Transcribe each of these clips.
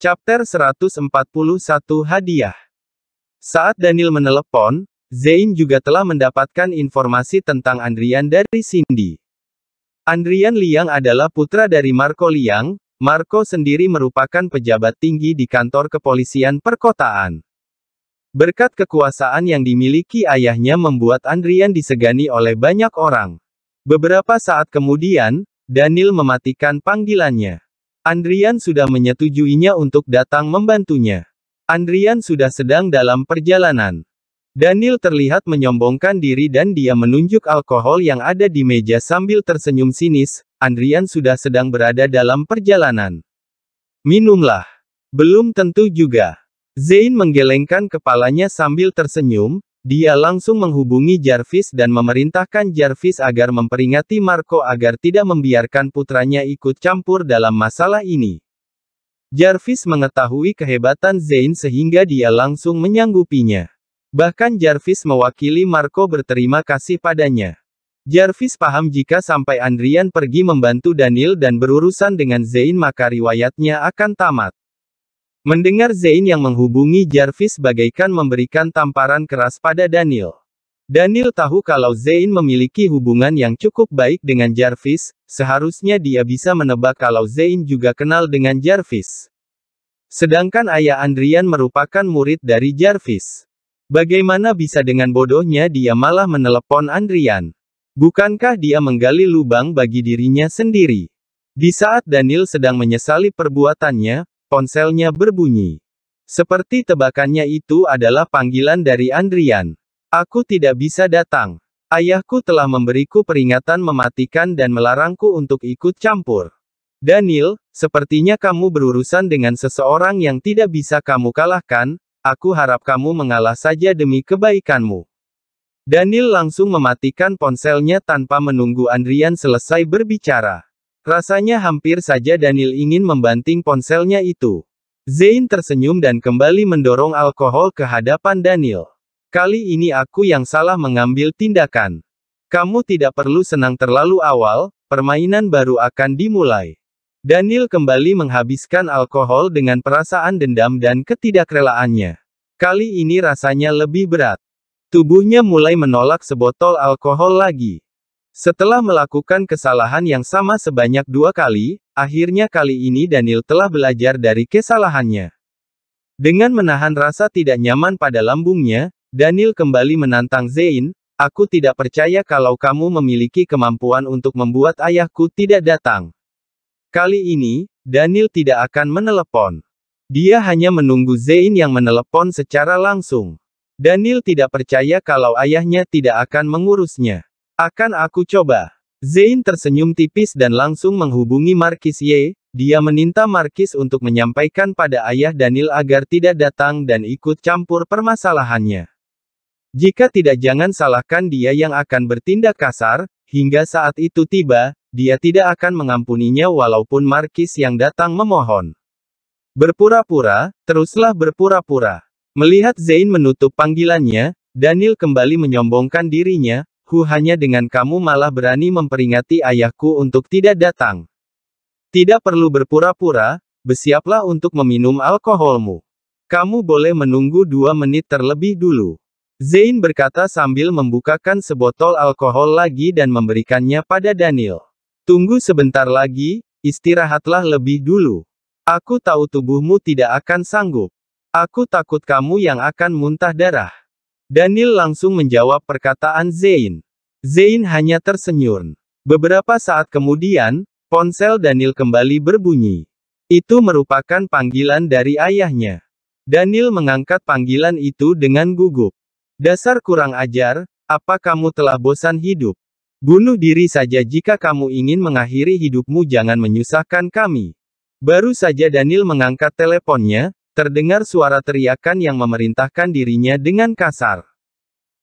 Chapter 141 Hadiah Saat Daniel menelepon, Zain juga telah mendapatkan informasi tentang Andrian dari Cindy. Andrian Liang adalah putra dari Marco Liang, Marco sendiri merupakan pejabat tinggi di kantor kepolisian perkotaan. Berkat kekuasaan yang dimiliki ayahnya membuat Andrian disegani oleh banyak orang. Beberapa saat kemudian, Daniel mematikan panggilannya. Andrian sudah menyetujuinya untuk datang membantunya. Andrian sudah sedang dalam perjalanan. Daniel terlihat menyombongkan diri dan dia menunjuk alkohol yang ada di meja sambil tersenyum sinis, Andrian sudah sedang berada dalam perjalanan. Minumlah. Belum tentu juga. Zain menggelengkan kepalanya sambil tersenyum, dia langsung menghubungi Jarvis dan memerintahkan Jarvis agar memperingati Marco agar tidak membiarkan putranya ikut campur dalam masalah ini. Jarvis mengetahui kehebatan Zain sehingga dia langsung menyanggupinya. Bahkan Jarvis mewakili Marco berterima kasih padanya. Jarvis paham jika sampai Andrian pergi membantu Daniel dan berurusan dengan Zain maka riwayatnya akan tamat. Mendengar Zain yang menghubungi Jarvis bagaikan memberikan tamparan keras pada Daniel. Daniel tahu kalau Zain memiliki hubungan yang cukup baik dengan Jarvis, seharusnya dia bisa menebak kalau Zain juga kenal dengan Jarvis. Sedangkan ayah Andrian merupakan murid dari Jarvis. Bagaimana bisa dengan bodohnya dia malah menelepon Andrian? Bukankah dia menggali lubang bagi dirinya sendiri? Di saat Daniel sedang menyesali perbuatannya, Ponselnya berbunyi. Seperti tebakannya itu adalah panggilan dari Andrian. Aku tidak bisa datang. Ayahku telah memberiku peringatan mematikan dan melarangku untuk ikut campur. Daniel, sepertinya kamu berurusan dengan seseorang yang tidak bisa kamu kalahkan, aku harap kamu mengalah saja demi kebaikanmu. Daniel langsung mematikan ponselnya tanpa menunggu Andrian selesai berbicara. Rasanya hampir saja Daniel ingin membanting ponselnya itu. Zain tersenyum dan kembali mendorong alkohol ke hadapan Daniel. Kali ini aku yang salah mengambil tindakan. Kamu tidak perlu senang terlalu awal, permainan baru akan dimulai. Daniel kembali menghabiskan alkohol dengan perasaan dendam dan ketidakrelaannya. Kali ini rasanya lebih berat. Tubuhnya mulai menolak sebotol alkohol lagi. Setelah melakukan kesalahan yang sama sebanyak dua kali, akhirnya kali ini Daniel telah belajar dari kesalahannya. Dengan menahan rasa tidak nyaman pada lambungnya, Daniel kembali menantang Zain, Aku tidak percaya kalau kamu memiliki kemampuan untuk membuat ayahku tidak datang. Kali ini, Daniel tidak akan menelepon. Dia hanya menunggu Zain yang menelepon secara langsung. Daniel tidak percaya kalau ayahnya tidak akan mengurusnya. Akan aku coba. Zain tersenyum tipis dan langsung menghubungi Markis Ye. Dia meminta Markis untuk menyampaikan pada ayah Daniel agar tidak datang dan ikut campur permasalahannya. Jika tidak jangan salahkan dia yang akan bertindak kasar, hingga saat itu tiba, dia tidak akan mengampuninya walaupun Markis yang datang memohon. Berpura-pura, teruslah berpura-pura. Melihat Zain menutup panggilannya, Daniel kembali menyombongkan dirinya, hanya dengan kamu malah berani memperingati ayahku untuk tidak datang. Tidak perlu berpura-pura, bersiaplah untuk meminum alkoholmu. Kamu boleh menunggu dua menit terlebih dulu. Zain berkata sambil membukakan sebotol alkohol lagi dan memberikannya pada Daniel. Tunggu sebentar lagi, istirahatlah lebih dulu. Aku tahu tubuhmu tidak akan sanggup. Aku takut kamu yang akan muntah darah. Daniel langsung menjawab perkataan Zain. Zain hanya tersenyum. Beberapa saat kemudian, ponsel Daniel kembali berbunyi. Itu merupakan panggilan dari ayahnya. Daniel mengangkat panggilan itu dengan gugup. Dasar kurang ajar, apa kamu telah bosan hidup? Bunuh diri saja jika kamu ingin mengakhiri hidupmu jangan menyusahkan kami. Baru saja Daniel mengangkat teleponnya, Terdengar suara teriakan yang memerintahkan dirinya dengan kasar.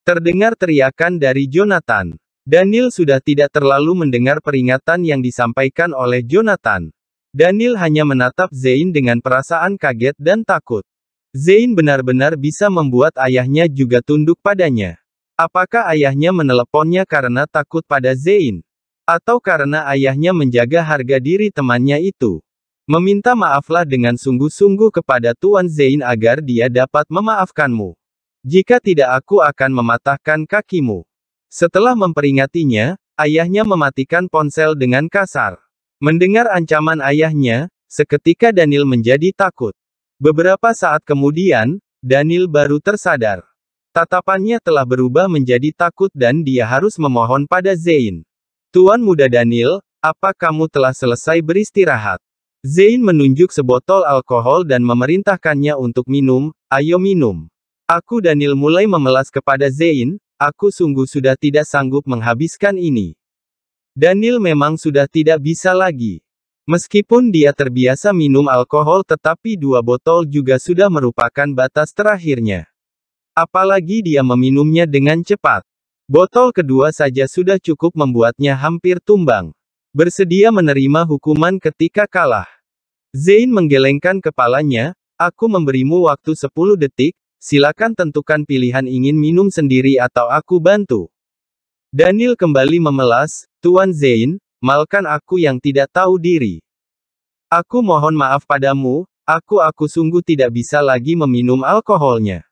Terdengar teriakan dari Jonathan. Daniel sudah tidak terlalu mendengar peringatan yang disampaikan oleh Jonathan. Daniel hanya menatap Zain dengan perasaan kaget dan takut. Zain benar-benar bisa membuat ayahnya juga tunduk padanya. Apakah ayahnya meneleponnya karena takut pada Zain? Atau karena ayahnya menjaga harga diri temannya itu? Meminta maaflah dengan sungguh-sungguh kepada Tuan Zain agar dia dapat memaafkanmu. Jika tidak aku akan mematahkan kakimu. Setelah memperingatinya, ayahnya mematikan ponsel dengan kasar. Mendengar ancaman ayahnya, seketika Daniel menjadi takut. Beberapa saat kemudian, Daniel baru tersadar. Tatapannya telah berubah menjadi takut dan dia harus memohon pada Zain. Tuan muda Daniel, apa kamu telah selesai beristirahat? Zain menunjuk sebotol alkohol dan memerintahkannya untuk minum, ayo minum. Aku Daniel mulai memelas kepada Zain, aku sungguh sudah tidak sanggup menghabiskan ini. Daniel memang sudah tidak bisa lagi. Meskipun dia terbiasa minum alkohol tetapi dua botol juga sudah merupakan batas terakhirnya. Apalagi dia meminumnya dengan cepat. Botol kedua saja sudah cukup membuatnya hampir tumbang. Bersedia menerima hukuman ketika kalah. Zain menggelengkan kepalanya, aku memberimu waktu 10 detik, silakan tentukan pilihan ingin minum sendiri atau aku bantu. Daniel kembali memelas, Tuan Zain, malkan aku yang tidak tahu diri. Aku mohon maaf padamu, aku-aku sungguh tidak bisa lagi meminum alkoholnya.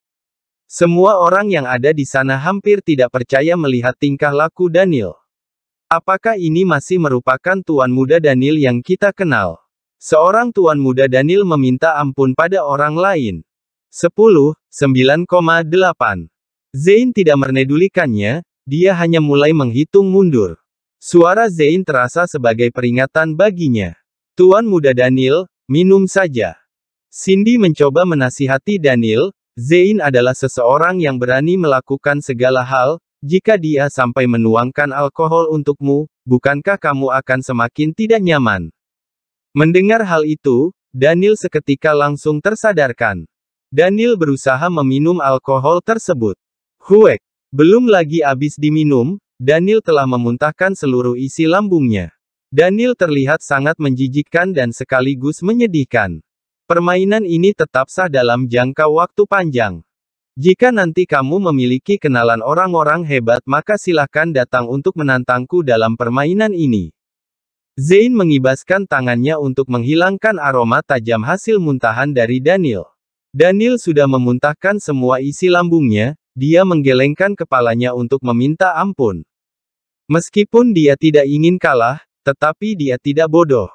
Semua orang yang ada di sana hampir tidak percaya melihat tingkah laku Daniel. Apakah ini masih merupakan tuan muda Daniel yang kita kenal? Seorang tuan muda Daniel meminta ampun pada orang lain. 10, 9,8. Zain tidak merenedulikannya, dia hanya mulai menghitung mundur. Suara Zain terasa sebagai peringatan baginya. Tuan muda Daniel, minum saja. Cindy mencoba menasihati Daniel, Zain adalah seseorang yang berani melakukan segala hal, jika dia sampai menuangkan alkohol untukmu, bukankah kamu akan semakin tidak nyaman? Mendengar hal itu, Daniel seketika langsung tersadarkan. Daniel berusaha meminum alkohol tersebut. Huek, belum lagi habis diminum, Daniel telah memuntahkan seluruh isi lambungnya. Daniel terlihat sangat menjijikkan dan sekaligus menyedihkan. Permainan ini tetap sah dalam jangka waktu panjang. Jika nanti kamu memiliki kenalan orang-orang hebat maka silahkan datang untuk menantangku dalam permainan ini. Zain mengibaskan tangannya untuk menghilangkan aroma tajam hasil muntahan dari Daniel. Daniel sudah memuntahkan semua isi lambungnya, dia menggelengkan kepalanya untuk meminta ampun. Meskipun dia tidak ingin kalah, tetapi dia tidak bodoh.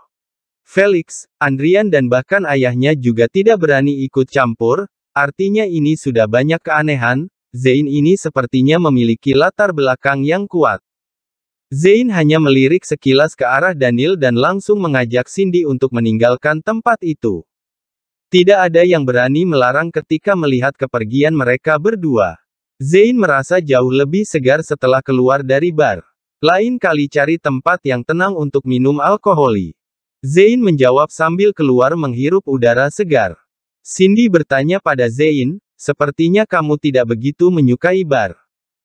Felix, Andrian dan bahkan ayahnya juga tidak berani ikut campur, artinya ini sudah banyak keanehan, Zain ini sepertinya memiliki latar belakang yang kuat. Zain hanya melirik sekilas ke arah Daniel dan langsung mengajak Cindy untuk meninggalkan tempat itu. Tidak ada yang berani melarang ketika melihat kepergian mereka berdua. Zain merasa jauh lebih segar setelah keluar dari bar. Lain kali cari tempat yang tenang untuk minum alkoholi. Zain menjawab sambil keluar menghirup udara segar. Cindy bertanya pada Zain, sepertinya kamu tidak begitu menyukai bar.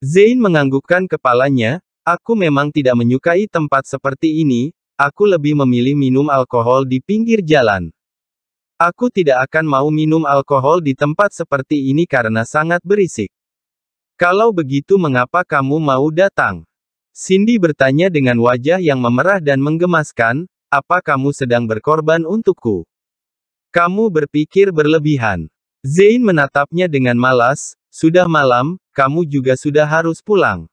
Zain menganggukkan kepalanya, Aku memang tidak menyukai tempat seperti ini, aku lebih memilih minum alkohol di pinggir jalan. Aku tidak akan mau minum alkohol di tempat seperti ini karena sangat berisik. Kalau begitu mengapa kamu mau datang? Cindy bertanya dengan wajah yang memerah dan menggemaskan, apa kamu sedang berkorban untukku? Kamu berpikir berlebihan. Zain menatapnya dengan malas, sudah malam, kamu juga sudah harus pulang.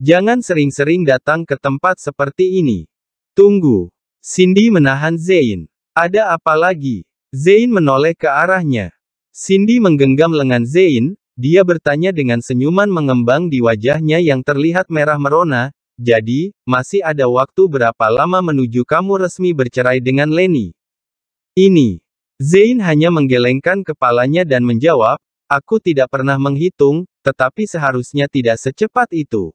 Jangan sering-sering datang ke tempat seperti ini. Tunggu. Cindy menahan Zain. Ada apa lagi? Zain menoleh ke arahnya. Cindy menggenggam lengan Zain, dia bertanya dengan senyuman mengembang di wajahnya yang terlihat merah merona, jadi, masih ada waktu berapa lama menuju kamu resmi bercerai dengan Lenny? Ini. Zain hanya menggelengkan kepalanya dan menjawab, aku tidak pernah menghitung, tetapi seharusnya tidak secepat itu.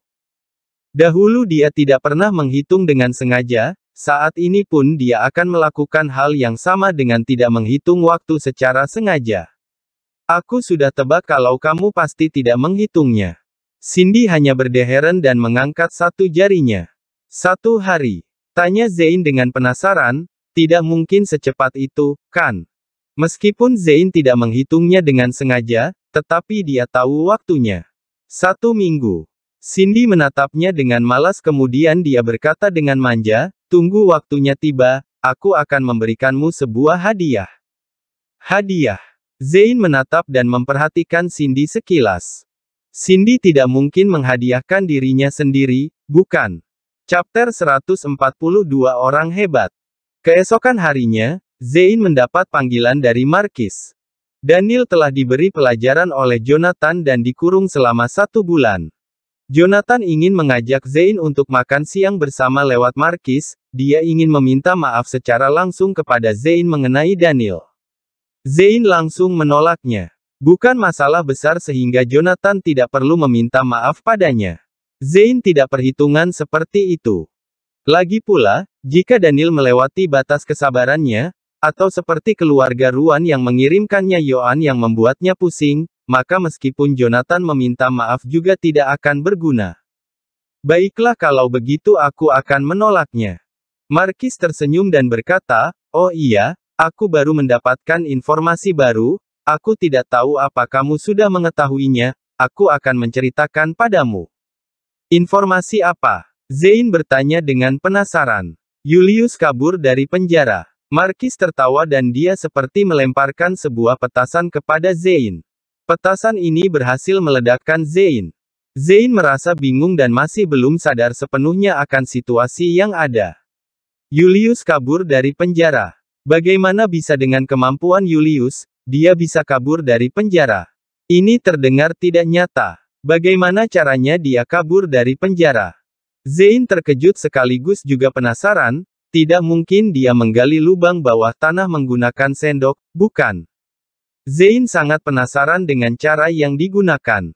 Dahulu dia tidak pernah menghitung dengan sengaja, saat ini pun dia akan melakukan hal yang sama dengan tidak menghitung waktu secara sengaja. Aku sudah tebak kalau kamu pasti tidak menghitungnya. Cindy hanya berdeheran dan mengangkat satu jarinya. Satu hari, tanya Zain dengan penasaran, tidak mungkin secepat itu, kan? Meskipun Zain tidak menghitungnya dengan sengaja, tetapi dia tahu waktunya. Satu minggu, Cindy menatapnya dengan malas kemudian dia berkata dengan manja, tunggu waktunya tiba, aku akan memberikanmu sebuah hadiah. Hadiah. Zain menatap dan memperhatikan Cindy sekilas. Cindy tidak mungkin menghadiahkan dirinya sendiri, bukan. Chapter 142 Orang Hebat Keesokan harinya, Zain mendapat panggilan dari Markis. Daniel telah diberi pelajaran oleh Jonathan dan dikurung selama satu bulan. Jonathan ingin mengajak Zain untuk makan siang bersama lewat Markis, dia ingin meminta maaf secara langsung kepada Zain mengenai Daniel. Zain langsung menolaknya. Bukan masalah besar sehingga Jonathan tidak perlu meminta maaf padanya. Zain tidak perhitungan seperti itu. Lagi pula, jika Daniel melewati batas kesabarannya, atau seperti keluarga Ruan yang mengirimkannya Yoan yang membuatnya pusing, maka meskipun Jonathan meminta maaf juga tidak akan berguna. Baiklah kalau begitu aku akan menolaknya. Markis tersenyum dan berkata, Oh iya, aku baru mendapatkan informasi baru, aku tidak tahu apa kamu sudah mengetahuinya, aku akan menceritakan padamu. Informasi apa? Zain bertanya dengan penasaran. Julius kabur dari penjara. Markis tertawa dan dia seperti melemparkan sebuah petasan kepada Zain. Petasan ini berhasil meledakkan Zain. Zain merasa bingung dan masih belum sadar sepenuhnya akan situasi yang ada. Julius kabur dari penjara. Bagaimana bisa dengan kemampuan Julius, dia bisa kabur dari penjara? Ini terdengar tidak nyata. Bagaimana caranya dia kabur dari penjara? Zain terkejut sekaligus juga penasaran, tidak mungkin dia menggali lubang bawah tanah menggunakan sendok, bukan? Zain sangat penasaran dengan cara yang digunakan.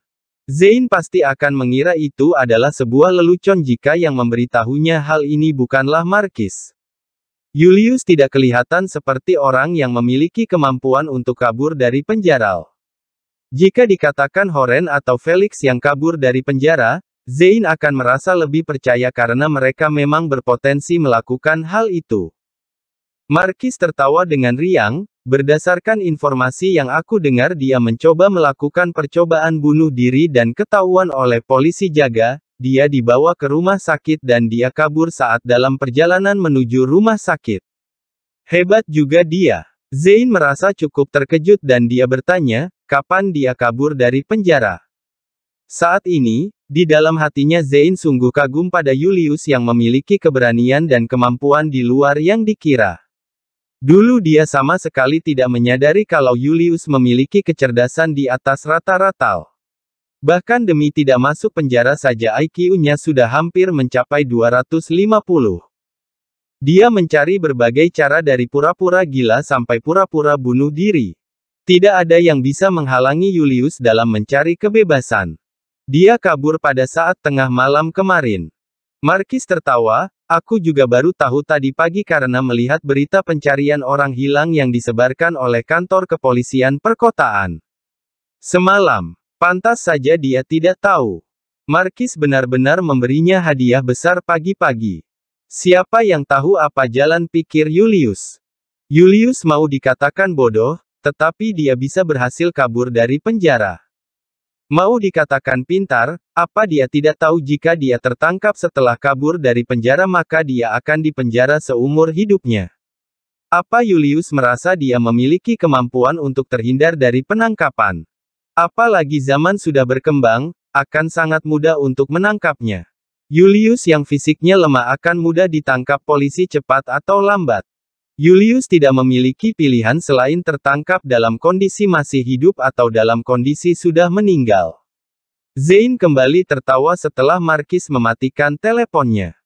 Zain pasti akan mengira itu adalah sebuah lelucon jika yang memberitahunya hal ini bukanlah Markis. Julius tidak kelihatan seperti orang yang memiliki kemampuan untuk kabur dari penjara. Jika dikatakan Horen atau Felix yang kabur dari penjara, Zain akan merasa lebih percaya karena mereka memang berpotensi melakukan hal itu. Markis tertawa dengan riang, Berdasarkan informasi yang aku dengar dia mencoba melakukan percobaan bunuh diri dan ketahuan oleh polisi jaga, dia dibawa ke rumah sakit dan dia kabur saat dalam perjalanan menuju rumah sakit. Hebat juga dia. Zain merasa cukup terkejut dan dia bertanya, kapan dia kabur dari penjara. Saat ini, di dalam hatinya Zain sungguh kagum pada Julius yang memiliki keberanian dan kemampuan di luar yang dikira. Dulu dia sama sekali tidak menyadari kalau Julius memiliki kecerdasan di atas rata-rata. Bahkan demi tidak masuk penjara saja IQ-nya sudah hampir mencapai 250. Dia mencari berbagai cara dari pura-pura gila sampai pura-pura bunuh diri. Tidak ada yang bisa menghalangi Julius dalam mencari kebebasan. Dia kabur pada saat tengah malam kemarin. Markis tertawa, Aku juga baru tahu tadi pagi karena melihat berita pencarian orang hilang yang disebarkan oleh kantor kepolisian perkotaan. Semalam, pantas saja dia tidak tahu. Markis benar-benar memberinya hadiah besar pagi-pagi. Siapa yang tahu apa jalan pikir Julius? Julius mau dikatakan bodoh, tetapi dia bisa berhasil kabur dari penjara. Mau dikatakan pintar, apa dia tidak tahu jika dia tertangkap setelah kabur dari penjara maka dia akan dipenjara seumur hidupnya. Apa Julius merasa dia memiliki kemampuan untuk terhindar dari penangkapan? Apalagi zaman sudah berkembang, akan sangat mudah untuk menangkapnya. Julius yang fisiknya lemah akan mudah ditangkap polisi cepat atau lambat. Julius tidak memiliki pilihan selain tertangkap dalam kondisi masih hidup atau dalam kondisi sudah meninggal. Zain kembali tertawa setelah Markis mematikan teleponnya.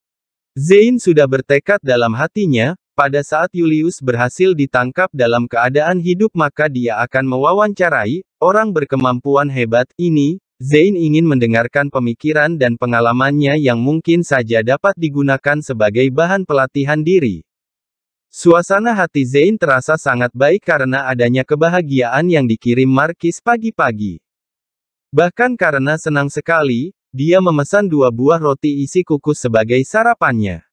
Zain sudah bertekad dalam hatinya, pada saat Julius berhasil ditangkap dalam keadaan hidup maka dia akan mewawancarai, orang berkemampuan hebat ini, Zain ingin mendengarkan pemikiran dan pengalamannya yang mungkin saja dapat digunakan sebagai bahan pelatihan diri. Suasana hati Zain terasa sangat baik karena adanya kebahagiaan yang dikirim Markis pagi-pagi. Bahkan karena senang sekali, dia memesan dua buah roti isi kukus sebagai sarapannya.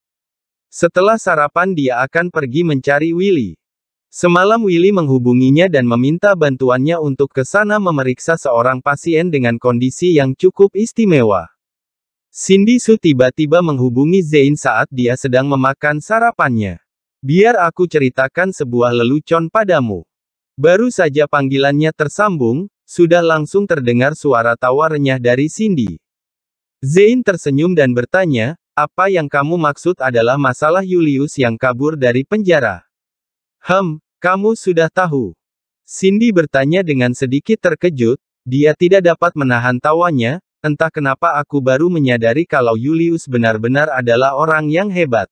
Setelah sarapan dia akan pergi mencari Willy. Semalam Willy menghubunginya dan meminta bantuannya untuk ke sana memeriksa seorang pasien dengan kondisi yang cukup istimewa. Cindy Su tiba-tiba menghubungi Zain saat dia sedang memakan sarapannya. Biar aku ceritakan sebuah lelucon padamu. Baru saja panggilannya tersambung, sudah langsung terdengar suara tawa renyah dari Cindy. Zain tersenyum dan bertanya, apa yang kamu maksud adalah masalah Julius yang kabur dari penjara. Hem, kamu sudah tahu. Cindy bertanya dengan sedikit terkejut, dia tidak dapat menahan tawanya, entah kenapa aku baru menyadari kalau Julius benar-benar adalah orang yang hebat.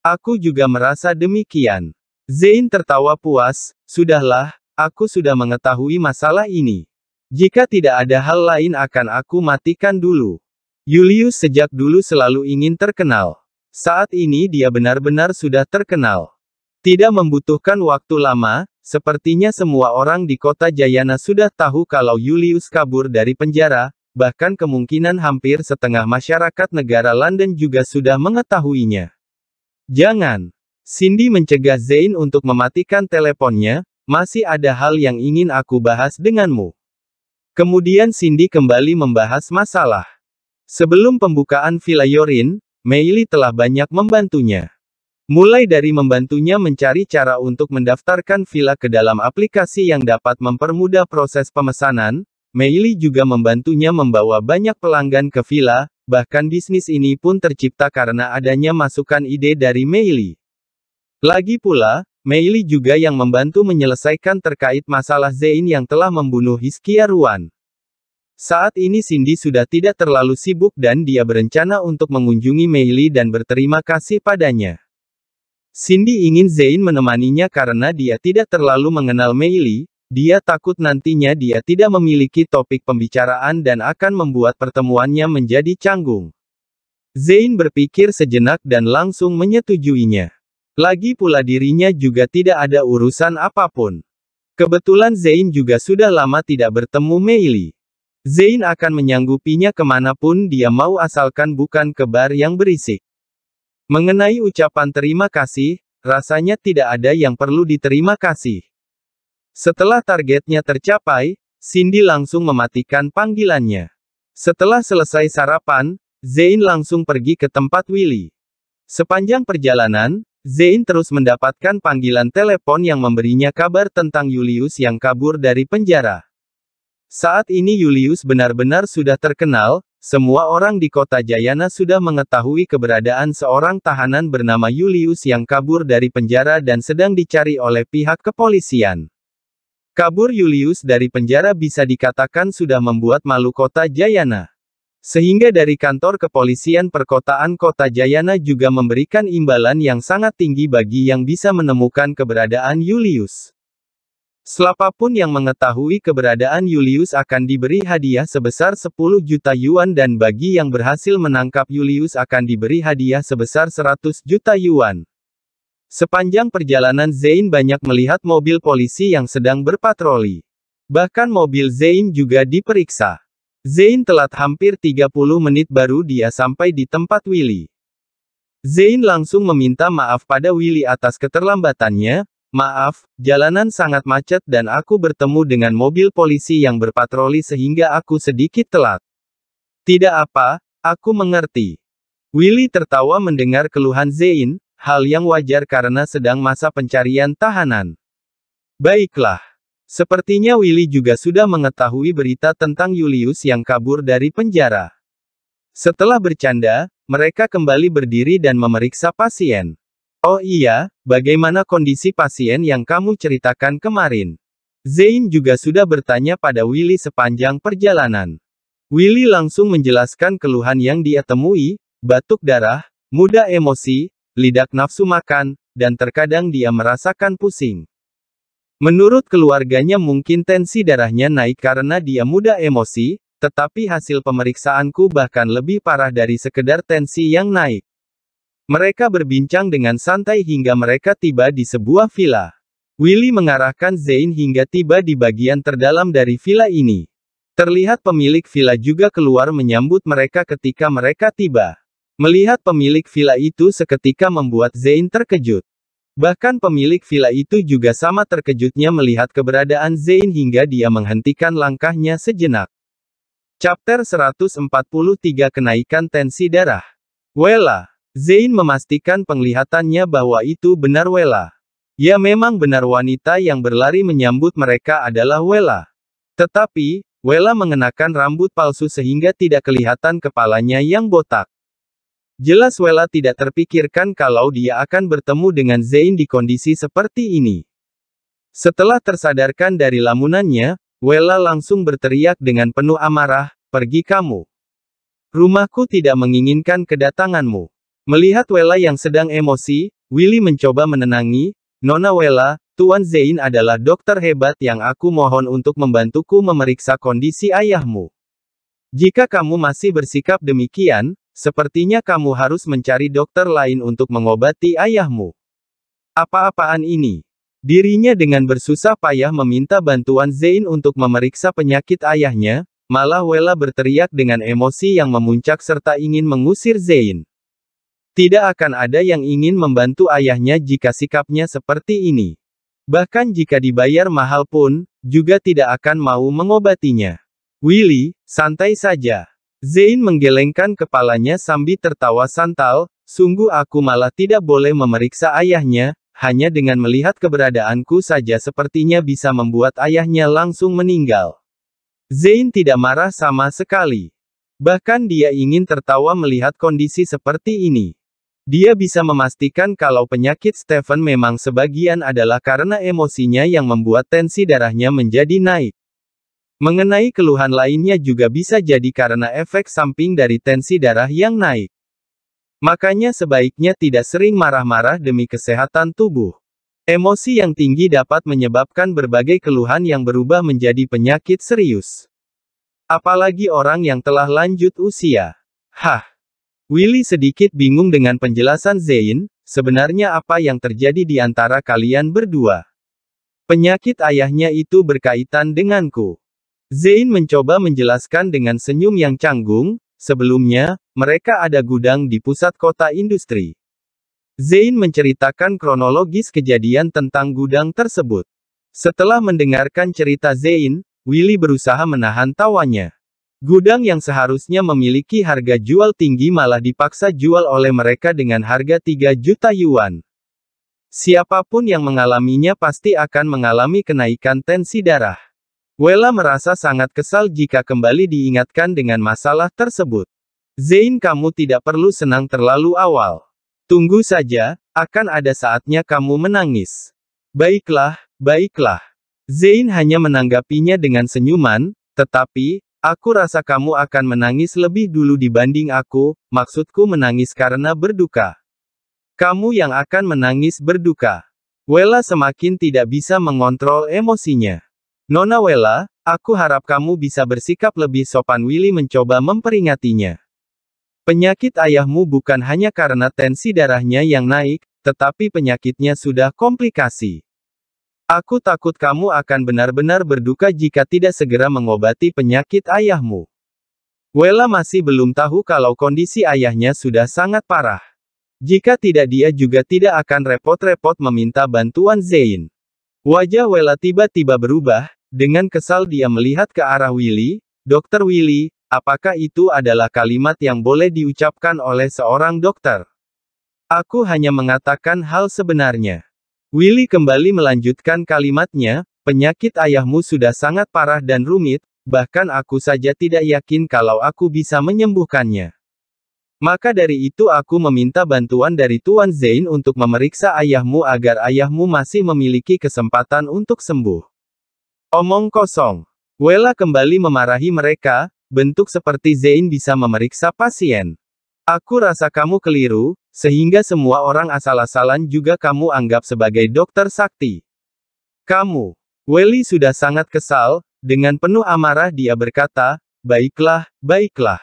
Aku juga merasa demikian. Zain tertawa puas, sudahlah, aku sudah mengetahui masalah ini. Jika tidak ada hal lain akan aku matikan dulu. Julius sejak dulu selalu ingin terkenal. Saat ini dia benar-benar sudah terkenal. Tidak membutuhkan waktu lama, Sepertinya semua orang di kota Jayana sudah tahu kalau Julius kabur dari penjara, bahkan kemungkinan hampir setengah masyarakat negara London juga sudah mengetahuinya. Jangan. Cindy mencegah Zain untuk mematikan teleponnya, masih ada hal yang ingin aku bahas denganmu. Kemudian Cindy kembali membahas masalah. Sebelum pembukaan Villa Yorin, Meili telah banyak membantunya. Mulai dari membantunya mencari cara untuk mendaftarkan villa ke dalam aplikasi yang dapat mempermudah proses pemesanan, Meili juga membantunya membawa banyak pelanggan ke villa, bahkan bisnis ini pun tercipta karena adanya masukan ide dari Meili. Lagi pula, Meili juga yang membantu menyelesaikan terkait masalah Zain yang telah membunuh Hiskia Ruan. Saat ini Cindy sudah tidak terlalu sibuk dan dia berencana untuk mengunjungi Meili dan berterima kasih padanya. Cindy ingin Zain menemaninya karena dia tidak terlalu mengenal Meili, dia takut nantinya dia tidak memiliki topik pembicaraan dan akan membuat pertemuannya menjadi canggung. Zain berpikir sejenak dan langsung menyetujuinya. Lagi pula dirinya juga tidak ada urusan apapun. Kebetulan Zain juga sudah lama tidak bertemu Meili. Zain akan menyanggupinya kemanapun dia mau asalkan bukan ke bar yang berisik. Mengenai ucapan terima kasih, rasanya tidak ada yang perlu diterima kasih. Setelah targetnya tercapai, Cindy langsung mematikan panggilannya. Setelah selesai sarapan, Zain langsung pergi ke tempat Willy. Sepanjang perjalanan, Zain terus mendapatkan panggilan telepon yang memberinya kabar tentang Julius yang kabur dari penjara. Saat ini Julius benar-benar sudah terkenal, semua orang di kota Jayana sudah mengetahui keberadaan seorang tahanan bernama Julius yang kabur dari penjara dan sedang dicari oleh pihak kepolisian. Kabur Julius dari penjara bisa dikatakan sudah membuat malu kota Jayana. Sehingga dari kantor kepolisian perkotaan kota Jayana juga memberikan imbalan yang sangat tinggi bagi yang bisa menemukan keberadaan Julius. Selapapun yang mengetahui keberadaan Julius akan diberi hadiah sebesar 10 juta yuan dan bagi yang berhasil menangkap Julius akan diberi hadiah sebesar 100 juta yuan. Sepanjang perjalanan Zain banyak melihat mobil polisi yang sedang berpatroli. Bahkan mobil Zain juga diperiksa. Zain telat hampir 30 menit baru dia sampai di tempat Willy. Zain langsung meminta maaf pada Willy atas keterlambatannya, maaf, jalanan sangat macet dan aku bertemu dengan mobil polisi yang berpatroli sehingga aku sedikit telat. Tidak apa, aku mengerti. Willy tertawa mendengar keluhan Zain, hal yang wajar karena sedang masa pencarian tahanan. Baiklah. Sepertinya Willy juga sudah mengetahui berita tentang Julius yang kabur dari penjara. Setelah bercanda, mereka kembali berdiri dan memeriksa pasien. Oh iya, bagaimana kondisi pasien yang kamu ceritakan kemarin? Zain juga sudah bertanya pada Willy sepanjang perjalanan. Willy langsung menjelaskan keluhan yang dia temui, batuk darah, mudah emosi, lidak nafsu makan, dan terkadang dia merasakan pusing. Menurut keluarganya mungkin tensi darahnya naik karena dia mudah emosi, tetapi hasil pemeriksaanku bahkan lebih parah dari sekedar tensi yang naik. Mereka berbincang dengan santai hingga mereka tiba di sebuah villa. Willy mengarahkan Zain hingga tiba di bagian terdalam dari villa ini. Terlihat pemilik villa juga keluar menyambut mereka ketika mereka tiba. Melihat pemilik villa itu seketika membuat Zain terkejut. Bahkan pemilik villa itu juga sama terkejutnya melihat keberadaan Zain hingga dia menghentikan langkahnya sejenak. Chapter 143 Kenaikan Tensi Darah Wela Zain memastikan penglihatannya bahwa itu benar Wela. Ya memang benar wanita yang berlari menyambut mereka adalah Wela. Tetapi, Wela mengenakan rambut palsu sehingga tidak kelihatan kepalanya yang botak. Jelas Wella tidak terpikirkan kalau dia akan bertemu dengan Zain di kondisi seperti ini. Setelah tersadarkan dari lamunannya, Wella langsung berteriak dengan penuh amarah, pergi kamu. Rumahku tidak menginginkan kedatanganmu. Melihat Wella yang sedang emosi, Willy mencoba menenangi, Nona Wella, Tuan Zain adalah dokter hebat yang aku mohon untuk membantuku memeriksa kondisi ayahmu. Jika kamu masih bersikap demikian, Sepertinya kamu harus mencari dokter lain untuk mengobati ayahmu. Apa-apaan ini? Dirinya dengan bersusah payah meminta bantuan Zain untuk memeriksa penyakit ayahnya, malah Wella berteriak dengan emosi yang memuncak serta ingin mengusir Zain. Tidak akan ada yang ingin membantu ayahnya jika sikapnya seperti ini. Bahkan jika dibayar mahal pun, juga tidak akan mau mengobatinya. Willy, santai saja. Zain menggelengkan kepalanya sambil tertawa santal, sungguh aku malah tidak boleh memeriksa ayahnya, hanya dengan melihat keberadaanku saja sepertinya bisa membuat ayahnya langsung meninggal. Zain tidak marah sama sekali. Bahkan dia ingin tertawa melihat kondisi seperti ini. Dia bisa memastikan kalau penyakit Stephen memang sebagian adalah karena emosinya yang membuat tensi darahnya menjadi naik. Mengenai keluhan lainnya juga bisa jadi karena efek samping dari tensi darah yang naik. Makanya sebaiknya tidak sering marah-marah demi kesehatan tubuh. Emosi yang tinggi dapat menyebabkan berbagai keluhan yang berubah menjadi penyakit serius. Apalagi orang yang telah lanjut usia. Hah. Willy sedikit bingung dengan penjelasan Zain, sebenarnya apa yang terjadi di antara kalian berdua. Penyakit ayahnya itu berkaitan denganku. Zain mencoba menjelaskan dengan senyum yang canggung, sebelumnya, mereka ada gudang di pusat kota industri. Zain menceritakan kronologis kejadian tentang gudang tersebut. Setelah mendengarkan cerita Zain, Willy berusaha menahan tawanya. Gudang yang seharusnya memiliki harga jual tinggi malah dipaksa jual oleh mereka dengan harga 3 juta yuan. Siapapun yang mengalaminya pasti akan mengalami kenaikan tensi darah. Wella merasa sangat kesal jika kembali diingatkan dengan masalah tersebut. Zain kamu tidak perlu senang terlalu awal. Tunggu saja, akan ada saatnya kamu menangis. Baiklah, baiklah. Zain hanya menanggapinya dengan senyuman, tetapi, aku rasa kamu akan menangis lebih dulu dibanding aku, maksudku menangis karena berduka. Kamu yang akan menangis berduka. Wella semakin tidak bisa mengontrol emosinya. Nona Wella, aku harap kamu bisa bersikap lebih sopan Willy mencoba memperingatinya. Penyakit ayahmu bukan hanya karena tensi darahnya yang naik, tetapi penyakitnya sudah komplikasi. Aku takut kamu akan benar-benar berduka jika tidak segera mengobati penyakit ayahmu. Wella masih belum tahu kalau kondisi ayahnya sudah sangat parah. Jika tidak dia juga tidak akan repot-repot meminta bantuan Zain. Wajah Wella tiba-tiba berubah, dengan kesal dia melihat ke arah Willy, Dokter Willy, apakah itu adalah kalimat yang boleh diucapkan oleh seorang dokter? Aku hanya mengatakan hal sebenarnya. Willy kembali melanjutkan kalimatnya, penyakit ayahmu sudah sangat parah dan rumit, bahkan aku saja tidak yakin kalau aku bisa menyembuhkannya. Maka dari itu aku meminta bantuan dari Tuan Zain untuk memeriksa ayahmu agar ayahmu masih memiliki kesempatan untuk sembuh. Omong kosong. Wela kembali memarahi mereka, bentuk seperti Zain bisa memeriksa pasien. Aku rasa kamu keliru, sehingga semua orang asal-asalan juga kamu anggap sebagai dokter sakti. Kamu. Weli sudah sangat kesal, dengan penuh amarah dia berkata, baiklah, baiklah.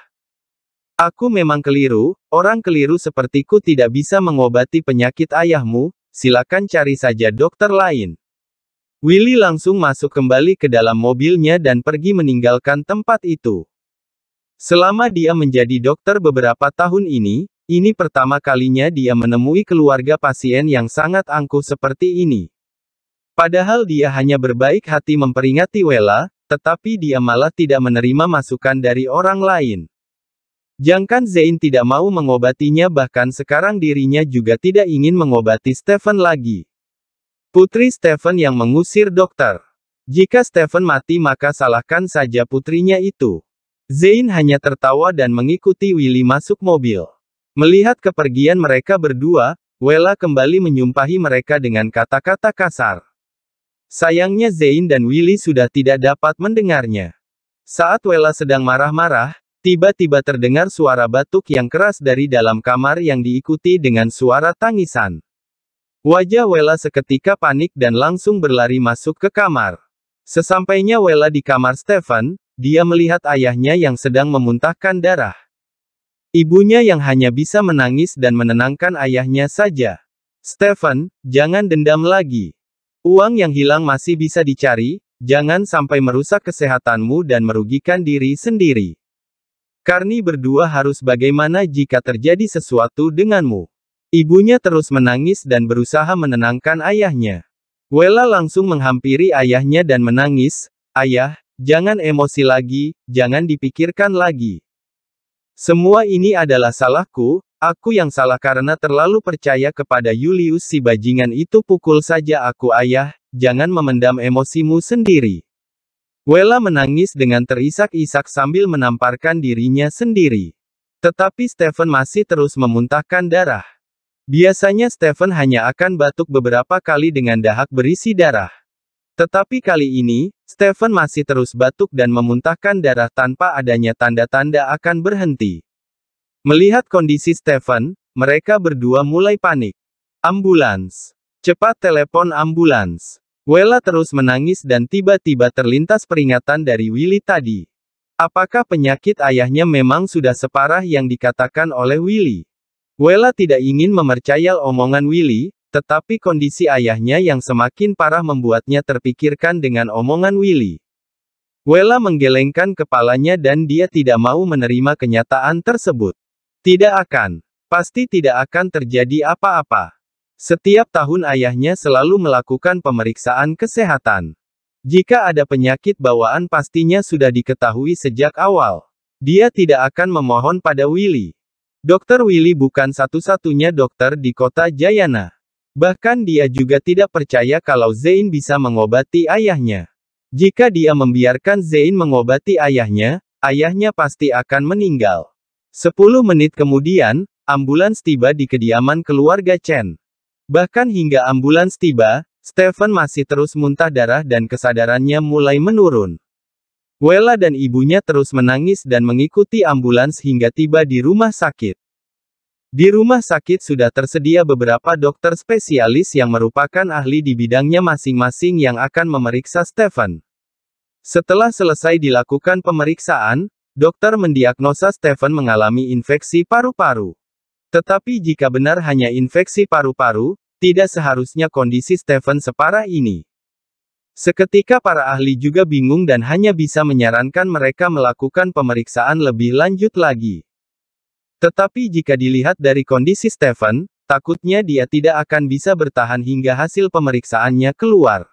Aku memang keliru, orang keliru sepertiku tidak bisa mengobati penyakit ayahmu, silakan cari saja dokter lain. Willy langsung masuk kembali ke dalam mobilnya dan pergi meninggalkan tempat itu. Selama dia menjadi dokter beberapa tahun ini, ini pertama kalinya dia menemui keluarga pasien yang sangat angkuh seperti ini. Padahal dia hanya berbaik hati memperingati Wella, tetapi dia malah tidak menerima masukan dari orang lain. Jangkan Zain tidak mau mengobatinya bahkan sekarang dirinya juga tidak ingin mengobati Stephen lagi. Putri Stephen yang mengusir dokter. Jika Stephen mati maka salahkan saja putrinya itu. Zain hanya tertawa dan mengikuti Willy masuk mobil. Melihat kepergian mereka berdua, Wella kembali menyumpahi mereka dengan kata-kata kasar. Sayangnya Zain dan Willy sudah tidak dapat mendengarnya. Saat Wella sedang marah-marah, tiba-tiba terdengar suara batuk yang keras dari dalam kamar yang diikuti dengan suara tangisan. Wajah Wela seketika panik dan langsung berlari masuk ke kamar. Sesampainya Wela di kamar Stefan, dia melihat ayahnya yang sedang memuntahkan darah. Ibunya yang hanya bisa menangis dan menenangkan ayahnya saja. Stefan, jangan dendam lagi. Uang yang hilang masih bisa dicari, jangan sampai merusak kesehatanmu dan merugikan diri sendiri. Karni berdua harus bagaimana jika terjadi sesuatu denganmu. Ibunya terus menangis dan berusaha menenangkan ayahnya. Wela langsung menghampiri ayahnya dan menangis, Ayah, jangan emosi lagi, jangan dipikirkan lagi. Semua ini adalah salahku, aku yang salah karena terlalu percaya kepada Julius si bajingan itu pukul saja aku ayah, jangan memendam emosimu sendiri. Wela menangis dengan terisak-isak sambil menamparkan dirinya sendiri. Tetapi Stephen masih terus memuntahkan darah. Biasanya Stephen hanya akan batuk beberapa kali dengan dahak berisi darah. Tetapi kali ini, Stephen masih terus batuk dan memuntahkan darah tanpa adanya tanda-tanda akan berhenti. Melihat kondisi Stephen, mereka berdua mulai panik. Ambulans. Cepat telepon ambulans. Wella terus menangis dan tiba-tiba terlintas peringatan dari Willy tadi. Apakah penyakit ayahnya memang sudah separah yang dikatakan oleh Willy? Wella tidak ingin memercayal omongan Willy, tetapi kondisi ayahnya yang semakin parah membuatnya terpikirkan dengan omongan Willy. Wella menggelengkan kepalanya dan dia tidak mau menerima kenyataan tersebut. Tidak akan. Pasti tidak akan terjadi apa-apa. Setiap tahun ayahnya selalu melakukan pemeriksaan kesehatan. Jika ada penyakit bawaan pastinya sudah diketahui sejak awal. Dia tidak akan memohon pada Willy. Dokter Willy bukan satu-satunya dokter di kota Jayana. Bahkan dia juga tidak percaya kalau Zain bisa mengobati ayahnya. Jika dia membiarkan Zain mengobati ayahnya, ayahnya pasti akan meninggal. Sepuluh menit kemudian, ambulans tiba di kediaman keluarga Chen. Bahkan hingga ambulans tiba, Stephen masih terus muntah darah dan kesadarannya mulai menurun. Wella dan ibunya terus menangis dan mengikuti ambulans hingga tiba di rumah sakit. Di rumah sakit sudah tersedia beberapa dokter spesialis yang merupakan ahli di bidangnya masing-masing yang akan memeriksa Stephen. Setelah selesai dilakukan pemeriksaan, dokter mendiagnosa Stephen mengalami infeksi paru-paru. Tetapi jika benar hanya infeksi paru-paru, tidak seharusnya kondisi Stephen separah ini. Seketika para ahli juga bingung dan hanya bisa menyarankan mereka melakukan pemeriksaan lebih lanjut lagi. Tetapi jika dilihat dari kondisi Stephen, takutnya dia tidak akan bisa bertahan hingga hasil pemeriksaannya keluar.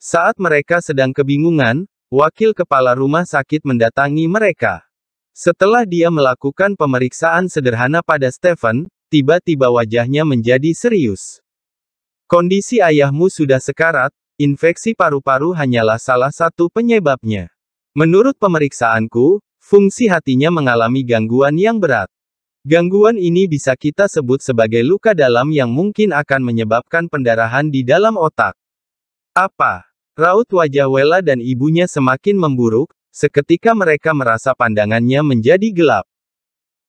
Saat mereka sedang kebingungan, wakil kepala rumah sakit mendatangi mereka. Setelah dia melakukan pemeriksaan sederhana pada Stephen, tiba-tiba wajahnya menjadi serius. Kondisi ayahmu sudah sekarat, Infeksi paru-paru hanyalah salah satu penyebabnya. Menurut pemeriksaanku, fungsi hatinya mengalami gangguan yang berat. Gangguan ini bisa kita sebut sebagai luka dalam yang mungkin akan menyebabkan pendarahan di dalam otak. Apa? Raut wajah Wela dan ibunya semakin memburuk, seketika mereka merasa pandangannya menjadi gelap.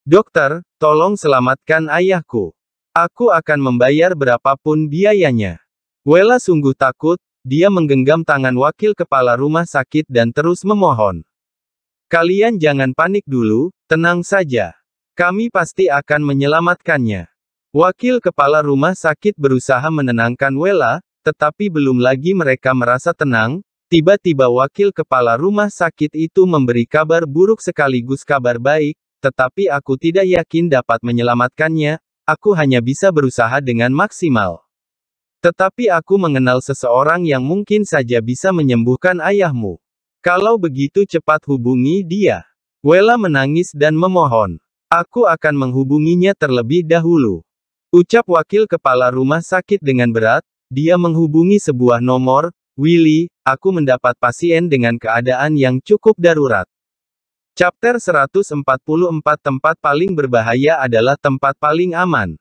Dokter, tolong selamatkan ayahku. Aku akan membayar berapapun biayanya. Wela sungguh takut, dia menggenggam tangan wakil kepala rumah sakit dan terus memohon. Kalian jangan panik dulu, tenang saja. Kami pasti akan menyelamatkannya. Wakil kepala rumah sakit berusaha menenangkan Wela, tetapi belum lagi mereka merasa tenang, tiba-tiba wakil kepala rumah sakit itu memberi kabar buruk sekaligus kabar baik, tetapi aku tidak yakin dapat menyelamatkannya, aku hanya bisa berusaha dengan maksimal. Tetapi aku mengenal seseorang yang mungkin saja bisa menyembuhkan ayahmu. Kalau begitu cepat hubungi dia. Wela menangis dan memohon. Aku akan menghubunginya terlebih dahulu. Ucap wakil kepala rumah sakit dengan berat, dia menghubungi sebuah nomor, Willy, aku mendapat pasien dengan keadaan yang cukup darurat. Chapter 144 tempat paling berbahaya adalah tempat paling aman.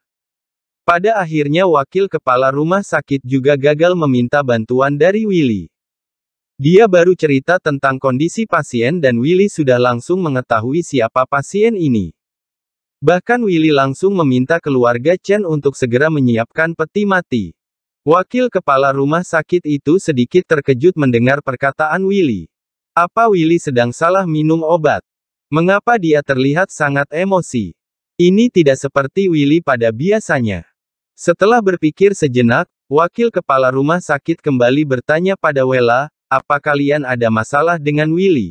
Pada akhirnya wakil kepala rumah sakit juga gagal meminta bantuan dari Willy. Dia baru cerita tentang kondisi pasien dan Willy sudah langsung mengetahui siapa pasien ini. Bahkan Willy langsung meminta keluarga Chen untuk segera menyiapkan peti mati. Wakil kepala rumah sakit itu sedikit terkejut mendengar perkataan Willy. Apa Willy sedang salah minum obat? Mengapa dia terlihat sangat emosi? Ini tidak seperti Willy pada biasanya. Setelah berpikir sejenak, wakil kepala rumah sakit kembali bertanya pada Wela, apa kalian ada masalah dengan Willy?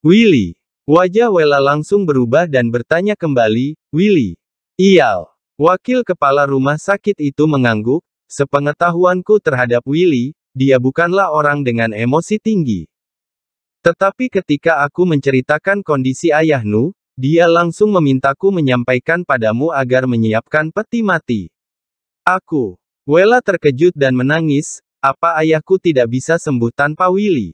Willy. Wajah Wela langsung berubah dan bertanya kembali, Willy. Iyal. Wakil kepala rumah sakit itu mengangguk, sepengetahuanku terhadap Willy, dia bukanlah orang dengan emosi tinggi. Tetapi ketika aku menceritakan kondisi ayahnu, dia langsung memintaku menyampaikan padamu agar menyiapkan peti mati. Aku. Wela terkejut dan menangis, apa ayahku tidak bisa sembuh tanpa Willy?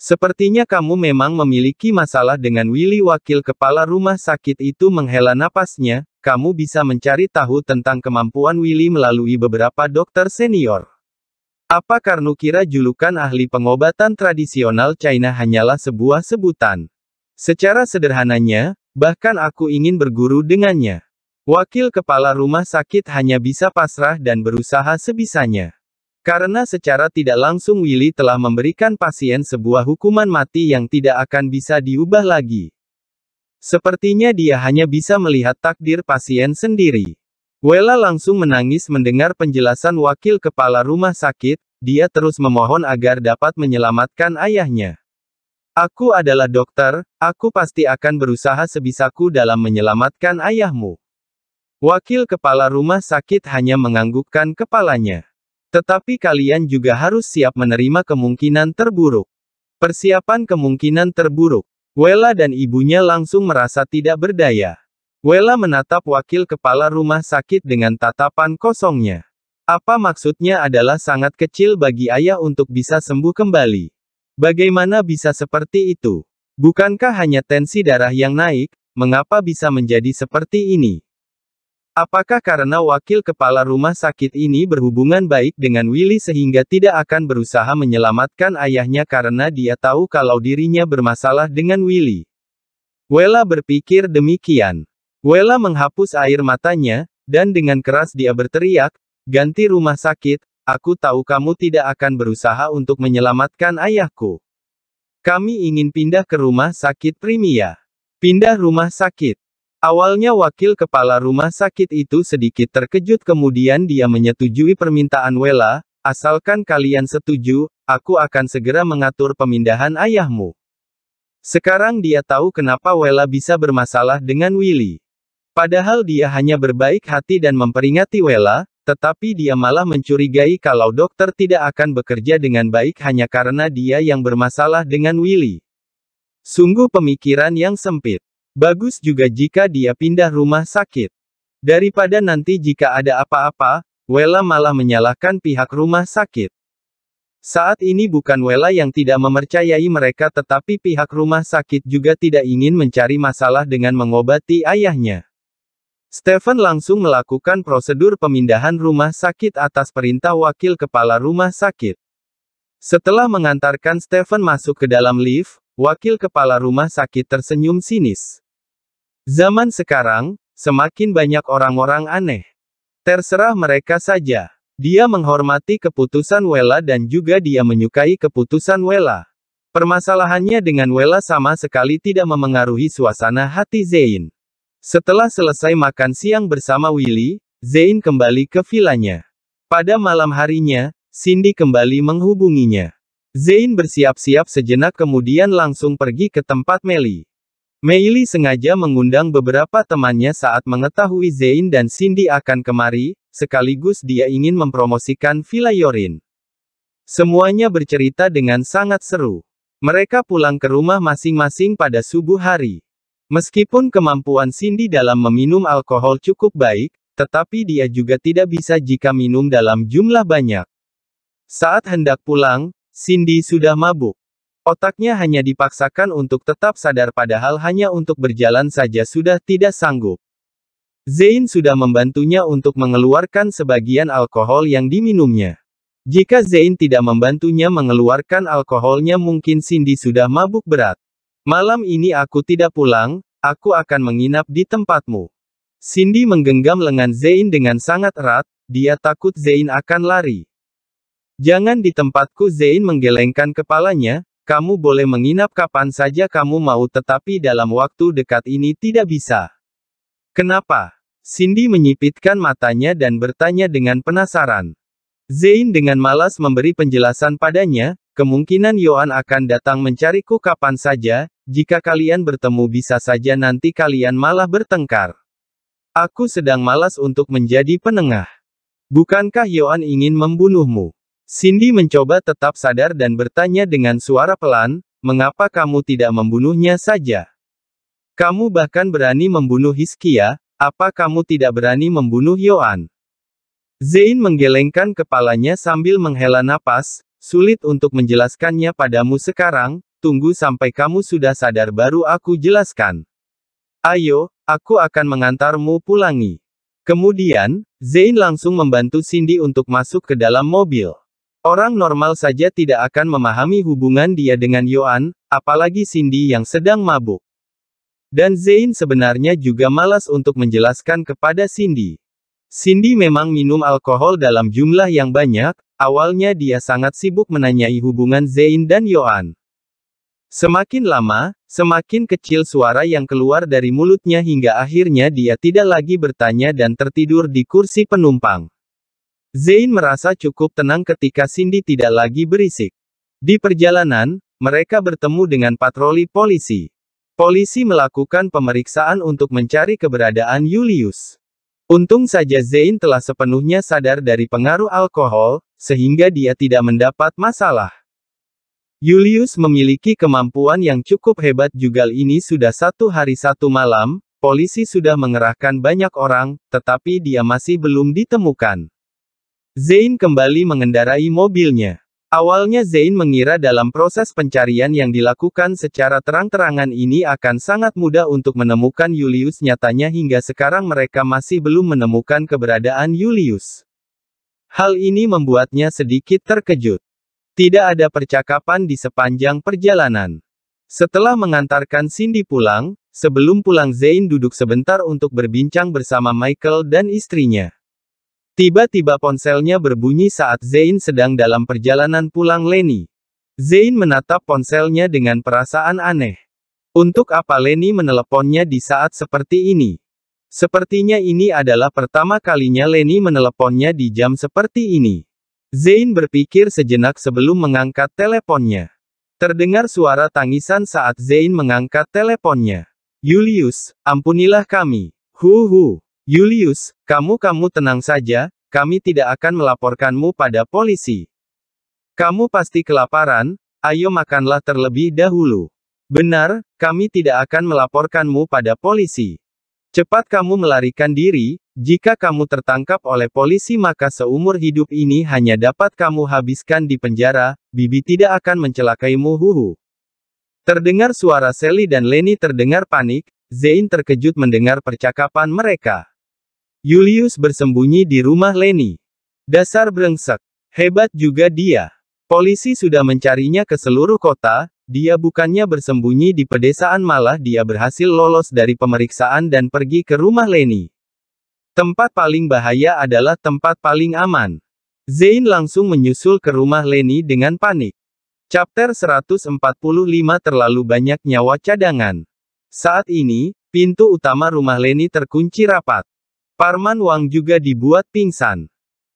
Sepertinya kamu memang memiliki masalah dengan Willy wakil kepala rumah sakit itu menghela napasnya, kamu bisa mencari tahu tentang kemampuan Willy melalui beberapa dokter senior. Apa karena kira julukan ahli pengobatan tradisional China hanyalah sebuah sebutan? Secara sederhananya, bahkan aku ingin berguru dengannya. Wakil kepala rumah sakit hanya bisa pasrah dan berusaha sebisanya. Karena secara tidak langsung Willy telah memberikan pasien sebuah hukuman mati yang tidak akan bisa diubah lagi. Sepertinya dia hanya bisa melihat takdir pasien sendiri. Wela langsung menangis mendengar penjelasan wakil kepala rumah sakit, dia terus memohon agar dapat menyelamatkan ayahnya. Aku adalah dokter, aku pasti akan berusaha sebisaku dalam menyelamatkan ayahmu. Wakil kepala rumah sakit hanya menganggukkan kepalanya. Tetapi kalian juga harus siap menerima kemungkinan terburuk. Persiapan kemungkinan terburuk. Wela dan ibunya langsung merasa tidak berdaya. Wela menatap wakil kepala rumah sakit dengan tatapan kosongnya. Apa maksudnya adalah sangat kecil bagi ayah untuk bisa sembuh kembali. Bagaimana bisa seperti itu? Bukankah hanya tensi darah yang naik, mengapa bisa menjadi seperti ini? Apakah karena wakil kepala rumah sakit ini berhubungan baik dengan Willy sehingga tidak akan berusaha menyelamatkan ayahnya karena dia tahu kalau dirinya bermasalah dengan Willy? Wela berpikir demikian. Wela menghapus air matanya, dan dengan keras dia berteriak, ganti rumah sakit, aku tahu kamu tidak akan berusaha untuk menyelamatkan ayahku. Kami ingin pindah ke rumah sakit Primia. Pindah rumah sakit. Awalnya wakil kepala rumah sakit itu sedikit terkejut kemudian dia menyetujui permintaan Wela, asalkan kalian setuju, aku akan segera mengatur pemindahan ayahmu. Sekarang dia tahu kenapa Wela bisa bermasalah dengan Willy. Padahal dia hanya berbaik hati dan memperingati Wela, tetapi dia malah mencurigai kalau dokter tidak akan bekerja dengan baik hanya karena dia yang bermasalah dengan Willy. Sungguh pemikiran yang sempit. Bagus juga jika dia pindah rumah sakit. Daripada nanti jika ada apa-apa, Wela malah menyalahkan pihak rumah sakit. Saat ini bukan Wela yang tidak memercayai mereka tetapi pihak rumah sakit juga tidak ingin mencari masalah dengan mengobati ayahnya. Stephen langsung melakukan prosedur pemindahan rumah sakit atas perintah wakil kepala rumah sakit. Setelah mengantarkan Stephen masuk ke dalam lift, wakil kepala rumah sakit tersenyum sinis. Zaman sekarang, semakin banyak orang-orang aneh. Terserah mereka saja. Dia menghormati keputusan Wela dan juga dia menyukai keputusan Wela. Permasalahannya dengan Wela sama sekali tidak memengaruhi suasana hati Zain. Setelah selesai makan siang bersama Willy, Zain kembali ke vilanya. Pada malam harinya, Cindy kembali menghubunginya. Zain bersiap-siap sejenak kemudian langsung pergi ke tempat Meli. Meili sengaja mengundang beberapa temannya saat mengetahui Zain dan Cindy akan kemari, sekaligus dia ingin mempromosikan Villa Yorin. Semuanya bercerita dengan sangat seru. Mereka pulang ke rumah masing-masing pada subuh hari. Meskipun kemampuan Cindy dalam meminum alkohol cukup baik, tetapi dia juga tidak bisa jika minum dalam jumlah banyak. Saat hendak pulang, Cindy sudah mabuk. Otaknya hanya dipaksakan untuk tetap sadar padahal hanya untuk berjalan saja sudah tidak sanggup. Zain sudah membantunya untuk mengeluarkan sebagian alkohol yang diminumnya. Jika Zain tidak membantunya mengeluarkan alkoholnya mungkin Cindy sudah mabuk berat. Malam ini aku tidak pulang, aku akan menginap di tempatmu. Cindy menggenggam lengan Zain dengan sangat erat, dia takut Zain akan lari. Jangan di tempatku Zain menggelengkan kepalanya, kamu boleh menginap kapan saja kamu mau tetapi dalam waktu dekat ini tidak bisa. Kenapa? Cindy menyipitkan matanya dan bertanya dengan penasaran. Zain dengan malas memberi penjelasan padanya, kemungkinan Yohan akan datang mencariku kapan saja, jika kalian bertemu bisa saja nanti kalian malah bertengkar. Aku sedang malas untuk menjadi penengah. Bukankah Yohan ingin membunuhmu? Cindy mencoba tetap sadar dan bertanya dengan suara pelan, mengapa kamu tidak membunuhnya saja? Kamu bahkan berani membunuh Hiskia, apa kamu tidak berani membunuh Yoan? Zain menggelengkan kepalanya sambil menghela napas, sulit untuk menjelaskannya padamu sekarang, tunggu sampai kamu sudah sadar baru aku jelaskan. Ayo, aku akan mengantarmu pulangi. Kemudian, Zain langsung membantu Cindy untuk masuk ke dalam mobil. Orang normal saja tidak akan memahami hubungan dia dengan Yoan, apalagi Cindy yang sedang mabuk. Dan Zain sebenarnya juga malas untuk menjelaskan kepada Cindy. Cindy memang minum alkohol dalam jumlah yang banyak, awalnya dia sangat sibuk menanyai hubungan Zain dan Yoan. Semakin lama, semakin kecil suara yang keluar dari mulutnya hingga akhirnya dia tidak lagi bertanya dan tertidur di kursi penumpang. Zain merasa cukup tenang ketika Cindy tidak lagi berisik. Di perjalanan, mereka bertemu dengan patroli polisi. Polisi melakukan pemeriksaan untuk mencari keberadaan Julius. Untung saja Zain telah sepenuhnya sadar dari pengaruh alkohol, sehingga dia tidak mendapat masalah. Julius memiliki kemampuan yang cukup hebat juga ini sudah satu hari satu malam, polisi sudah mengerahkan banyak orang, tetapi dia masih belum ditemukan. Zain kembali mengendarai mobilnya. Awalnya Zain mengira dalam proses pencarian yang dilakukan secara terang-terangan ini akan sangat mudah untuk menemukan Julius nyatanya hingga sekarang mereka masih belum menemukan keberadaan Julius. Hal ini membuatnya sedikit terkejut. Tidak ada percakapan di sepanjang perjalanan. Setelah mengantarkan Cindy pulang, sebelum pulang Zain duduk sebentar untuk berbincang bersama Michael dan istrinya. Tiba-tiba ponselnya berbunyi saat Zain sedang dalam perjalanan pulang Leni. Zain menatap ponselnya dengan perasaan aneh. Untuk apa Leni meneleponnya di saat seperti ini? Sepertinya ini adalah pertama kalinya Leni meneleponnya di jam seperti ini. Zain berpikir sejenak sebelum mengangkat teleponnya. Terdengar suara tangisan saat Zain mengangkat teleponnya. Julius, ampunilah kami. Hu hu. Julius, kamu-kamu tenang saja, kami tidak akan melaporkanmu pada polisi. Kamu pasti kelaparan, ayo makanlah terlebih dahulu. Benar, kami tidak akan melaporkanmu pada polisi. Cepat kamu melarikan diri, jika kamu tertangkap oleh polisi maka seumur hidup ini hanya dapat kamu habiskan di penjara, Bibi tidak akan mencelakaimu huhu. Terdengar suara Sally dan Lenny terdengar panik, Zain terkejut mendengar percakapan mereka. Julius bersembunyi di rumah Leni. Dasar brengsek. Hebat juga dia. Polisi sudah mencarinya ke seluruh kota, dia bukannya bersembunyi di pedesaan malah dia berhasil lolos dari pemeriksaan dan pergi ke rumah Leni. Tempat paling bahaya adalah tempat paling aman. Zain langsung menyusul ke rumah Leni dengan panik. Chapter 145 terlalu banyak nyawa cadangan. Saat ini, pintu utama rumah Leni terkunci rapat. Parman Wang juga dibuat pingsan.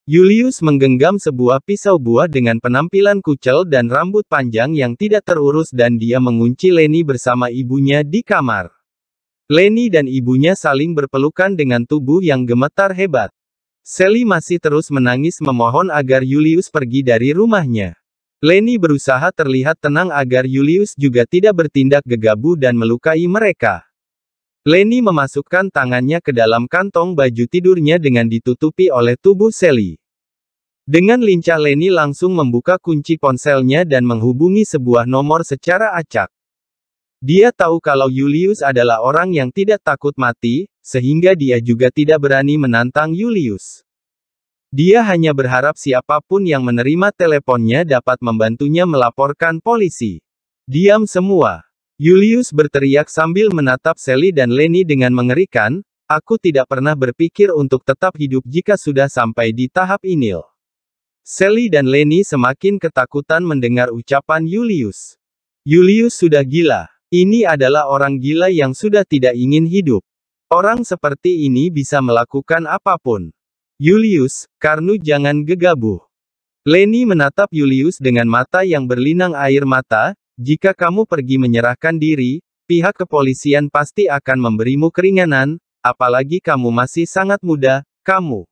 Julius menggenggam sebuah pisau buah dengan penampilan kucel dan rambut panjang yang tidak terurus dan dia mengunci Leni bersama ibunya di kamar. Leni dan ibunya saling berpelukan dengan tubuh yang gemetar hebat. Sally masih terus menangis memohon agar Julius pergi dari rumahnya. Leni berusaha terlihat tenang agar Julius juga tidak bertindak gegabah dan melukai mereka. Lenny memasukkan tangannya ke dalam kantong baju tidurnya dengan ditutupi oleh tubuh Sally. Dengan lincah Lenny langsung membuka kunci ponselnya dan menghubungi sebuah nomor secara acak. Dia tahu kalau Julius adalah orang yang tidak takut mati, sehingga dia juga tidak berani menantang Julius. Dia hanya berharap siapapun yang menerima teleponnya dapat membantunya melaporkan polisi. Diam semua. Julius berteriak sambil menatap Sally dan Lenny dengan mengerikan, aku tidak pernah berpikir untuk tetap hidup jika sudah sampai di tahap inil. Sally dan Lenny semakin ketakutan mendengar ucapan Julius. Julius sudah gila. Ini adalah orang gila yang sudah tidak ingin hidup. Orang seperti ini bisa melakukan apapun. Julius, Karnu jangan gegabah. Lenny menatap Julius dengan mata yang berlinang air mata, jika kamu pergi menyerahkan diri, pihak kepolisian pasti akan memberimu keringanan, apalagi kamu masih sangat muda, kamu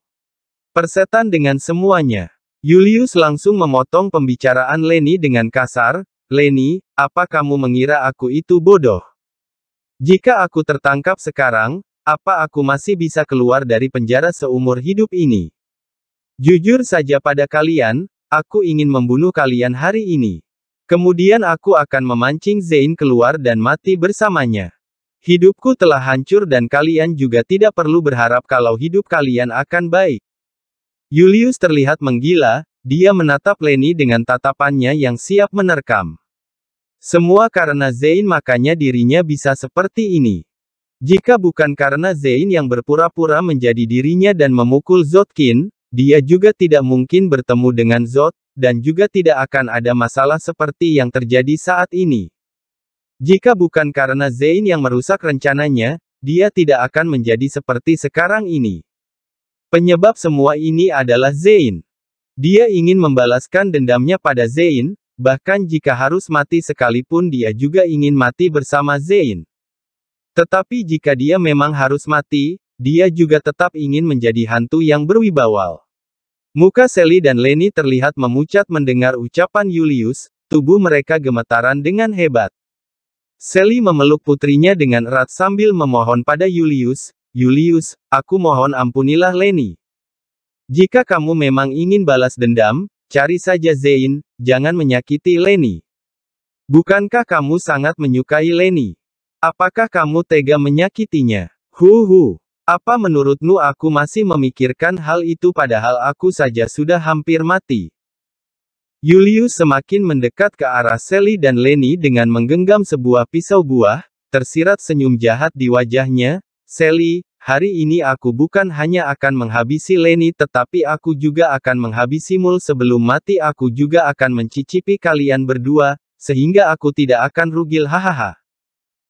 persetan dengan semuanya. Julius langsung memotong pembicaraan Leni dengan kasar, Leni, apa kamu mengira aku itu bodoh? Jika aku tertangkap sekarang, apa aku masih bisa keluar dari penjara seumur hidup ini? Jujur saja pada kalian, aku ingin membunuh kalian hari ini. Kemudian aku akan memancing Zain keluar dan mati bersamanya. Hidupku telah hancur dan kalian juga tidak perlu berharap kalau hidup kalian akan baik. Julius terlihat menggila, dia menatap Lenny dengan tatapannya yang siap menerkam. Semua karena Zain makanya dirinya bisa seperti ini. Jika bukan karena Zain yang berpura-pura menjadi dirinya dan memukul Zotkin, dia juga tidak mungkin bertemu dengan Zot, dan juga tidak akan ada masalah seperti yang terjadi saat ini. Jika bukan karena Zain yang merusak rencananya, dia tidak akan menjadi seperti sekarang ini. Penyebab semua ini adalah Zain. Dia ingin membalaskan dendamnya pada Zain, bahkan jika harus mati sekalipun dia juga ingin mati bersama Zain. Tetapi jika dia memang harus mati, dia juga tetap ingin menjadi hantu yang berwibawa. Muka Sally dan Lenny terlihat memucat mendengar ucapan Julius, tubuh mereka gemetaran dengan hebat. Sally memeluk putrinya dengan erat sambil memohon pada Julius, Julius, aku mohon ampunilah Lenny. Jika kamu memang ingin balas dendam, cari saja Zain, jangan menyakiti Lenny. Bukankah kamu sangat menyukai Lenny? Apakah kamu tega menyakitinya? Huhu. Apa menurutmu aku masih memikirkan hal itu padahal aku saja sudah hampir mati? Julius semakin mendekat ke arah Sally dan Lenny dengan menggenggam sebuah pisau buah, tersirat senyum jahat di wajahnya, Sally, hari ini aku bukan hanya akan menghabisi Lenny tetapi aku juga akan menghabisi Mul sebelum mati aku juga akan mencicipi kalian berdua, sehingga aku tidak akan rugil hahaha.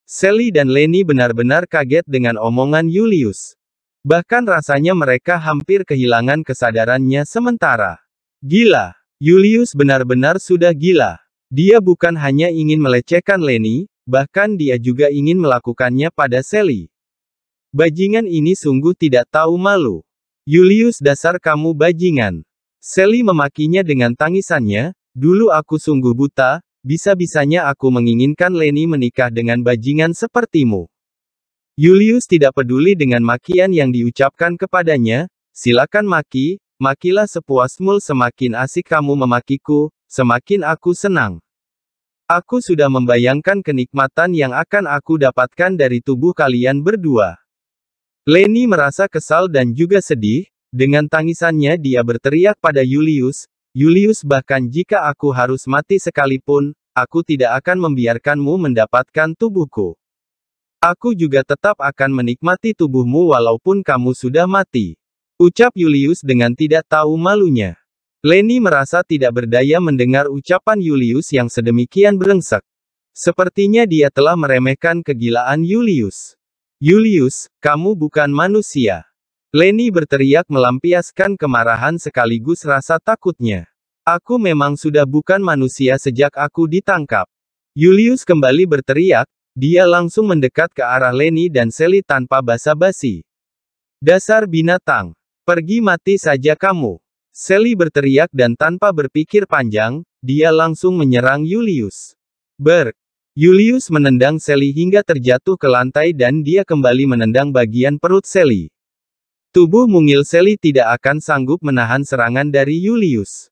Sally dan Lenny benar-benar kaget dengan omongan Julius. Bahkan rasanya mereka hampir kehilangan kesadarannya sementara. Gila, Julius benar-benar sudah gila. Dia bukan hanya ingin melecehkan Lenny, bahkan dia juga ingin melakukannya pada Sally. Bajingan ini sungguh tidak tahu malu. Julius dasar kamu bajingan. Sally memakinya dengan tangisannya, dulu aku sungguh buta, bisa-bisanya aku menginginkan Leni menikah dengan bajingan sepertimu. Julius tidak peduli dengan makian yang diucapkan kepadanya, silakan maki, makilah sepuasmu semakin asik kamu memakiku, semakin aku senang. Aku sudah membayangkan kenikmatan yang akan aku dapatkan dari tubuh kalian berdua. Leni merasa kesal dan juga sedih, dengan tangisannya dia berteriak pada Julius, Julius bahkan jika aku harus mati sekalipun, aku tidak akan membiarkanmu mendapatkan tubuhku. Aku juga tetap akan menikmati tubuhmu walaupun kamu sudah mati. Ucap Julius dengan tidak tahu malunya. Lenny merasa tidak berdaya mendengar ucapan Julius yang sedemikian berengsek. Sepertinya dia telah meremehkan kegilaan Julius. Julius, kamu bukan manusia. Lenny berteriak melampiaskan kemarahan sekaligus rasa takutnya. Aku memang sudah bukan manusia sejak aku ditangkap. Julius kembali berteriak, dia langsung mendekat ke arah Lenny dan Sally tanpa basa-basi. Dasar binatang, pergi mati saja kamu. Sally berteriak dan tanpa berpikir panjang, dia langsung menyerang Julius. Ber, Julius menendang Sally hingga terjatuh ke lantai dan dia kembali menendang bagian perut Sally. Tubuh mungil Sally tidak akan sanggup menahan serangan dari Julius.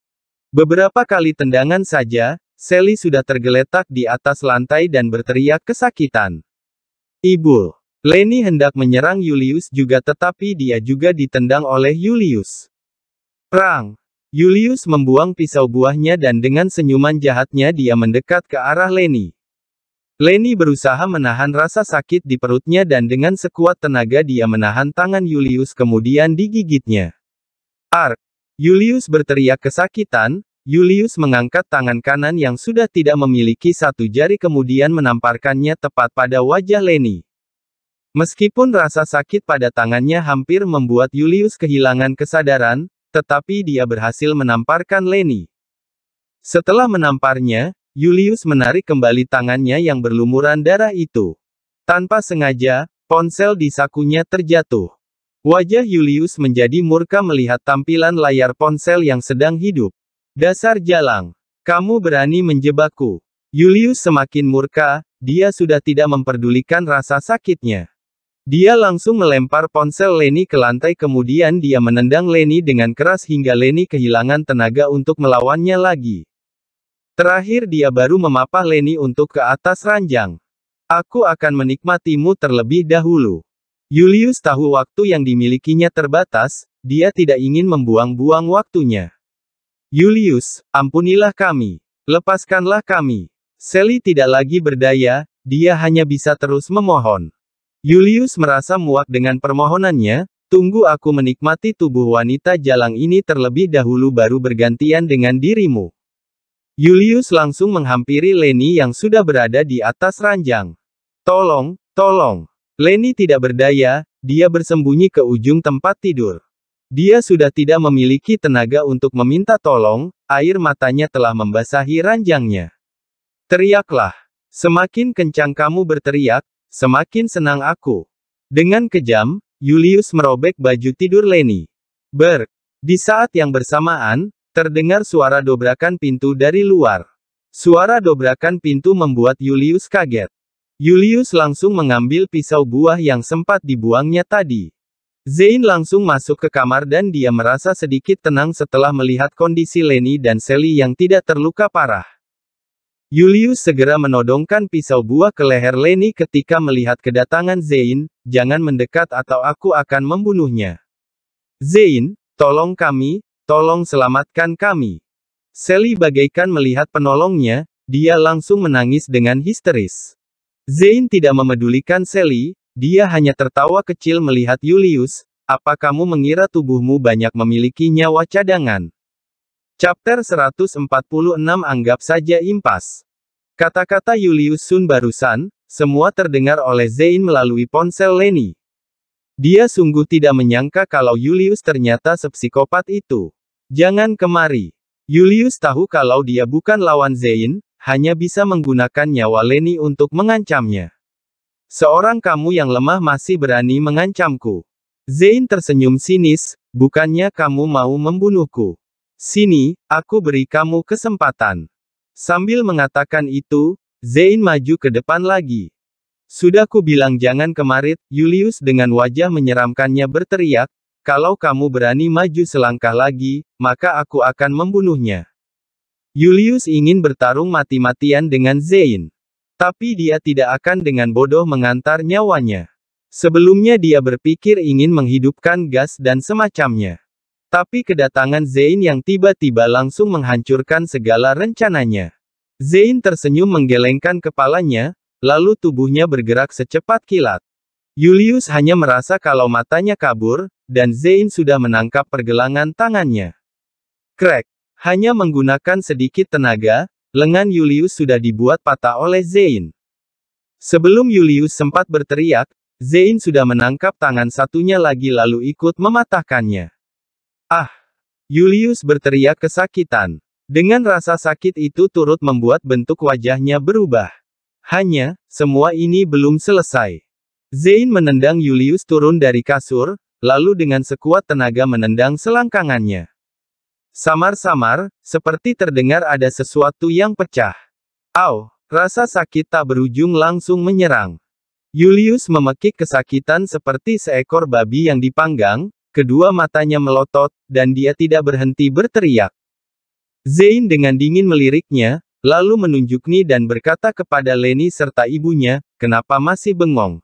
Beberapa kali tendangan saja, Sally sudah tergeletak di atas lantai dan berteriak kesakitan. Ibu, Lenny hendak menyerang Julius juga tetapi dia juga ditendang oleh Julius. Perang, Julius membuang pisau buahnya dan dengan senyuman jahatnya dia mendekat ke arah Lenny. Leni berusaha menahan rasa sakit di perutnya dan dengan sekuat tenaga dia menahan tangan Julius kemudian digigitnya. Ar, Julius berteriak kesakitan, Julius mengangkat tangan kanan yang sudah tidak memiliki satu jari kemudian menamparkannya tepat pada wajah Leni. Meskipun rasa sakit pada tangannya hampir membuat Julius kehilangan kesadaran, tetapi dia berhasil menamparkan Leni. Setelah menamparnya, Julius menarik kembali tangannya yang berlumuran darah itu. Tanpa sengaja, ponsel di sakunya terjatuh. Wajah Julius menjadi murka melihat tampilan layar ponsel yang sedang hidup. Dasar jalang. Kamu berani menjebakku. Julius semakin murka, dia sudah tidak memperdulikan rasa sakitnya. Dia langsung melempar ponsel Lenny ke lantai kemudian dia menendang Lenny dengan keras hingga Lenny kehilangan tenaga untuk melawannya lagi. Terakhir dia baru memapah Leni untuk ke atas ranjang. Aku akan menikmatimu terlebih dahulu. Julius tahu waktu yang dimilikinya terbatas, dia tidak ingin membuang-buang waktunya. Julius, ampunilah kami. Lepaskanlah kami. Sally tidak lagi berdaya, dia hanya bisa terus memohon. Julius merasa muak dengan permohonannya, tunggu aku menikmati tubuh wanita jalang ini terlebih dahulu baru bergantian dengan dirimu. Julius langsung menghampiri Leni yang sudah berada di atas ranjang. Tolong, tolong. Leni tidak berdaya, dia bersembunyi ke ujung tempat tidur. Dia sudah tidak memiliki tenaga untuk meminta tolong, air matanya telah membasahi ranjangnya. Teriaklah. Semakin kencang kamu berteriak, semakin senang aku. Dengan kejam, Julius merobek baju tidur Leni. Ber. Di saat yang bersamaan, Terdengar suara dobrakan pintu dari luar. Suara dobrakan pintu membuat Julius kaget. Julius langsung mengambil pisau buah yang sempat dibuangnya tadi. Zain langsung masuk ke kamar dan dia merasa sedikit tenang setelah melihat kondisi Lenny dan Sally yang tidak terluka parah. Julius segera menodongkan pisau buah ke leher Lenny ketika melihat kedatangan Zain, jangan mendekat atau aku akan membunuhnya. Zain, tolong kami, Tolong selamatkan kami. Sally bagaikan melihat penolongnya, dia langsung menangis dengan histeris. Zain tidak memedulikan Sally, dia hanya tertawa kecil melihat Julius, apa kamu mengira tubuhmu banyak memiliki nyawa cadangan? Chapter 146 anggap saja impas. Kata-kata Julius Sun barusan, semua terdengar oleh Zain melalui ponsel Lenny. Dia sungguh tidak menyangka kalau Julius ternyata sepsikopat itu. Jangan kemari. Julius tahu kalau dia bukan lawan Zain, hanya bisa menggunakan nyawa Leni untuk mengancamnya. Seorang kamu yang lemah masih berani mengancamku. Zain tersenyum sinis, bukannya kamu mau membunuhku. Sini, aku beri kamu kesempatan. Sambil mengatakan itu, Zain maju ke depan lagi. Sudah ku bilang jangan kemarit, Julius dengan wajah menyeramkannya berteriak, kalau kamu berani maju selangkah lagi, maka aku akan membunuhnya. Julius ingin bertarung mati-matian dengan Zain. Tapi dia tidak akan dengan bodoh mengantar nyawanya. Sebelumnya dia berpikir ingin menghidupkan gas dan semacamnya. Tapi kedatangan Zain yang tiba-tiba langsung menghancurkan segala rencananya. Zain tersenyum menggelengkan kepalanya, lalu tubuhnya bergerak secepat kilat. Julius hanya merasa kalau matanya kabur, dan Zain sudah menangkap pergelangan tangannya. Crack, hanya menggunakan sedikit tenaga, lengan Julius sudah dibuat patah oleh Zain. Sebelum Julius sempat berteriak, Zain sudah menangkap tangan satunya lagi lalu ikut mematahkannya. Ah! Julius berteriak kesakitan. Dengan rasa sakit itu turut membuat bentuk wajahnya berubah. Hanya, semua ini belum selesai. Zain menendang Julius turun dari kasur, lalu dengan sekuat tenaga menendang selangkangannya. Samar-samar, seperti terdengar ada sesuatu yang pecah. Au, rasa sakit tak berujung langsung menyerang. Julius memekik kesakitan seperti seekor babi yang dipanggang, kedua matanya melotot, dan dia tidak berhenti berteriak. Zain dengan dingin meliriknya, lalu menunjukni dan berkata kepada Leni serta ibunya, kenapa masih bengong.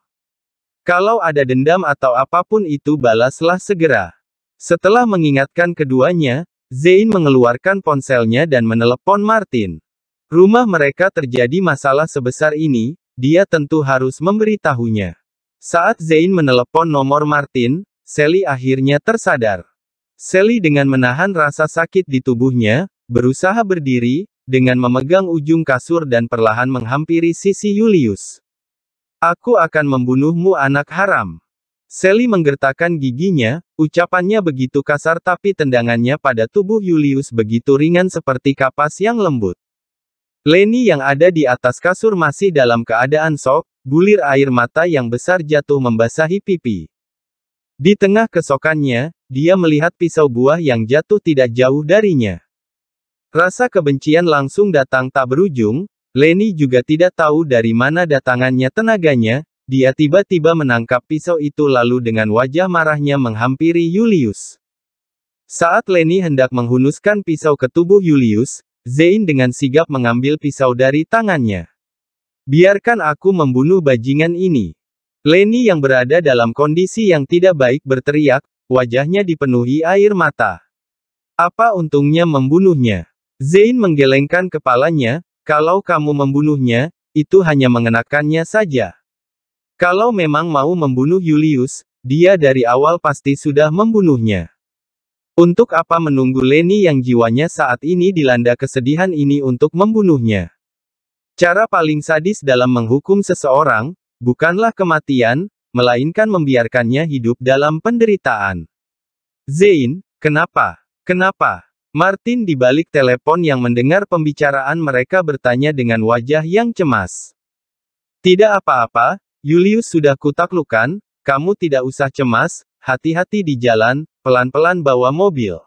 Kalau ada dendam atau apapun itu balaslah segera. Setelah mengingatkan keduanya, Zain mengeluarkan ponselnya dan menelepon Martin. Rumah mereka terjadi masalah sebesar ini, dia tentu harus memberitahunya. Saat Zain menelepon nomor Martin, Sally akhirnya tersadar. Sally dengan menahan rasa sakit di tubuhnya, berusaha berdiri, dengan memegang ujung kasur dan perlahan menghampiri sisi Julius. Aku akan membunuhmu anak haram. Sally menggertakkan giginya, ucapannya begitu kasar tapi tendangannya pada tubuh Julius begitu ringan seperti kapas yang lembut. Lenny yang ada di atas kasur masih dalam keadaan sok, bulir air mata yang besar jatuh membasahi pipi. Di tengah kesokannya, dia melihat pisau buah yang jatuh tidak jauh darinya. Rasa kebencian langsung datang tak berujung, Lenny juga tidak tahu dari mana datangannya tenaganya, dia tiba-tiba menangkap pisau itu lalu dengan wajah marahnya menghampiri Julius. Saat Lenny hendak menghunuskan pisau ke tubuh Julius, Zain dengan sigap mengambil pisau dari tangannya. Biarkan aku membunuh bajingan ini. Lenny yang berada dalam kondisi yang tidak baik berteriak, wajahnya dipenuhi air mata. Apa untungnya membunuhnya? Zain menggelengkan kepalanya, kalau kamu membunuhnya, itu hanya mengenakannya saja. Kalau memang mau membunuh Julius, dia dari awal pasti sudah membunuhnya. Untuk apa menunggu Leni yang jiwanya saat ini dilanda kesedihan ini untuk membunuhnya? Cara paling sadis dalam menghukum seseorang, bukanlah kematian, melainkan membiarkannya hidup dalam penderitaan. Zain, kenapa? Kenapa? Martin di balik telepon yang mendengar pembicaraan mereka bertanya dengan wajah yang cemas. Tidak apa-apa, Julius sudah kutaklukan, kamu tidak usah cemas, hati-hati di jalan, pelan-pelan bawa mobil.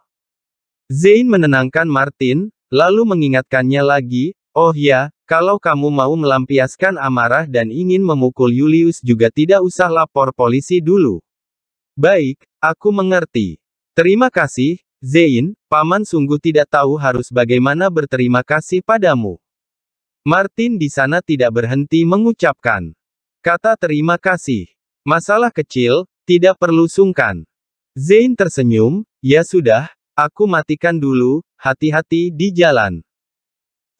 Zain menenangkan Martin, lalu mengingatkannya lagi, oh ya, kalau kamu mau melampiaskan amarah dan ingin memukul Julius juga tidak usah lapor polisi dulu. Baik, aku mengerti. Terima kasih, Zain, paman sungguh tidak tahu harus bagaimana berterima kasih padamu. Martin di sana tidak berhenti mengucapkan kata terima kasih. Masalah kecil, tidak perlu sungkan. Zain tersenyum, ya sudah, aku matikan dulu, hati-hati di jalan.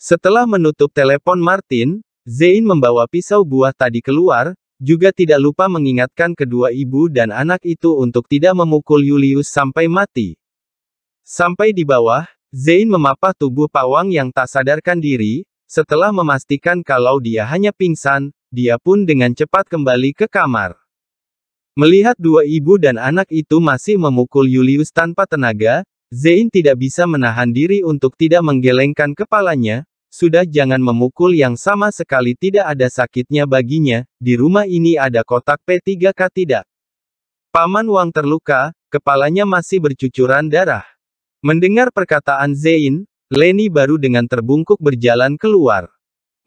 Setelah menutup telepon Martin, Zain membawa pisau buah tadi keluar, juga tidak lupa mengingatkan kedua ibu dan anak itu untuk tidak memukul Julius sampai mati. Sampai di bawah, Zain memapah tubuh pawang yang tak sadarkan diri, setelah memastikan kalau dia hanya pingsan, dia pun dengan cepat kembali ke kamar. Melihat dua ibu dan anak itu masih memukul Julius tanpa tenaga, Zain tidak bisa menahan diri untuk tidak menggelengkan kepalanya, sudah jangan memukul yang sama sekali tidak ada sakitnya baginya, di rumah ini ada kotak P3K tidak. Paman Wang terluka, kepalanya masih bercucuran darah. Mendengar perkataan Zain, Leni baru dengan terbungkuk berjalan keluar.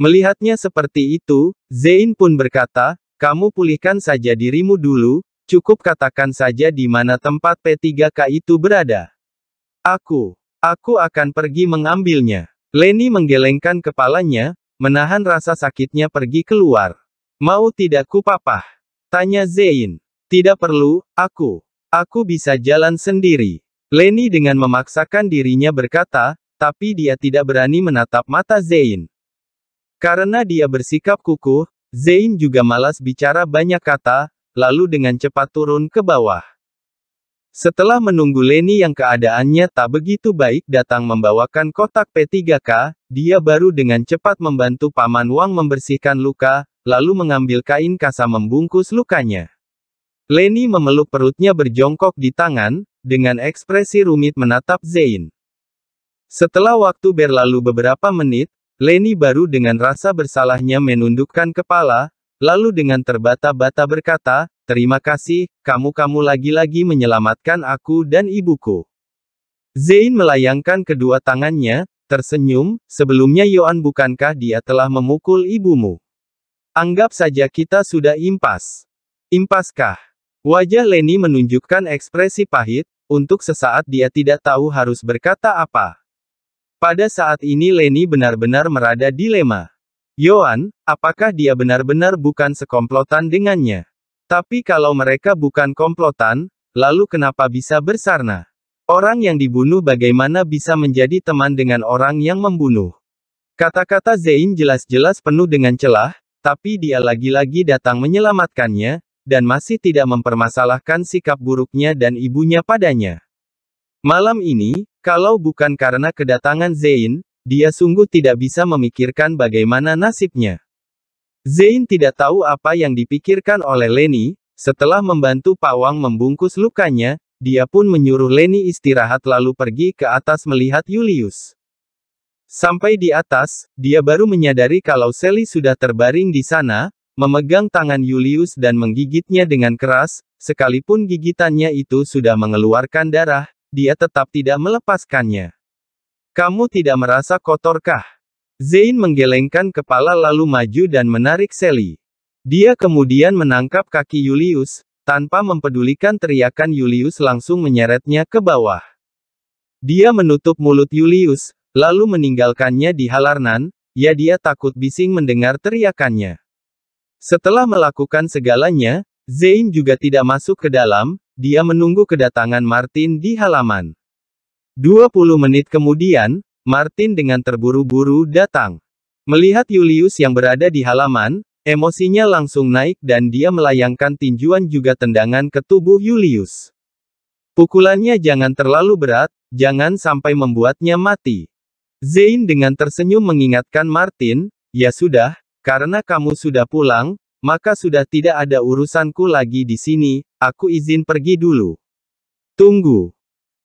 Melihatnya seperti itu, Zain pun berkata, kamu pulihkan saja dirimu dulu, cukup katakan saja di mana tempat P3K itu berada. Aku, aku akan pergi mengambilnya. Leni menggelengkan kepalanya, menahan rasa sakitnya pergi keluar. Mau tidak ku papah? Tanya Zain. Tidak perlu, aku. Aku bisa jalan sendiri. Leni dengan memaksakan dirinya berkata, tapi dia tidak berani menatap mata Zain. Karena dia bersikap kukuh, Zain juga malas bicara banyak kata, lalu dengan cepat turun ke bawah. Setelah menunggu Leni yang keadaannya tak begitu baik datang membawakan kotak P3K, dia baru dengan cepat membantu Paman Wang membersihkan luka, lalu mengambil kain kasa membungkus lukanya. Leni memeluk perutnya berjongkok di tangan, dengan ekspresi rumit menatap Zain. Setelah waktu berlalu beberapa menit, Lenny baru dengan rasa bersalahnya menundukkan kepala, lalu dengan terbata-bata berkata, Terima kasih, kamu-kamu lagi-lagi menyelamatkan aku dan ibuku. Zain melayangkan kedua tangannya, tersenyum, sebelumnya Yohan bukankah dia telah memukul ibumu? Anggap saja kita sudah impas. Impaskah? Wajah Leni menunjukkan ekspresi pahit, untuk sesaat dia tidak tahu harus berkata apa. Pada saat ini Leni benar-benar merada dilema. Yoan, apakah dia benar-benar bukan sekomplotan dengannya? Tapi kalau mereka bukan komplotan, lalu kenapa bisa bersarna? Orang yang dibunuh bagaimana bisa menjadi teman dengan orang yang membunuh? Kata-kata Zain jelas-jelas penuh dengan celah, tapi dia lagi-lagi datang menyelamatkannya, dan masih tidak mempermasalahkan sikap buruknya dan ibunya padanya. Malam ini, kalau bukan karena kedatangan Zain, dia sungguh tidak bisa memikirkan bagaimana nasibnya. Zain tidak tahu apa yang dipikirkan oleh Leni, setelah membantu Pawang membungkus lukanya, dia pun menyuruh Leni istirahat lalu pergi ke atas melihat Julius. Sampai di atas, dia baru menyadari kalau Sally sudah terbaring di sana, memegang tangan Julius dan menggigitnya dengan keras, sekalipun gigitannya itu sudah mengeluarkan darah, dia tetap tidak melepaskannya. Kamu tidak merasa kotorkah? Zain menggelengkan kepala lalu maju dan menarik Sally. Dia kemudian menangkap kaki Julius, tanpa mempedulikan teriakan Julius langsung menyeretnya ke bawah. Dia menutup mulut Julius, lalu meninggalkannya di Halarnan, ya dia takut bising mendengar teriakannya. Setelah melakukan segalanya, Zain juga tidak masuk ke dalam, dia menunggu kedatangan Martin di halaman. 20 menit kemudian, Martin dengan terburu-buru datang. Melihat Julius yang berada di halaman, emosinya langsung naik dan dia melayangkan tinjuan juga tendangan ke tubuh Julius. Pukulannya jangan terlalu berat, jangan sampai membuatnya mati. Zain dengan tersenyum mengingatkan Martin, ya sudah, karena kamu sudah pulang, maka sudah tidak ada urusanku lagi di sini, aku izin pergi dulu. Tunggu.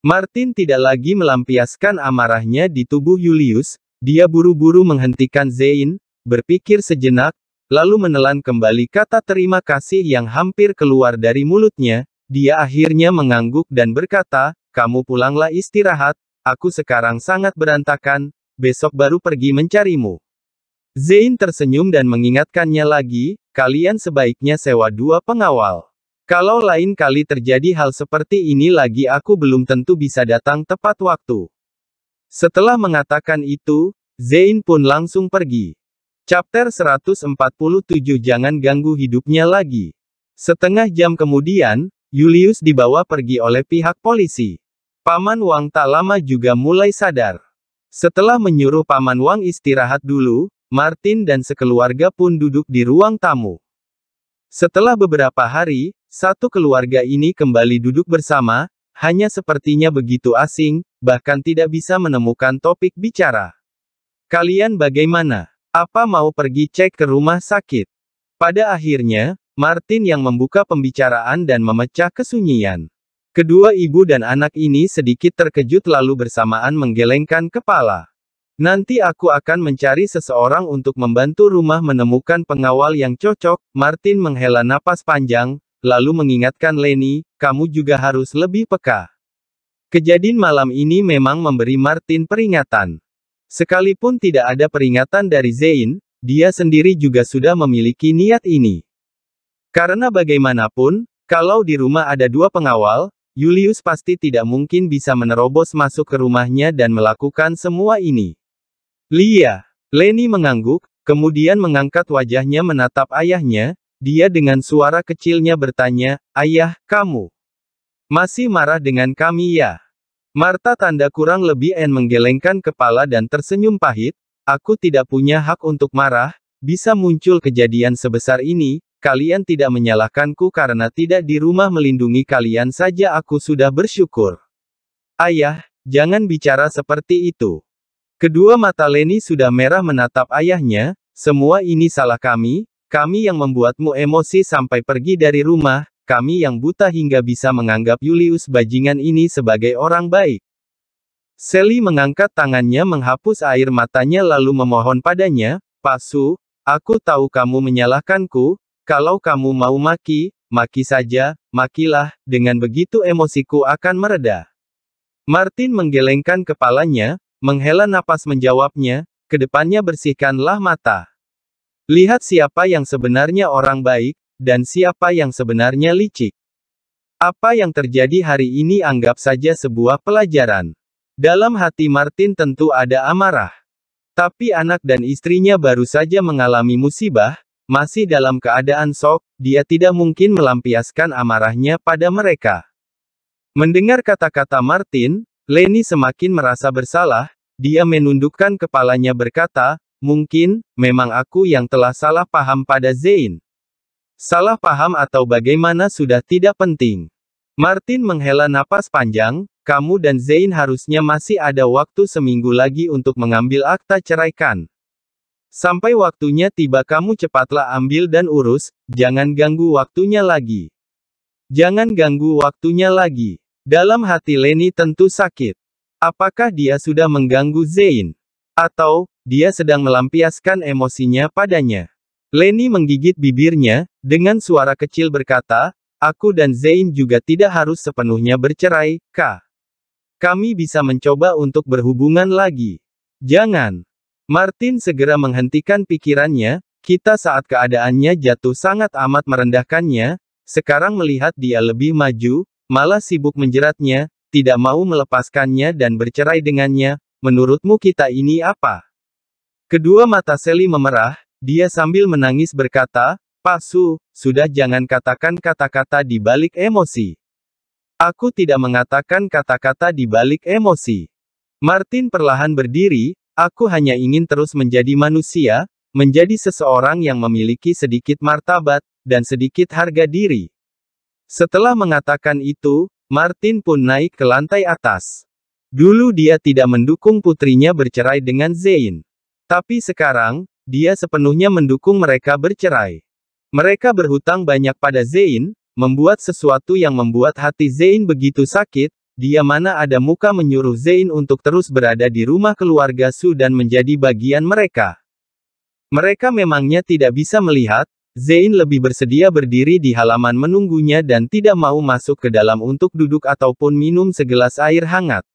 Martin tidak lagi melampiaskan amarahnya di tubuh Julius, dia buru-buru menghentikan Zain, berpikir sejenak, lalu menelan kembali kata terima kasih yang hampir keluar dari mulutnya, dia akhirnya mengangguk dan berkata, kamu pulanglah istirahat, aku sekarang sangat berantakan, besok baru pergi mencarimu. Zain tersenyum dan mengingatkannya lagi, kalian sebaiknya sewa dua pengawal. Kalau lain kali terjadi hal seperti ini lagi aku belum tentu bisa datang tepat waktu. Setelah mengatakan itu, Zain pun langsung pergi. Chapter 147 Jangan ganggu hidupnya lagi. Setengah jam kemudian, Julius dibawa pergi oleh pihak polisi. Paman Wang tak lama juga mulai sadar. Setelah menyuruh Paman Wang istirahat dulu, Martin dan sekeluarga pun duduk di ruang tamu. Setelah beberapa hari, satu keluarga ini kembali duduk bersama, hanya sepertinya begitu asing, bahkan tidak bisa menemukan topik bicara. Kalian bagaimana? Apa mau pergi cek ke rumah sakit? Pada akhirnya, Martin yang membuka pembicaraan dan memecah kesunyian. Kedua ibu dan anak ini sedikit terkejut lalu bersamaan menggelengkan kepala. Nanti aku akan mencari seseorang untuk membantu rumah menemukan pengawal yang cocok, Martin menghela napas panjang, lalu mengingatkan Lenny, kamu juga harus lebih peka. Kejadian malam ini memang memberi Martin peringatan. Sekalipun tidak ada peringatan dari Zain, dia sendiri juga sudah memiliki niat ini. Karena bagaimanapun, kalau di rumah ada dua pengawal, Julius pasti tidak mungkin bisa menerobos masuk ke rumahnya dan melakukan semua ini. Lia. Leni mengangguk, kemudian mengangkat wajahnya menatap ayahnya, dia dengan suara kecilnya bertanya, Ayah, kamu masih marah dengan kami ya? Marta tanda kurang lebih N menggelengkan kepala dan tersenyum pahit, aku tidak punya hak untuk marah, bisa muncul kejadian sebesar ini, kalian tidak menyalahkanku karena tidak di rumah melindungi kalian saja aku sudah bersyukur. Ayah, jangan bicara seperti itu. Kedua mata Leni sudah merah menatap ayahnya, semua ini salah kami, kami yang membuatmu emosi sampai pergi dari rumah, kami yang buta hingga bisa menganggap Julius bajingan ini sebagai orang baik. Sally mengangkat tangannya menghapus air matanya lalu memohon padanya, Pasu, aku tahu kamu menyalahkanku, kalau kamu mau maki, maki saja, makilah, dengan begitu emosiku akan mereda. Martin menggelengkan kepalanya, Menghela napas menjawabnya, kedepannya bersihkanlah mata. Lihat siapa yang sebenarnya orang baik, dan siapa yang sebenarnya licik. Apa yang terjadi hari ini anggap saja sebuah pelajaran. Dalam hati Martin tentu ada amarah. Tapi anak dan istrinya baru saja mengalami musibah, masih dalam keadaan sok, dia tidak mungkin melampiaskan amarahnya pada mereka. Mendengar kata-kata Martin, Leni semakin merasa bersalah, dia menundukkan kepalanya berkata, mungkin, memang aku yang telah salah paham pada Zain. Salah paham atau bagaimana sudah tidak penting. Martin menghela napas panjang, kamu dan Zain harusnya masih ada waktu seminggu lagi untuk mengambil akta ceraikan. Sampai waktunya tiba kamu cepatlah ambil dan urus, jangan ganggu waktunya lagi. Jangan ganggu waktunya lagi. Dalam hati Lenny tentu sakit. Apakah dia sudah mengganggu Zain? Atau, dia sedang melampiaskan emosinya padanya? Lenny menggigit bibirnya, dengan suara kecil berkata, Aku dan Zain juga tidak harus sepenuhnya bercerai, Kak. Kami bisa mencoba untuk berhubungan lagi. Jangan. Martin segera menghentikan pikirannya, kita saat keadaannya jatuh sangat amat merendahkannya, sekarang melihat dia lebih maju, Malah sibuk menjeratnya, tidak mau melepaskannya dan bercerai dengannya, menurutmu kita ini apa? Kedua mata Sally memerah, dia sambil menangis berkata, Pak Su, sudah jangan katakan kata-kata di balik emosi. Aku tidak mengatakan kata-kata di balik emosi. Martin perlahan berdiri, aku hanya ingin terus menjadi manusia, menjadi seseorang yang memiliki sedikit martabat, dan sedikit harga diri. Setelah mengatakan itu, Martin pun naik ke lantai atas. Dulu dia tidak mendukung putrinya bercerai dengan Zain. Tapi sekarang, dia sepenuhnya mendukung mereka bercerai. Mereka berhutang banyak pada Zain, membuat sesuatu yang membuat hati Zain begitu sakit, dia mana ada muka menyuruh Zain untuk terus berada di rumah keluarga Su dan menjadi bagian mereka. Mereka memangnya tidak bisa melihat, Zain lebih bersedia berdiri di halaman menunggunya dan tidak mau masuk ke dalam untuk duduk ataupun minum segelas air hangat.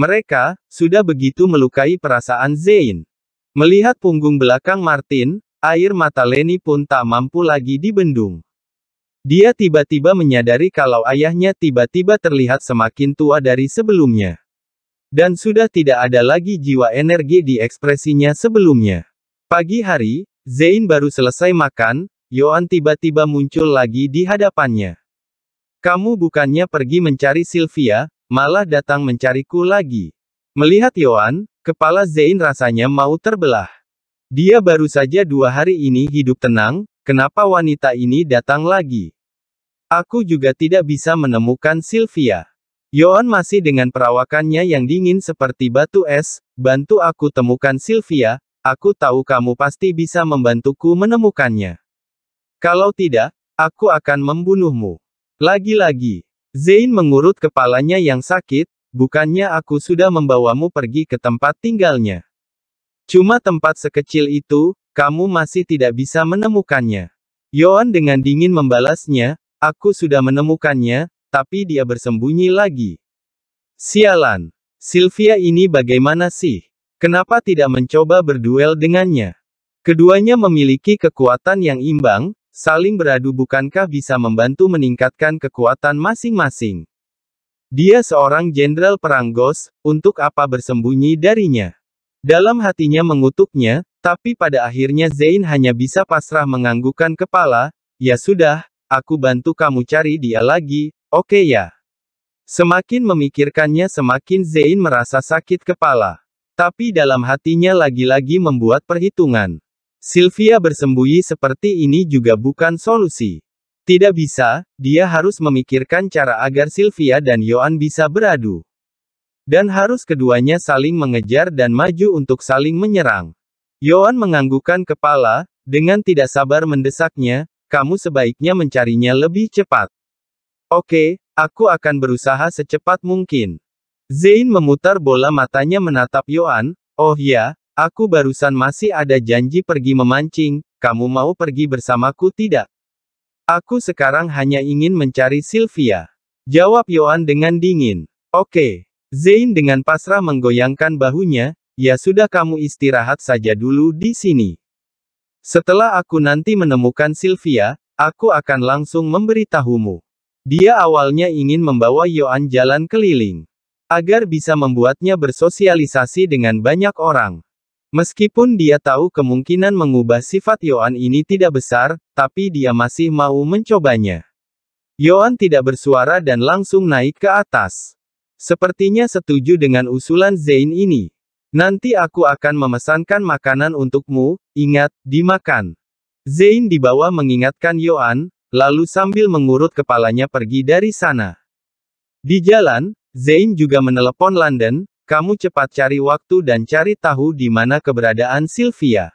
Mereka, sudah begitu melukai perasaan Zain. Melihat punggung belakang Martin, air mata Lenny pun tak mampu lagi dibendung. Dia tiba-tiba menyadari kalau ayahnya tiba-tiba terlihat semakin tua dari sebelumnya. Dan sudah tidak ada lagi jiwa energi di ekspresinya sebelumnya. Pagi hari, Zain baru selesai makan, Yoan tiba-tiba muncul lagi di hadapannya. Kamu bukannya pergi mencari Sylvia, malah datang mencariku lagi. Melihat Yoan, kepala Zain rasanya mau terbelah. Dia baru saja dua hari ini hidup tenang, kenapa wanita ini datang lagi? Aku juga tidak bisa menemukan Sylvia. Yoan masih dengan perawakannya yang dingin seperti batu es, bantu aku temukan Sylvia, Aku tahu kamu pasti bisa membantuku menemukannya. Kalau tidak, aku akan membunuhmu. Lagi-lagi, Zain mengurut kepalanya yang sakit, bukannya aku sudah membawamu pergi ke tempat tinggalnya. Cuma tempat sekecil itu, kamu masih tidak bisa menemukannya. Yoan dengan dingin membalasnya, aku sudah menemukannya, tapi dia bersembunyi lagi. Sialan, Sylvia ini bagaimana sih? Kenapa tidak mencoba berduel dengannya? Keduanya memiliki kekuatan yang imbang, saling beradu bukankah bisa membantu meningkatkan kekuatan masing-masing? Dia seorang jenderal perang Ghost, untuk apa bersembunyi darinya? Dalam hatinya mengutuknya, tapi pada akhirnya Zain hanya bisa pasrah menganggukkan kepala, ya sudah, aku bantu kamu cari dia lagi, oke okay ya. Semakin memikirkannya semakin Zain merasa sakit kepala. Tapi dalam hatinya lagi-lagi membuat perhitungan. Sylvia bersembunyi seperti ini juga bukan solusi. Tidak bisa, dia harus memikirkan cara agar Sylvia dan Yoan bisa beradu. Dan harus keduanya saling mengejar dan maju untuk saling menyerang. Yoan menganggukkan kepala, dengan tidak sabar mendesaknya, kamu sebaiknya mencarinya lebih cepat. Oke, aku akan berusaha secepat mungkin. Zain memutar bola matanya menatap Yoan, oh ya, aku barusan masih ada janji pergi memancing, kamu mau pergi bersamaku tidak? Aku sekarang hanya ingin mencari Sylvia. Jawab Yoan dengan dingin. Oke. Zain dengan pasrah menggoyangkan bahunya, ya sudah kamu istirahat saja dulu di sini. Setelah aku nanti menemukan Sylvia, aku akan langsung memberitahumu. Dia awalnya ingin membawa Yoan jalan keliling agar bisa membuatnya bersosialisasi dengan banyak orang. Meskipun dia tahu kemungkinan mengubah sifat Yoan ini tidak besar, tapi dia masih mau mencobanya. Yoan tidak bersuara dan langsung naik ke atas. Sepertinya setuju dengan usulan Zain ini. Nanti aku akan memesankan makanan untukmu, ingat, dimakan. Zain di bawah mengingatkan Yoan, lalu sambil mengurut kepalanya pergi dari sana. Di jalan, Zain juga menelepon London, kamu cepat cari waktu dan cari tahu di mana keberadaan Sylvia.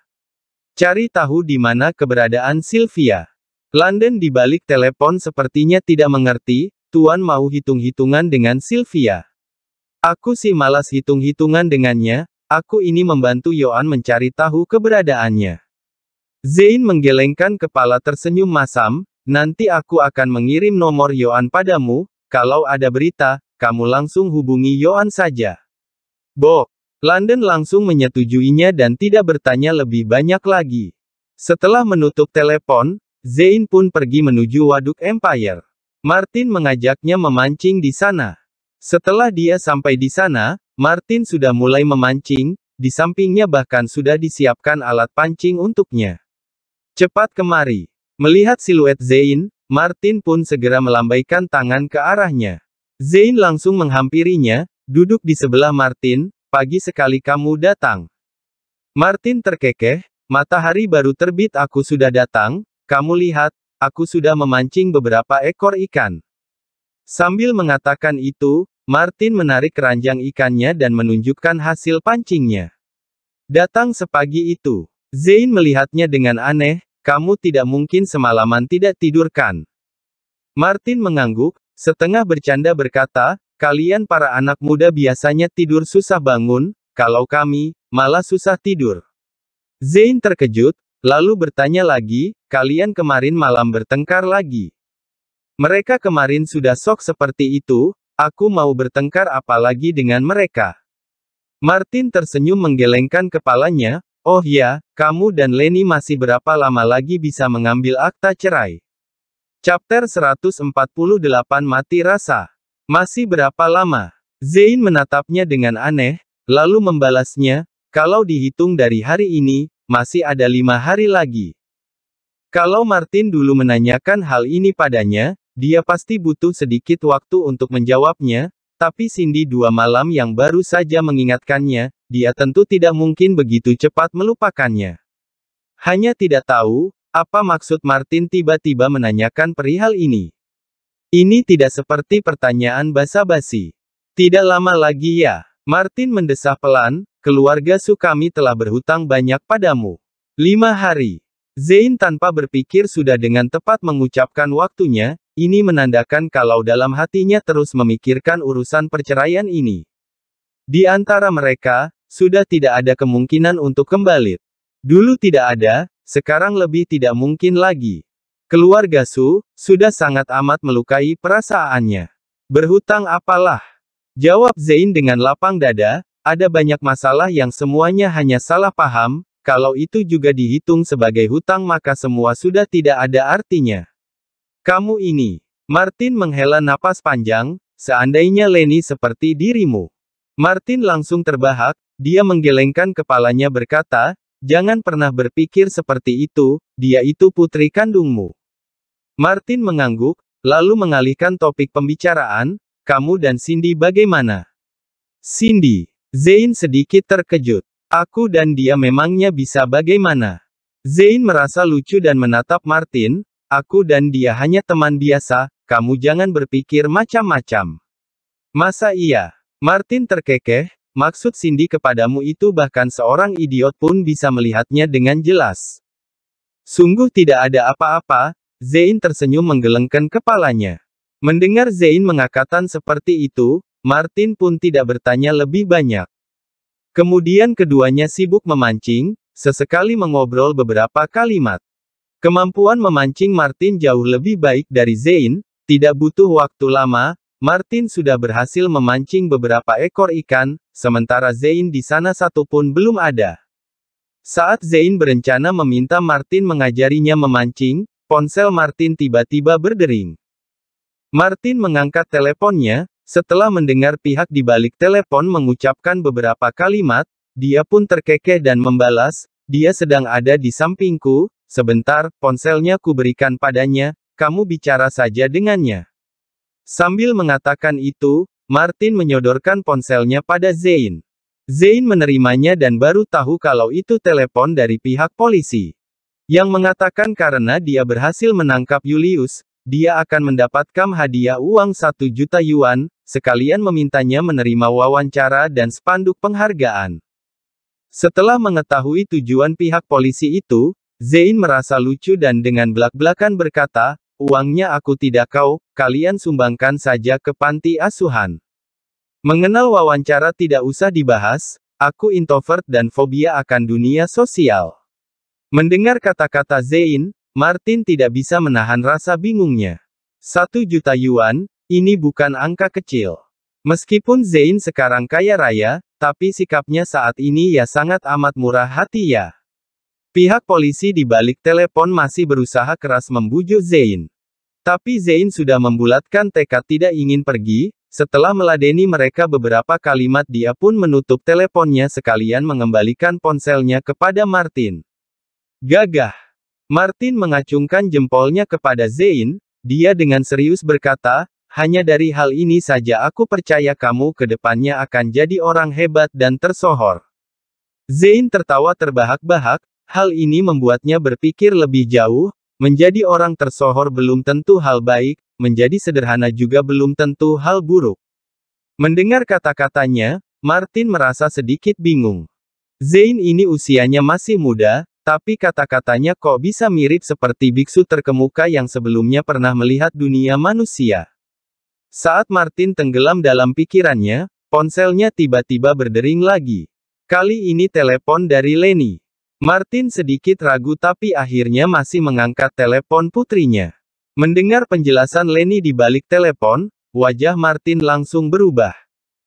Cari tahu di mana keberadaan Sylvia. London di balik telepon sepertinya tidak mengerti, Tuan mau hitung-hitungan dengan Sylvia. Aku sih malas hitung-hitungan dengannya, aku ini membantu Yoan mencari tahu keberadaannya. Zain menggelengkan kepala tersenyum masam, nanti aku akan mengirim nomor Yoan padamu, kalau ada berita, kamu langsung hubungi Yoan saja. Bob, London langsung menyetujuinya dan tidak bertanya lebih banyak lagi. Setelah menutup telepon, Zain pun pergi menuju Waduk Empire. Martin mengajaknya memancing di sana. Setelah dia sampai di sana, Martin sudah mulai memancing, di sampingnya bahkan sudah disiapkan alat pancing untuknya. Cepat kemari. Melihat siluet Zain, Martin pun segera melambaikan tangan ke arahnya. Zain langsung menghampirinya, duduk di sebelah Martin, pagi sekali kamu datang. Martin terkekeh, matahari baru terbit aku sudah datang, kamu lihat, aku sudah memancing beberapa ekor ikan. Sambil mengatakan itu, Martin menarik keranjang ikannya dan menunjukkan hasil pancingnya. Datang sepagi itu, Zain melihatnya dengan aneh, kamu tidak mungkin semalaman tidak tidurkan. Martin mengangguk, Setengah bercanda berkata, kalian para anak muda biasanya tidur susah bangun, kalau kami, malah susah tidur. Zain terkejut, lalu bertanya lagi, kalian kemarin malam bertengkar lagi. Mereka kemarin sudah sok seperti itu, aku mau bertengkar apalagi dengan mereka. Martin tersenyum menggelengkan kepalanya, oh ya, kamu dan Lenny masih berapa lama lagi bisa mengambil akta cerai. Chapter 148 Mati Rasa. Masih berapa lama? Zain menatapnya dengan aneh, lalu membalasnya, kalau dihitung dari hari ini, masih ada lima hari lagi. Kalau Martin dulu menanyakan hal ini padanya, dia pasti butuh sedikit waktu untuk menjawabnya, tapi Cindy dua malam yang baru saja mengingatkannya, dia tentu tidak mungkin begitu cepat melupakannya. Hanya tidak tahu, apa maksud Martin tiba-tiba menanyakan perihal ini? Ini tidak seperti pertanyaan basa-basi. Tidak lama lagi ya. Martin mendesah pelan, keluarga Sukami telah berhutang banyak padamu. Lima hari. Zain tanpa berpikir sudah dengan tepat mengucapkan waktunya, ini menandakan kalau dalam hatinya terus memikirkan urusan perceraian ini. Di antara mereka, sudah tidak ada kemungkinan untuk kembali. Dulu tidak ada, sekarang lebih tidak mungkin lagi. Keluarga Su, sudah sangat amat melukai perasaannya. Berhutang apalah? Jawab Zain dengan lapang dada, ada banyak masalah yang semuanya hanya salah paham, kalau itu juga dihitung sebagai hutang maka semua sudah tidak ada artinya. Kamu ini, Martin menghela napas panjang, seandainya Leni seperti dirimu. Martin langsung terbahak, dia menggelengkan kepalanya berkata, Jangan pernah berpikir seperti itu, dia itu putri kandungmu. Martin mengangguk, lalu mengalihkan topik pembicaraan, kamu dan Cindy bagaimana? Cindy, Zain sedikit terkejut. Aku dan dia memangnya bisa bagaimana? Zain merasa lucu dan menatap Martin, aku dan dia hanya teman biasa, kamu jangan berpikir macam-macam. Masa iya? Martin terkekeh, Maksud Cindy kepadamu itu bahkan seorang idiot pun bisa melihatnya dengan jelas. Sungguh tidak ada apa-apa, Zain tersenyum menggelengkan kepalanya. Mendengar Zain mengakatan seperti itu, Martin pun tidak bertanya lebih banyak. Kemudian keduanya sibuk memancing, sesekali mengobrol beberapa kalimat. Kemampuan memancing Martin jauh lebih baik dari Zain, tidak butuh waktu lama, Martin sudah berhasil memancing beberapa ekor ikan, sementara Zain di sana satu pun belum ada. Saat Zain berencana meminta Martin mengajarinya memancing, ponsel Martin tiba-tiba berdering. Martin mengangkat teleponnya, setelah mendengar pihak di balik telepon mengucapkan beberapa kalimat, dia pun terkekeh dan membalas, dia sedang ada di sampingku, sebentar, ponselnya kuberikan padanya, kamu bicara saja dengannya. Sambil mengatakan itu, Martin menyodorkan ponselnya pada Zain. Zain menerimanya dan baru tahu kalau itu telepon dari pihak polisi. Yang mengatakan karena dia berhasil menangkap Julius, dia akan mendapatkan hadiah uang 1 juta yuan, sekalian memintanya menerima wawancara dan spanduk penghargaan. Setelah mengetahui tujuan pihak polisi itu, Zain merasa lucu dan dengan belak-belakan berkata, Uangnya aku tidak kau, kalian sumbangkan saja ke panti asuhan. Mengenal wawancara tidak usah dibahas, aku introvert dan fobia akan dunia sosial. Mendengar kata-kata Zain, Martin tidak bisa menahan rasa bingungnya. Satu juta yuan, ini bukan angka kecil. Meskipun Zain sekarang kaya raya, tapi sikapnya saat ini ya sangat amat murah hati ya. Pihak polisi di balik telepon masih berusaha keras membujuk Zain. Tapi Zain sudah membulatkan tekad tidak ingin pergi, setelah meladeni mereka beberapa kalimat dia pun menutup teleponnya sekalian mengembalikan ponselnya kepada Martin. Gagah! Martin mengacungkan jempolnya kepada Zain, dia dengan serius berkata, hanya dari hal ini saja aku percaya kamu ke depannya akan jadi orang hebat dan tersohor. Zain tertawa terbahak-bahak, Hal ini membuatnya berpikir lebih jauh, menjadi orang tersohor belum tentu hal baik, menjadi sederhana juga belum tentu hal buruk. Mendengar kata-katanya, Martin merasa sedikit bingung. Zain ini usianya masih muda, tapi kata-katanya kok bisa mirip seperti biksu terkemuka yang sebelumnya pernah melihat dunia manusia. Saat Martin tenggelam dalam pikirannya, ponselnya tiba-tiba berdering lagi. Kali ini telepon dari Lenny. Martin sedikit ragu tapi akhirnya masih mengangkat telepon putrinya. Mendengar penjelasan Lenny di balik telepon, wajah Martin langsung berubah.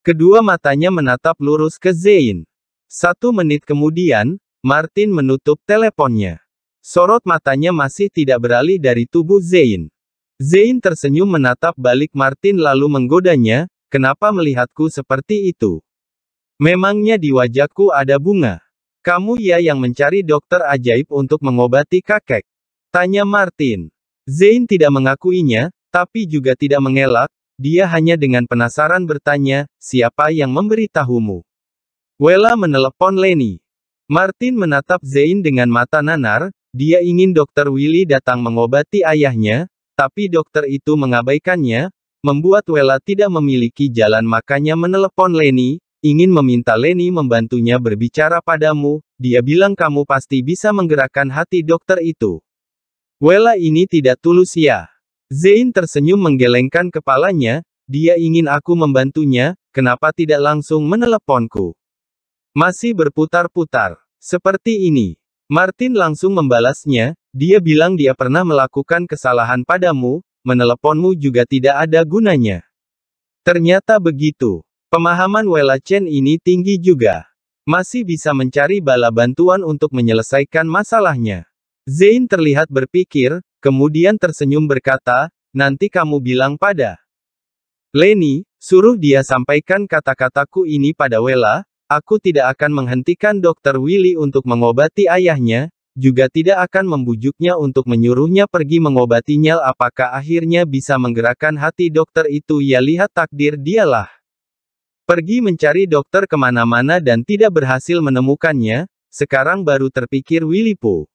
Kedua matanya menatap lurus ke Zain. Satu menit kemudian, Martin menutup teleponnya. Sorot matanya masih tidak beralih dari tubuh Zain. Zain tersenyum menatap balik Martin lalu menggodanya, kenapa melihatku seperti itu? Memangnya di wajahku ada bunga. Kamu ya yang mencari dokter ajaib untuk mengobati kakek? Tanya Martin. Zain tidak mengakuinya, tapi juga tidak mengelak, dia hanya dengan penasaran bertanya, siapa yang memberitahumu? Wela menelepon Lenny. Martin menatap Zain dengan mata nanar, dia ingin dokter Willy datang mengobati ayahnya, tapi dokter itu mengabaikannya, membuat Wela tidak memiliki jalan makanya menelepon Lenny, ingin meminta Leni membantunya berbicara padamu, dia bilang kamu pasti bisa menggerakkan hati dokter itu. Wela ini tidak tulus ya. Zain tersenyum menggelengkan kepalanya, dia ingin aku membantunya, kenapa tidak langsung meneleponku? Masih berputar-putar. Seperti ini. Martin langsung membalasnya, dia bilang dia pernah melakukan kesalahan padamu, meneleponmu juga tidak ada gunanya. Ternyata begitu. Pemahaman Wella Chen ini tinggi juga. Masih bisa mencari bala bantuan untuk menyelesaikan masalahnya. Zain terlihat berpikir, kemudian tersenyum berkata, nanti kamu bilang pada. Leni, suruh dia sampaikan kata-kataku ini pada Wella. aku tidak akan menghentikan dokter Willy untuk mengobati ayahnya, juga tidak akan membujuknya untuk menyuruhnya pergi mengobatinya apakah akhirnya bisa menggerakkan hati dokter itu ya lihat takdir dialah. Pergi mencari dokter kemana-mana dan tidak berhasil menemukannya, sekarang baru terpikir Willypu.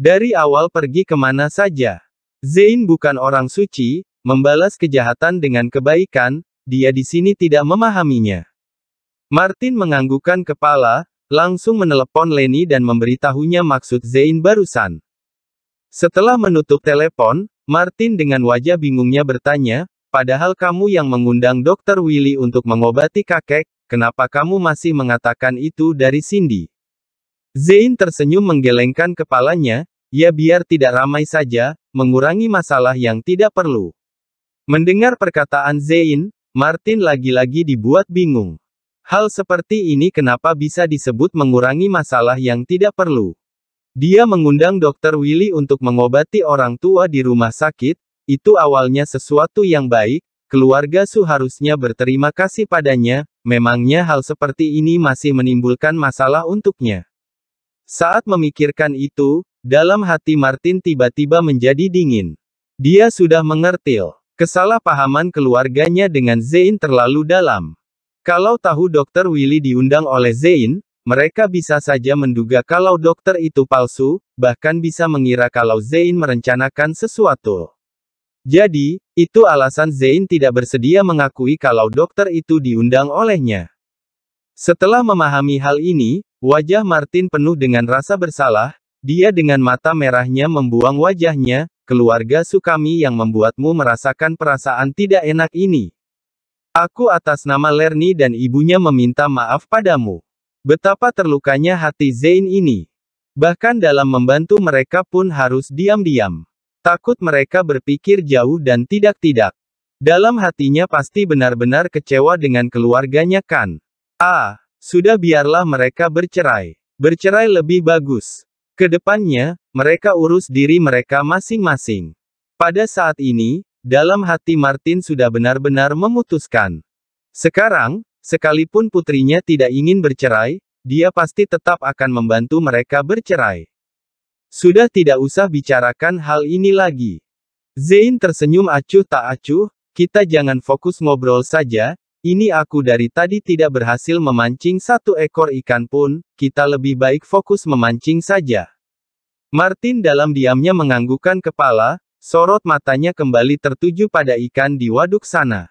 Dari awal pergi kemana saja. Zain bukan orang suci, membalas kejahatan dengan kebaikan, dia di sini tidak memahaminya. Martin menganggukkan kepala, langsung menelepon Lenny dan memberitahunya maksud Zain barusan. Setelah menutup telepon, Martin dengan wajah bingungnya bertanya, Padahal kamu yang mengundang Dokter Willy untuk mengobati kakek, kenapa kamu masih mengatakan itu dari Cindy? Zain tersenyum menggelengkan kepalanya, ya biar tidak ramai saja, mengurangi masalah yang tidak perlu. Mendengar perkataan Zain, Martin lagi-lagi dibuat bingung. Hal seperti ini kenapa bisa disebut mengurangi masalah yang tidak perlu? Dia mengundang Dokter Willy untuk mengobati orang tua di rumah sakit, itu awalnya sesuatu yang baik, keluarga Su harusnya berterima kasih padanya, memangnya hal seperti ini masih menimbulkan masalah untuknya. Saat memikirkan itu, dalam hati Martin tiba-tiba menjadi dingin. Dia sudah mengerti. Kesalahpahaman keluarganya dengan Zain terlalu dalam. Kalau tahu dokter Willy diundang oleh Zain, mereka bisa saja menduga kalau dokter itu palsu, bahkan bisa mengira kalau Zain merencanakan sesuatu. Jadi, itu alasan Zain tidak bersedia mengakui kalau dokter itu diundang olehnya. Setelah memahami hal ini, wajah Martin penuh dengan rasa bersalah, dia dengan mata merahnya membuang wajahnya, keluarga Sukami yang membuatmu merasakan perasaan tidak enak ini. Aku atas nama Lerni dan ibunya meminta maaf padamu. Betapa terlukanya hati Zain ini. Bahkan dalam membantu mereka pun harus diam-diam. Takut mereka berpikir jauh dan tidak-tidak. Dalam hatinya pasti benar-benar kecewa dengan keluarganya kan. Ah, sudah biarlah mereka bercerai. Bercerai lebih bagus. Kedepannya, mereka urus diri mereka masing-masing. Pada saat ini, dalam hati Martin sudah benar-benar memutuskan. Sekarang, sekalipun putrinya tidak ingin bercerai, dia pasti tetap akan membantu mereka bercerai. Sudah tidak usah bicarakan hal ini lagi. Zain tersenyum acuh tak acuh, kita jangan fokus ngobrol saja, ini aku dari tadi tidak berhasil memancing satu ekor ikan pun, kita lebih baik fokus memancing saja. Martin dalam diamnya menganggukkan kepala, sorot matanya kembali tertuju pada ikan di waduk sana.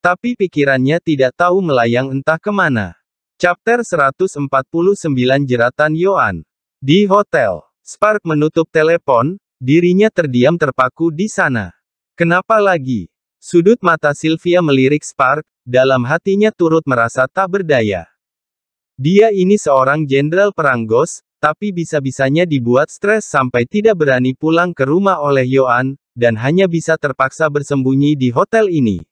Tapi pikirannya tidak tahu melayang entah kemana. Chapter 149 Jeratan Yoan. Di hotel. Spark menutup telepon, dirinya terdiam terpaku di sana. Kenapa lagi? Sudut mata Sylvia melirik Spark, dalam hatinya turut merasa tak berdaya. Dia ini seorang jenderal perang Ghost, tapi bisa-bisanya dibuat stres sampai tidak berani pulang ke rumah oleh Yoan, dan hanya bisa terpaksa bersembunyi di hotel ini.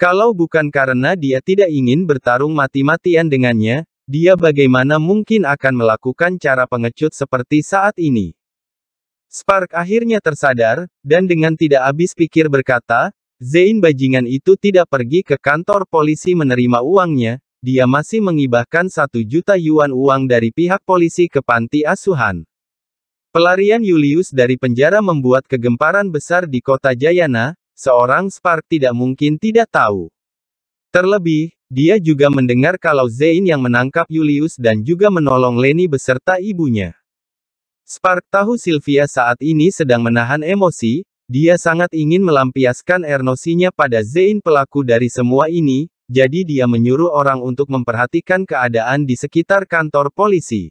Kalau bukan karena dia tidak ingin bertarung mati-matian dengannya, dia bagaimana mungkin akan melakukan cara pengecut seperti saat ini? Spark akhirnya tersadar, dan dengan tidak habis pikir berkata, Zain bajingan itu tidak pergi ke kantor polisi menerima uangnya, dia masih mengibahkan satu juta yuan uang dari pihak polisi ke panti asuhan. Pelarian Julius dari penjara membuat kegemparan besar di kota Jayana, seorang Spark tidak mungkin tidak tahu. Terlebih, dia juga mendengar kalau Zain yang menangkap Julius dan juga menolong Lenny beserta ibunya. Spark tahu Sylvia saat ini sedang menahan emosi, dia sangat ingin melampiaskan ernosinya pada Zain pelaku dari semua ini, jadi dia menyuruh orang untuk memperhatikan keadaan di sekitar kantor polisi.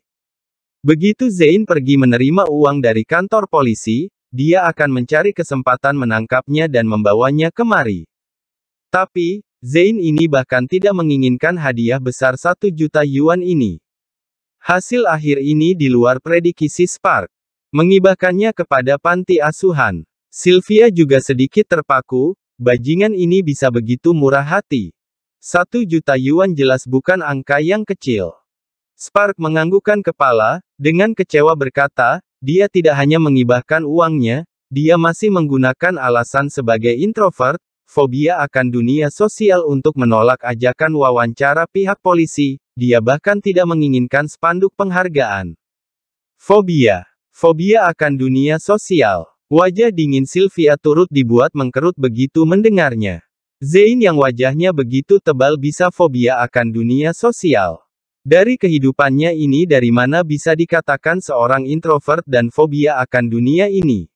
Begitu Zain pergi menerima uang dari kantor polisi, dia akan mencari kesempatan menangkapnya dan membawanya kemari. Tapi, Zain ini bahkan tidak menginginkan hadiah besar 1 juta yuan ini. Hasil akhir ini di luar prediksi Spark. Mengibahkannya kepada panti asuhan. Sylvia juga sedikit terpaku, bajingan ini bisa begitu murah hati. Satu juta yuan jelas bukan angka yang kecil. Spark menganggukkan kepala, dengan kecewa berkata, dia tidak hanya mengibahkan uangnya, dia masih menggunakan alasan sebagai introvert, fobia akan dunia sosial untuk menolak ajakan wawancara pihak polisi, dia bahkan tidak menginginkan spanduk penghargaan. Fobia. Fobia akan dunia sosial. Wajah dingin Sylvia turut dibuat mengkerut begitu mendengarnya. Zain yang wajahnya begitu tebal bisa fobia akan dunia sosial. Dari kehidupannya ini dari mana bisa dikatakan seorang introvert dan fobia akan dunia ini.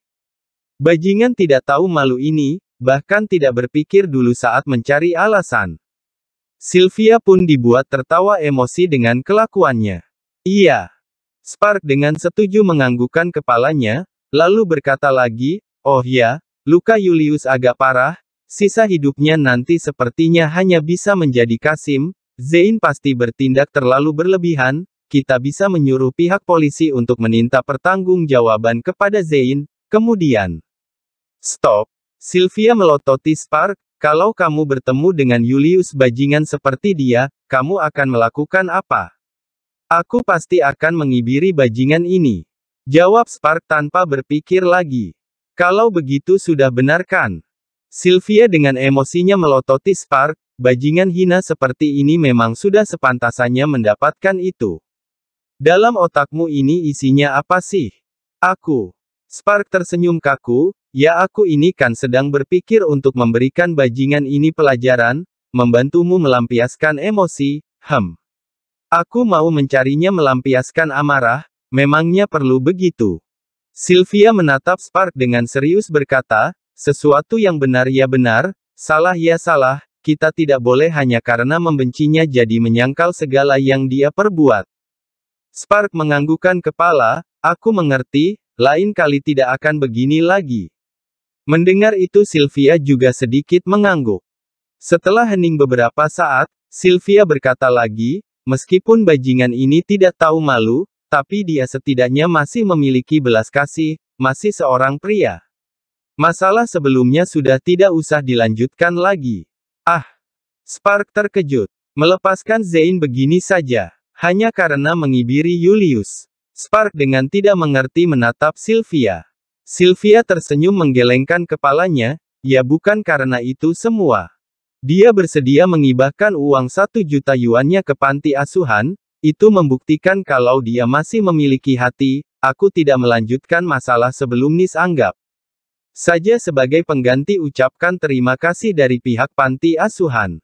Bajingan tidak tahu malu ini, bahkan tidak berpikir dulu saat mencari alasan. Sylvia pun dibuat tertawa emosi dengan kelakuannya. Iya. Spark dengan setuju menganggukkan kepalanya, lalu berkata lagi, oh ya, luka Julius agak parah, sisa hidupnya nanti sepertinya hanya bisa menjadi Kasim, Zain pasti bertindak terlalu berlebihan, kita bisa menyuruh pihak polisi untuk meninta pertanggungjawaban kepada Zain, kemudian. Stop, Sylvia melototi Spark, kalau kamu bertemu dengan Julius bajingan seperti dia, kamu akan melakukan apa? Aku pasti akan mengibiri bajingan ini. Jawab Spark tanpa berpikir lagi. Kalau begitu sudah benarkan. Sylvia dengan emosinya melototi Spark, bajingan hina seperti ini memang sudah sepantasannya mendapatkan itu. Dalam otakmu ini isinya apa sih? Aku. Spark tersenyum kaku, Ya aku ini kan sedang berpikir untuk memberikan bajingan ini pelajaran, membantumu melampiaskan emosi, hem. Aku mau mencarinya melampiaskan amarah, memangnya perlu begitu. Sylvia menatap Spark dengan serius berkata, sesuatu yang benar ya benar, salah ya salah, kita tidak boleh hanya karena membencinya jadi menyangkal segala yang dia perbuat. Spark menganggukkan kepala, aku mengerti, lain kali tidak akan begini lagi. Mendengar itu Sylvia juga sedikit mengangguk. Setelah hening beberapa saat, Sylvia berkata lagi, meskipun bajingan ini tidak tahu malu, tapi dia setidaknya masih memiliki belas kasih, masih seorang pria. Masalah sebelumnya sudah tidak usah dilanjutkan lagi. Ah! Spark terkejut. Melepaskan Zain begini saja. Hanya karena mengibiri Julius. Spark dengan tidak mengerti menatap Sylvia. Sylvia tersenyum menggelengkan kepalanya, ya bukan karena itu semua. Dia bersedia mengibahkan uang satu juta yuannya ke panti asuhan, itu membuktikan kalau dia masih memiliki hati, aku tidak melanjutkan masalah sebelum Nis anggap. Saja sebagai pengganti ucapkan terima kasih dari pihak panti asuhan.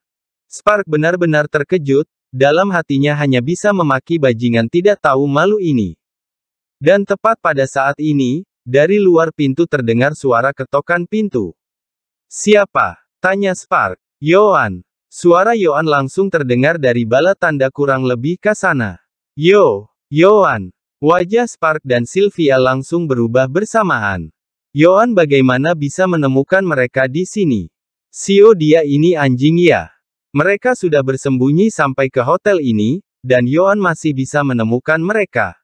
Spark benar-benar terkejut, dalam hatinya hanya bisa memaki bajingan tidak tahu malu ini. Dan tepat pada saat ini, dari luar pintu terdengar suara ketokan pintu. Siapa? Tanya Spark. Yoan. Suara Yoan langsung terdengar dari bala tanda kurang lebih ke sana. Yo, Yoan. Wajah Spark dan Sylvia langsung berubah bersamaan. Yoan bagaimana bisa menemukan mereka di sini? Sio dia ini anjing ya. Mereka sudah bersembunyi sampai ke hotel ini, dan Yoan masih bisa menemukan mereka.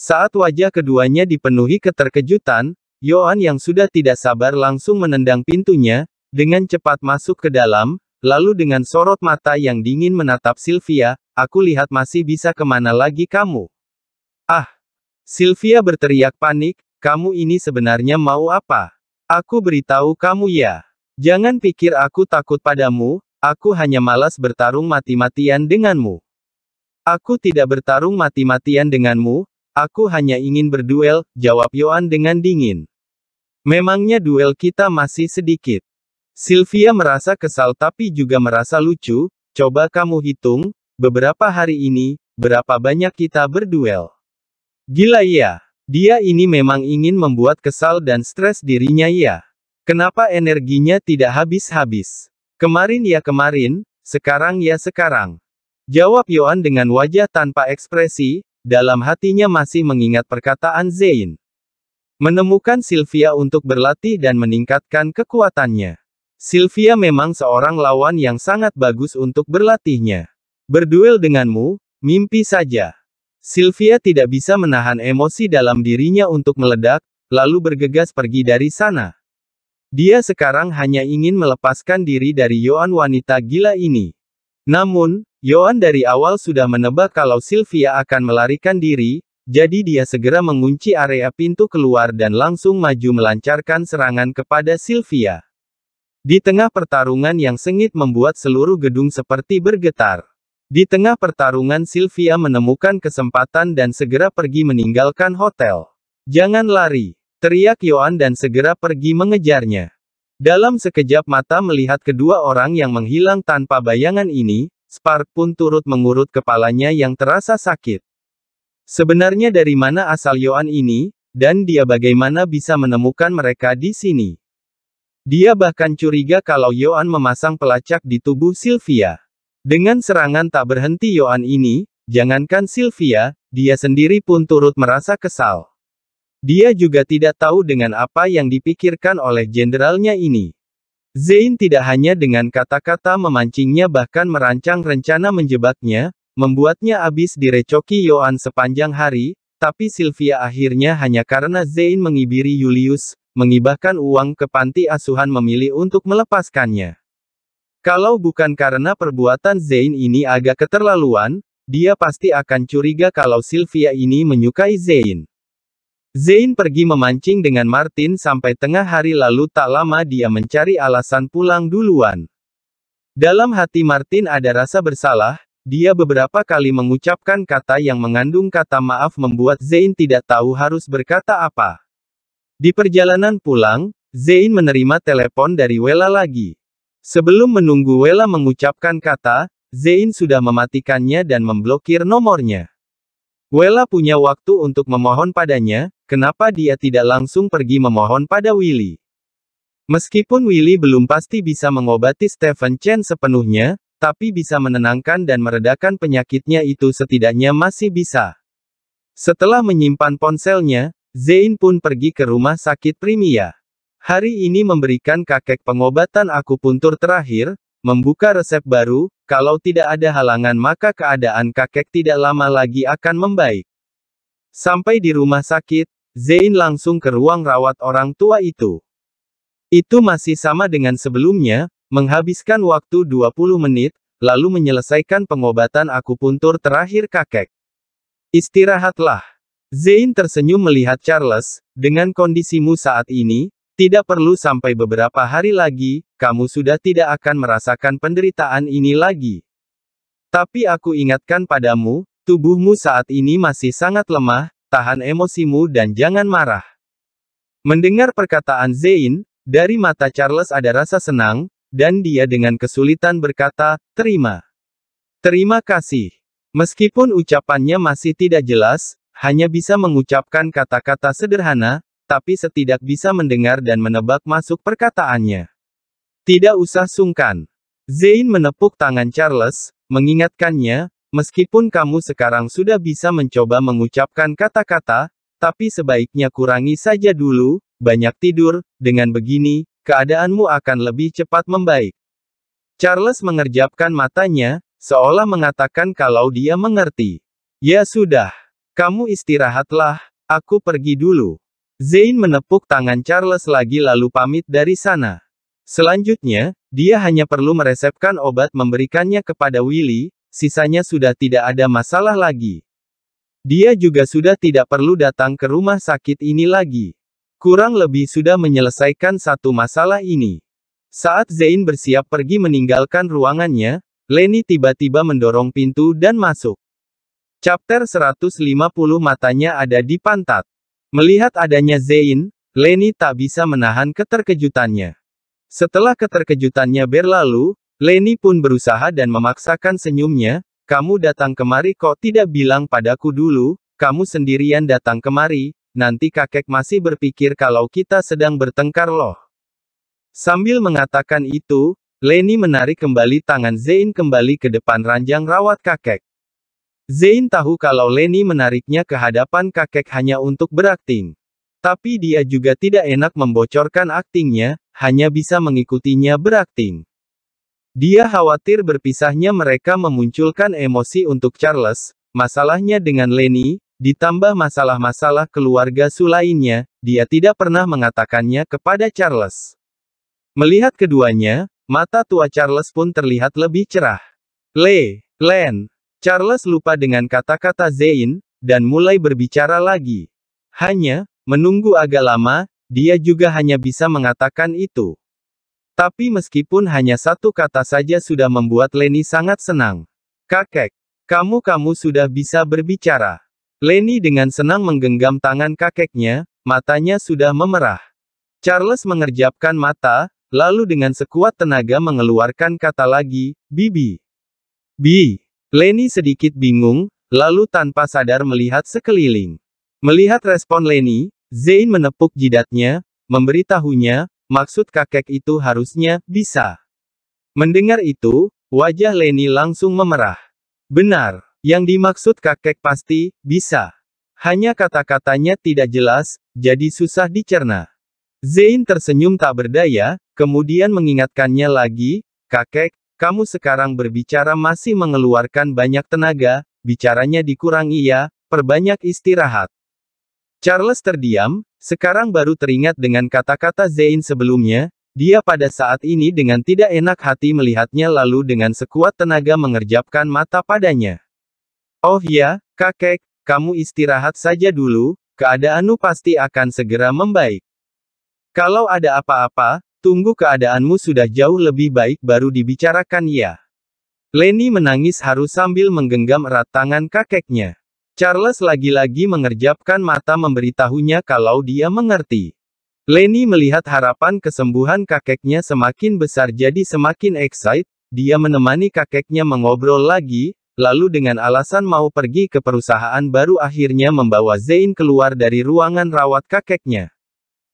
Saat wajah keduanya dipenuhi keterkejutan, Yoan yang sudah tidak sabar langsung menendang pintunya, dengan cepat masuk ke dalam, lalu dengan sorot mata yang dingin menatap Sylvia, aku lihat masih bisa kemana lagi kamu. Ah! Sylvia berteriak panik, kamu ini sebenarnya mau apa? Aku beritahu kamu ya. Jangan pikir aku takut padamu, aku hanya malas bertarung mati-matian denganmu. Aku tidak bertarung mati-matian denganmu, Aku hanya ingin berduel, jawab Yoan dengan dingin. Memangnya duel kita masih sedikit. Sylvia merasa kesal tapi juga merasa lucu, coba kamu hitung, beberapa hari ini, berapa banyak kita berduel. Gila ya, dia ini memang ingin membuat kesal dan stres dirinya ya. Kenapa energinya tidak habis-habis? Kemarin ya kemarin, sekarang ya sekarang. Jawab Yoan dengan wajah tanpa ekspresi, dalam hatinya masih mengingat perkataan Zain. Menemukan Sylvia untuk berlatih dan meningkatkan kekuatannya. Sylvia memang seorang lawan yang sangat bagus untuk berlatihnya. Berduel denganmu, mimpi saja. Sylvia tidak bisa menahan emosi dalam dirinya untuk meledak, lalu bergegas pergi dari sana. Dia sekarang hanya ingin melepaskan diri dari Yoan wanita gila ini. Namun, Yoan dari awal sudah menebak kalau Sylvia akan melarikan diri, jadi dia segera mengunci area pintu keluar dan langsung maju melancarkan serangan kepada Sylvia. Di tengah pertarungan yang sengit membuat seluruh gedung seperti bergetar. Di tengah pertarungan Sylvia menemukan kesempatan dan segera pergi meninggalkan hotel. Jangan lari, teriak Yoan dan segera pergi mengejarnya. Dalam sekejap mata melihat kedua orang yang menghilang tanpa bayangan ini, Spark pun turut mengurut kepalanya yang terasa sakit. Sebenarnya dari mana asal Yoan ini, dan dia bagaimana bisa menemukan mereka di sini. Dia bahkan curiga kalau Yoan memasang pelacak di tubuh Sylvia. Dengan serangan tak berhenti Yoan ini, jangankan Sylvia, dia sendiri pun turut merasa kesal. Dia juga tidak tahu dengan apa yang dipikirkan oleh jenderalnya ini. Zain tidak hanya dengan kata-kata memancingnya bahkan merancang rencana menjebaknya, membuatnya habis direcoki Yoan sepanjang hari, tapi Sylvia akhirnya hanya karena Zain mengibiri Julius, mengibahkan uang ke panti asuhan memilih untuk melepaskannya. Kalau bukan karena perbuatan Zain ini agak keterlaluan, dia pasti akan curiga kalau Sylvia ini menyukai Zain. Zain pergi memancing dengan Martin sampai tengah hari lalu tak lama dia mencari alasan pulang duluan. Dalam hati Martin ada rasa bersalah, dia beberapa kali mengucapkan kata yang mengandung kata maaf membuat Zain tidak tahu harus berkata apa. Di perjalanan pulang, Zain menerima telepon dari Wela lagi. Sebelum menunggu Wela mengucapkan kata, Zain sudah mematikannya dan memblokir nomornya. Wela punya waktu untuk memohon padanya, Kenapa dia tidak langsung pergi memohon pada Willy? Meskipun Willy belum pasti bisa mengobati Stephen Chen sepenuhnya, tapi bisa menenangkan dan meredakan penyakitnya itu setidaknya masih bisa. Setelah menyimpan ponselnya, Zain pun pergi ke rumah sakit Primia. Hari ini memberikan kakek pengobatan akupuntur terakhir, membuka resep baru, kalau tidak ada halangan maka keadaan kakek tidak lama lagi akan membaik. Sampai di rumah sakit, Zain langsung ke ruang rawat orang tua itu. Itu masih sama dengan sebelumnya, menghabiskan waktu 20 menit, lalu menyelesaikan pengobatan akupuntur terakhir kakek. Istirahatlah. Zain tersenyum melihat Charles, dengan kondisimu saat ini, tidak perlu sampai beberapa hari lagi, kamu sudah tidak akan merasakan penderitaan ini lagi. Tapi aku ingatkan padamu, tubuhmu saat ini masih sangat lemah, tahan emosimu dan jangan marah. Mendengar perkataan Zain, dari mata Charles ada rasa senang, dan dia dengan kesulitan berkata, terima. Terima kasih. Meskipun ucapannya masih tidak jelas, hanya bisa mengucapkan kata-kata sederhana, tapi setidak bisa mendengar dan menebak masuk perkataannya. Tidak usah sungkan. Zain menepuk tangan Charles, mengingatkannya, Meskipun kamu sekarang sudah bisa mencoba mengucapkan kata-kata, tapi sebaiknya kurangi saja dulu, banyak tidur, dengan begini, keadaanmu akan lebih cepat membaik. Charles mengerjapkan matanya, seolah mengatakan kalau dia mengerti. Ya sudah, kamu istirahatlah, aku pergi dulu. Zain menepuk tangan Charles lagi lalu pamit dari sana. Selanjutnya, dia hanya perlu meresepkan obat memberikannya kepada Willy, sisanya sudah tidak ada masalah lagi. Dia juga sudah tidak perlu datang ke rumah sakit ini lagi. Kurang lebih sudah menyelesaikan satu masalah ini. Saat Zain bersiap pergi meninggalkan ruangannya, Lenny tiba-tiba mendorong pintu dan masuk. Chapter 150 matanya ada di pantat. Melihat adanya Zain, Lenny tak bisa menahan keterkejutannya. Setelah keterkejutannya berlalu, Leni pun berusaha dan memaksakan senyumnya, kamu datang kemari kok tidak bilang padaku dulu, kamu sendirian datang kemari, nanti kakek masih berpikir kalau kita sedang bertengkar loh. Sambil mengatakan itu, Leni menarik kembali tangan Zain kembali ke depan ranjang rawat kakek. Zain tahu kalau Leni menariknya ke hadapan kakek hanya untuk berakting. Tapi dia juga tidak enak membocorkan aktingnya, hanya bisa mengikutinya berakting. Dia khawatir berpisahnya mereka memunculkan emosi untuk Charles, masalahnya dengan Lenny, ditambah masalah-masalah keluarga Su lainnya, dia tidak pernah mengatakannya kepada Charles. Melihat keduanya, mata tua Charles pun terlihat lebih cerah. Le, Len, Charles lupa dengan kata-kata Zain, dan mulai berbicara lagi. Hanya, menunggu agak lama, dia juga hanya bisa mengatakan itu. Tapi meskipun hanya satu kata saja sudah membuat Leni sangat senang. Kakek, kamu-kamu sudah bisa berbicara. Leni dengan senang menggenggam tangan kakeknya, matanya sudah memerah. Charles mengerjapkan mata, lalu dengan sekuat tenaga mengeluarkan kata lagi, Bibi. Bi. Leni sedikit bingung, lalu tanpa sadar melihat sekeliling. Melihat respon Leni, Zain menepuk jidatnya, memberitahunya, maksud kakek itu harusnya, bisa. Mendengar itu, wajah Leni langsung memerah. Benar, yang dimaksud kakek pasti, bisa. Hanya kata-katanya tidak jelas, jadi susah dicerna. Zain tersenyum tak berdaya, kemudian mengingatkannya lagi, kakek, kamu sekarang berbicara masih mengeluarkan banyak tenaga, bicaranya dikurangi ya, perbanyak istirahat. Charles terdiam, sekarang baru teringat dengan kata-kata Zain sebelumnya, dia pada saat ini dengan tidak enak hati melihatnya lalu dengan sekuat tenaga mengerjapkan mata padanya. Oh ya, kakek, kamu istirahat saja dulu, keadaanmu pasti akan segera membaik. Kalau ada apa-apa, tunggu keadaanmu sudah jauh lebih baik baru dibicarakan ya. Lenny menangis haru sambil menggenggam erat tangan kakeknya. Charles lagi-lagi mengerjapkan mata memberitahunya kalau dia mengerti. Lenny melihat harapan kesembuhan kakeknya semakin besar jadi semakin excited, dia menemani kakeknya mengobrol lagi, lalu dengan alasan mau pergi ke perusahaan baru akhirnya membawa Zain keluar dari ruangan rawat kakeknya.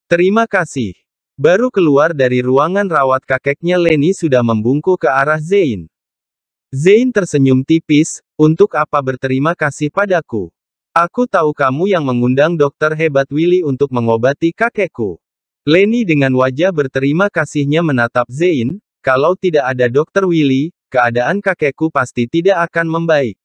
Terima kasih. Baru keluar dari ruangan rawat kakeknya Lenny sudah membungkuk ke arah Zain. Zain tersenyum tipis, untuk apa berterima kasih padaku? Aku tahu kamu yang mengundang dokter hebat Willy untuk mengobati kakekku. Lenny dengan wajah berterima kasihnya menatap Zain, kalau tidak ada dokter Willy, keadaan kakekku pasti tidak akan membaik.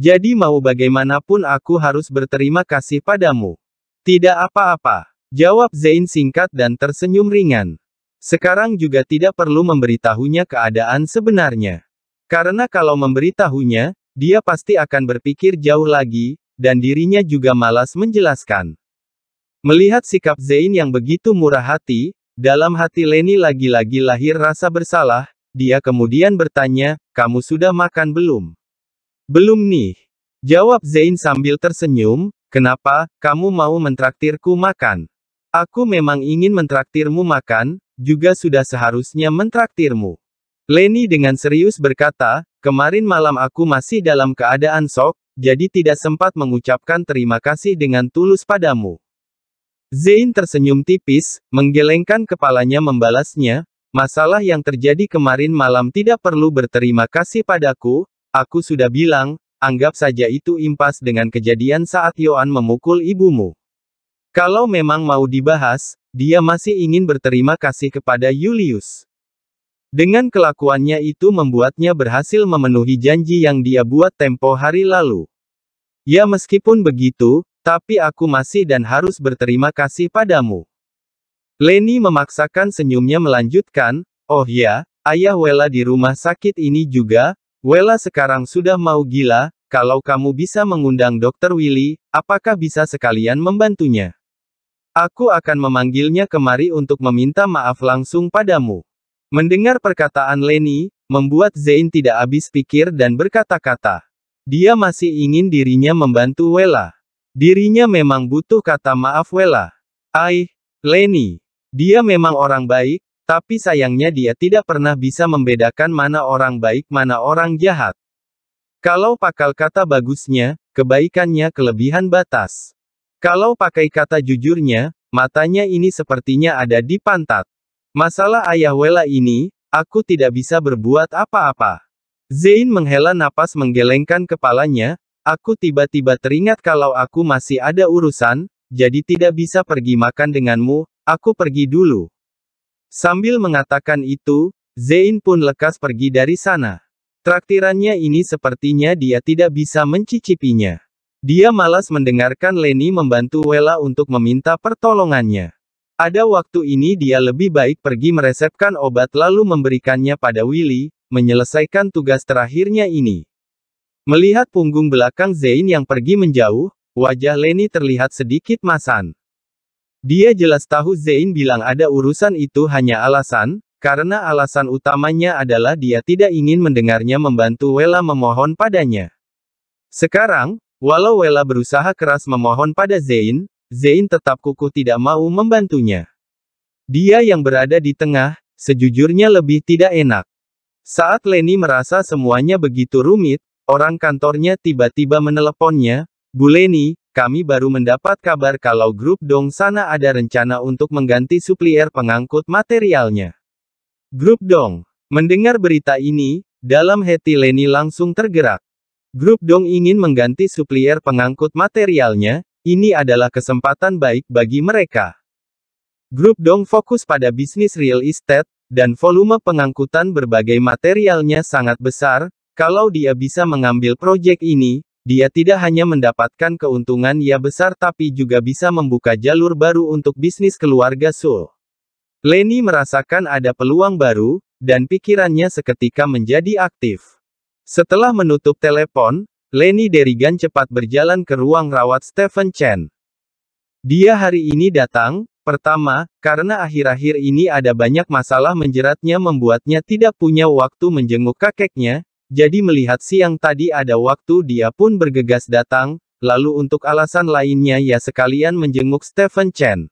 Jadi mau bagaimanapun aku harus berterima kasih padamu. Tidak apa-apa. Jawab Zain singkat dan tersenyum ringan. Sekarang juga tidak perlu memberitahunya keadaan sebenarnya. Karena kalau memberitahunya, dia pasti akan berpikir jauh lagi, dan dirinya juga malas menjelaskan. Melihat sikap Zain yang begitu murah hati, dalam hati Leni lagi-lagi lahir rasa bersalah, dia kemudian bertanya, kamu sudah makan belum? Belum nih. Jawab Zain sambil tersenyum, kenapa, kamu mau mentraktirku makan? Aku memang ingin mentraktirmu makan, juga sudah seharusnya mentraktirmu. Leni dengan serius berkata, kemarin malam aku masih dalam keadaan sok, jadi tidak sempat mengucapkan terima kasih dengan tulus padamu. Zain tersenyum tipis, menggelengkan kepalanya membalasnya, masalah yang terjadi kemarin malam tidak perlu berterima kasih padaku, aku sudah bilang, anggap saja itu impas dengan kejadian saat Yoan memukul ibumu. Kalau memang mau dibahas, dia masih ingin berterima kasih kepada Julius. Dengan kelakuannya itu membuatnya berhasil memenuhi janji yang dia buat tempo hari lalu. Ya meskipun begitu, tapi aku masih dan harus berterima kasih padamu. Leni memaksakan senyumnya melanjutkan, oh ya, ayah Wela di rumah sakit ini juga, Wela sekarang sudah mau gila, kalau kamu bisa mengundang dokter Willy, apakah bisa sekalian membantunya? Aku akan memanggilnya kemari untuk meminta maaf langsung padamu. Mendengar perkataan Leni, membuat Zain tidak habis pikir dan berkata-kata. Dia masih ingin dirinya membantu Wela. Dirinya memang butuh kata maaf Wela. Aih, Leni. Dia memang orang baik, tapi sayangnya dia tidak pernah bisa membedakan mana orang baik mana orang jahat. Kalau pakal kata bagusnya, kebaikannya kelebihan batas. Kalau pakai kata jujurnya, matanya ini sepertinya ada di pantat. Masalah ayah Wela ini, aku tidak bisa berbuat apa-apa. Zain menghela napas menggelengkan kepalanya, aku tiba-tiba teringat kalau aku masih ada urusan, jadi tidak bisa pergi makan denganmu, aku pergi dulu. Sambil mengatakan itu, Zain pun lekas pergi dari sana. Traktirannya ini sepertinya dia tidak bisa mencicipinya. Dia malas mendengarkan Leni membantu Wela untuk meminta pertolongannya. Ada waktu ini dia lebih baik pergi meresepkan obat lalu memberikannya pada Willy, menyelesaikan tugas terakhirnya ini. Melihat punggung belakang Zain yang pergi menjauh, wajah Lenny terlihat sedikit masan. Dia jelas tahu Zain bilang ada urusan itu hanya alasan, karena alasan utamanya adalah dia tidak ingin mendengarnya membantu Wela memohon padanya. Sekarang, walau Wela berusaha keras memohon pada Zain, Zain tetap kukuh tidak mau membantunya. Dia yang berada di tengah, sejujurnya lebih tidak enak. Saat Leni merasa semuanya begitu rumit, orang kantornya tiba-tiba meneleponnya, Bu Leni, kami baru mendapat kabar kalau grup Dong sana ada rencana untuk mengganti suplier pengangkut materialnya. Grup Dong, mendengar berita ini, dalam hati Leni langsung tergerak. Grup Dong ingin mengganti suplier pengangkut materialnya, ini adalah kesempatan baik bagi mereka. Grup Dong fokus pada bisnis real estate, dan volume pengangkutan berbagai materialnya sangat besar, kalau dia bisa mengambil proyek ini, dia tidak hanya mendapatkan keuntungan ya besar tapi juga bisa membuka jalur baru untuk bisnis keluarga Sul. Lenny merasakan ada peluang baru, dan pikirannya seketika menjadi aktif. Setelah menutup telepon, Lenny Derigan cepat berjalan ke ruang rawat Stephen Chen. Dia hari ini datang, pertama, karena akhir-akhir ini ada banyak masalah menjeratnya membuatnya tidak punya waktu menjenguk kakeknya, jadi melihat siang tadi ada waktu dia pun bergegas datang, lalu untuk alasan lainnya ya sekalian menjenguk Stephen Chen.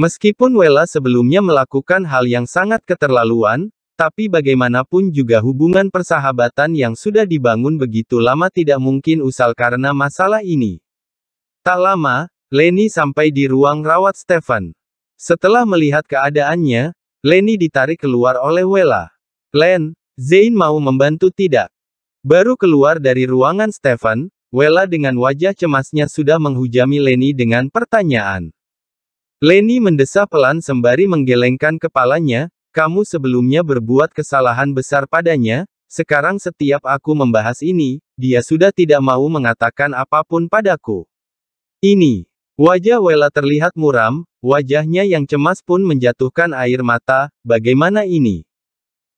Meskipun Wella sebelumnya melakukan hal yang sangat keterlaluan, tapi bagaimanapun juga hubungan persahabatan yang sudah dibangun begitu lama tidak mungkin usal karena masalah ini. Tak lama, Lenny sampai di ruang rawat Stefan. Setelah melihat keadaannya, Lenny ditarik keluar oleh Wella. Len, Zain mau membantu tidak? Baru keluar dari ruangan Stefan, Wella dengan wajah cemasnya sudah menghujami Lenny dengan pertanyaan. Lenny mendesah pelan sembari menggelengkan kepalanya, kamu sebelumnya berbuat kesalahan besar padanya, sekarang setiap aku membahas ini, dia sudah tidak mau mengatakan apapun padaku. Ini, wajah Wela terlihat muram, wajahnya yang cemas pun menjatuhkan air mata, bagaimana ini?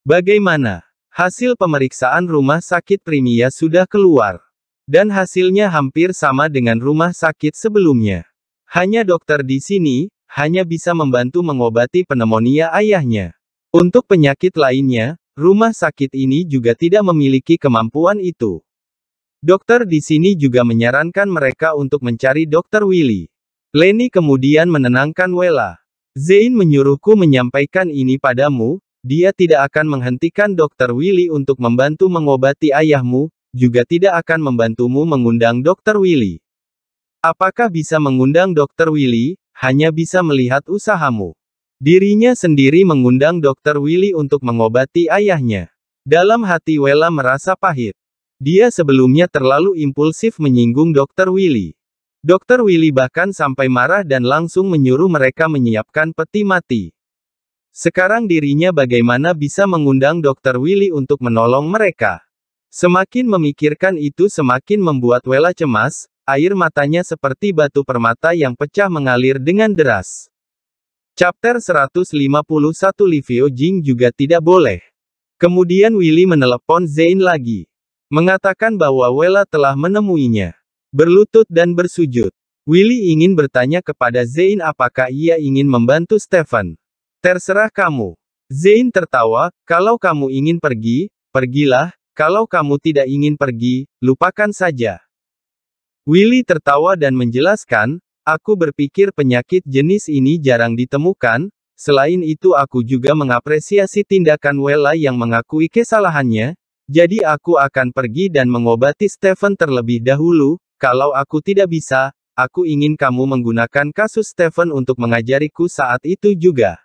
Bagaimana? Hasil pemeriksaan rumah sakit Primia sudah keluar. Dan hasilnya hampir sama dengan rumah sakit sebelumnya. Hanya dokter di sini, hanya bisa membantu mengobati pneumonia ayahnya. Untuk penyakit lainnya, rumah sakit ini juga tidak memiliki kemampuan itu. Dokter di sini juga menyarankan mereka untuk mencari dokter Willy. Lenny kemudian menenangkan Wella. Zain menyuruhku menyampaikan ini padamu, dia tidak akan menghentikan dokter Willy untuk membantu mengobati ayahmu, juga tidak akan membantumu mengundang dokter Willy. Apakah bisa mengundang dokter Willy, hanya bisa melihat usahamu. Dirinya sendiri mengundang Dr. Willy untuk mengobati ayahnya. Dalam hati Wella merasa pahit. Dia sebelumnya terlalu impulsif menyinggung Dr. Willy. Dr. Willy bahkan sampai marah dan langsung menyuruh mereka menyiapkan peti mati. Sekarang dirinya bagaimana bisa mengundang Dr. Willy untuk menolong mereka. Semakin memikirkan itu semakin membuat Wella cemas, air matanya seperti batu permata yang pecah mengalir dengan deras. Chapter 151 Livio Jing juga tidak boleh. Kemudian Willy menelepon Zain lagi. Mengatakan bahwa Wella telah menemuinya. Berlutut dan bersujud. Willy ingin bertanya kepada Zain apakah ia ingin membantu Stefan. Terserah kamu. Zain tertawa, kalau kamu ingin pergi, pergilah, kalau kamu tidak ingin pergi, lupakan saja. Willy tertawa dan menjelaskan, Aku berpikir penyakit jenis ini jarang ditemukan, selain itu aku juga mengapresiasi tindakan Wella yang mengakui kesalahannya, jadi aku akan pergi dan mengobati Stephen terlebih dahulu, kalau aku tidak bisa, aku ingin kamu menggunakan kasus Stephen untuk mengajariku saat itu juga.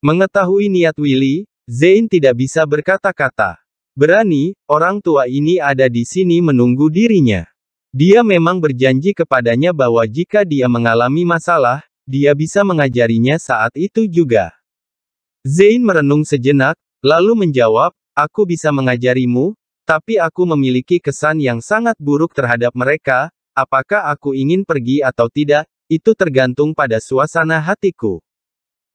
Mengetahui niat Willy, Zain tidak bisa berkata-kata. Berani, orang tua ini ada di sini menunggu dirinya. Dia memang berjanji kepadanya bahwa jika dia mengalami masalah, dia bisa mengajarinya saat itu juga. Zain merenung sejenak, lalu menjawab, aku bisa mengajarimu, tapi aku memiliki kesan yang sangat buruk terhadap mereka, apakah aku ingin pergi atau tidak, itu tergantung pada suasana hatiku.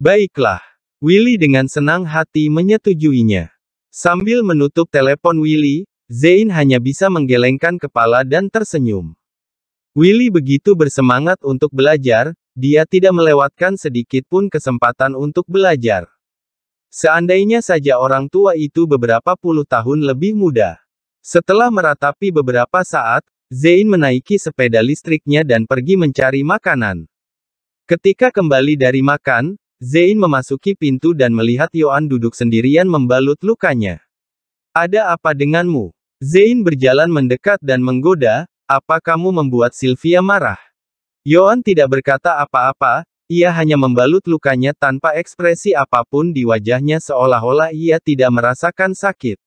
Baiklah, Willy dengan senang hati menyetujuinya. Sambil menutup telepon Willy, Zain hanya bisa menggelengkan kepala dan tersenyum. Willy begitu bersemangat untuk belajar, dia tidak melewatkan sedikit pun kesempatan untuk belajar. Seandainya saja orang tua itu beberapa puluh tahun lebih muda. Setelah meratapi beberapa saat, Zain menaiki sepeda listriknya dan pergi mencari makanan. Ketika kembali dari makan, Zain memasuki pintu dan melihat Yoan duduk sendirian membalut lukanya. Ada apa denganmu? Zain berjalan mendekat dan menggoda, apa kamu membuat Sylvia marah? Yoan tidak berkata apa-apa, ia hanya membalut lukanya tanpa ekspresi apapun di wajahnya seolah-olah ia tidak merasakan sakit.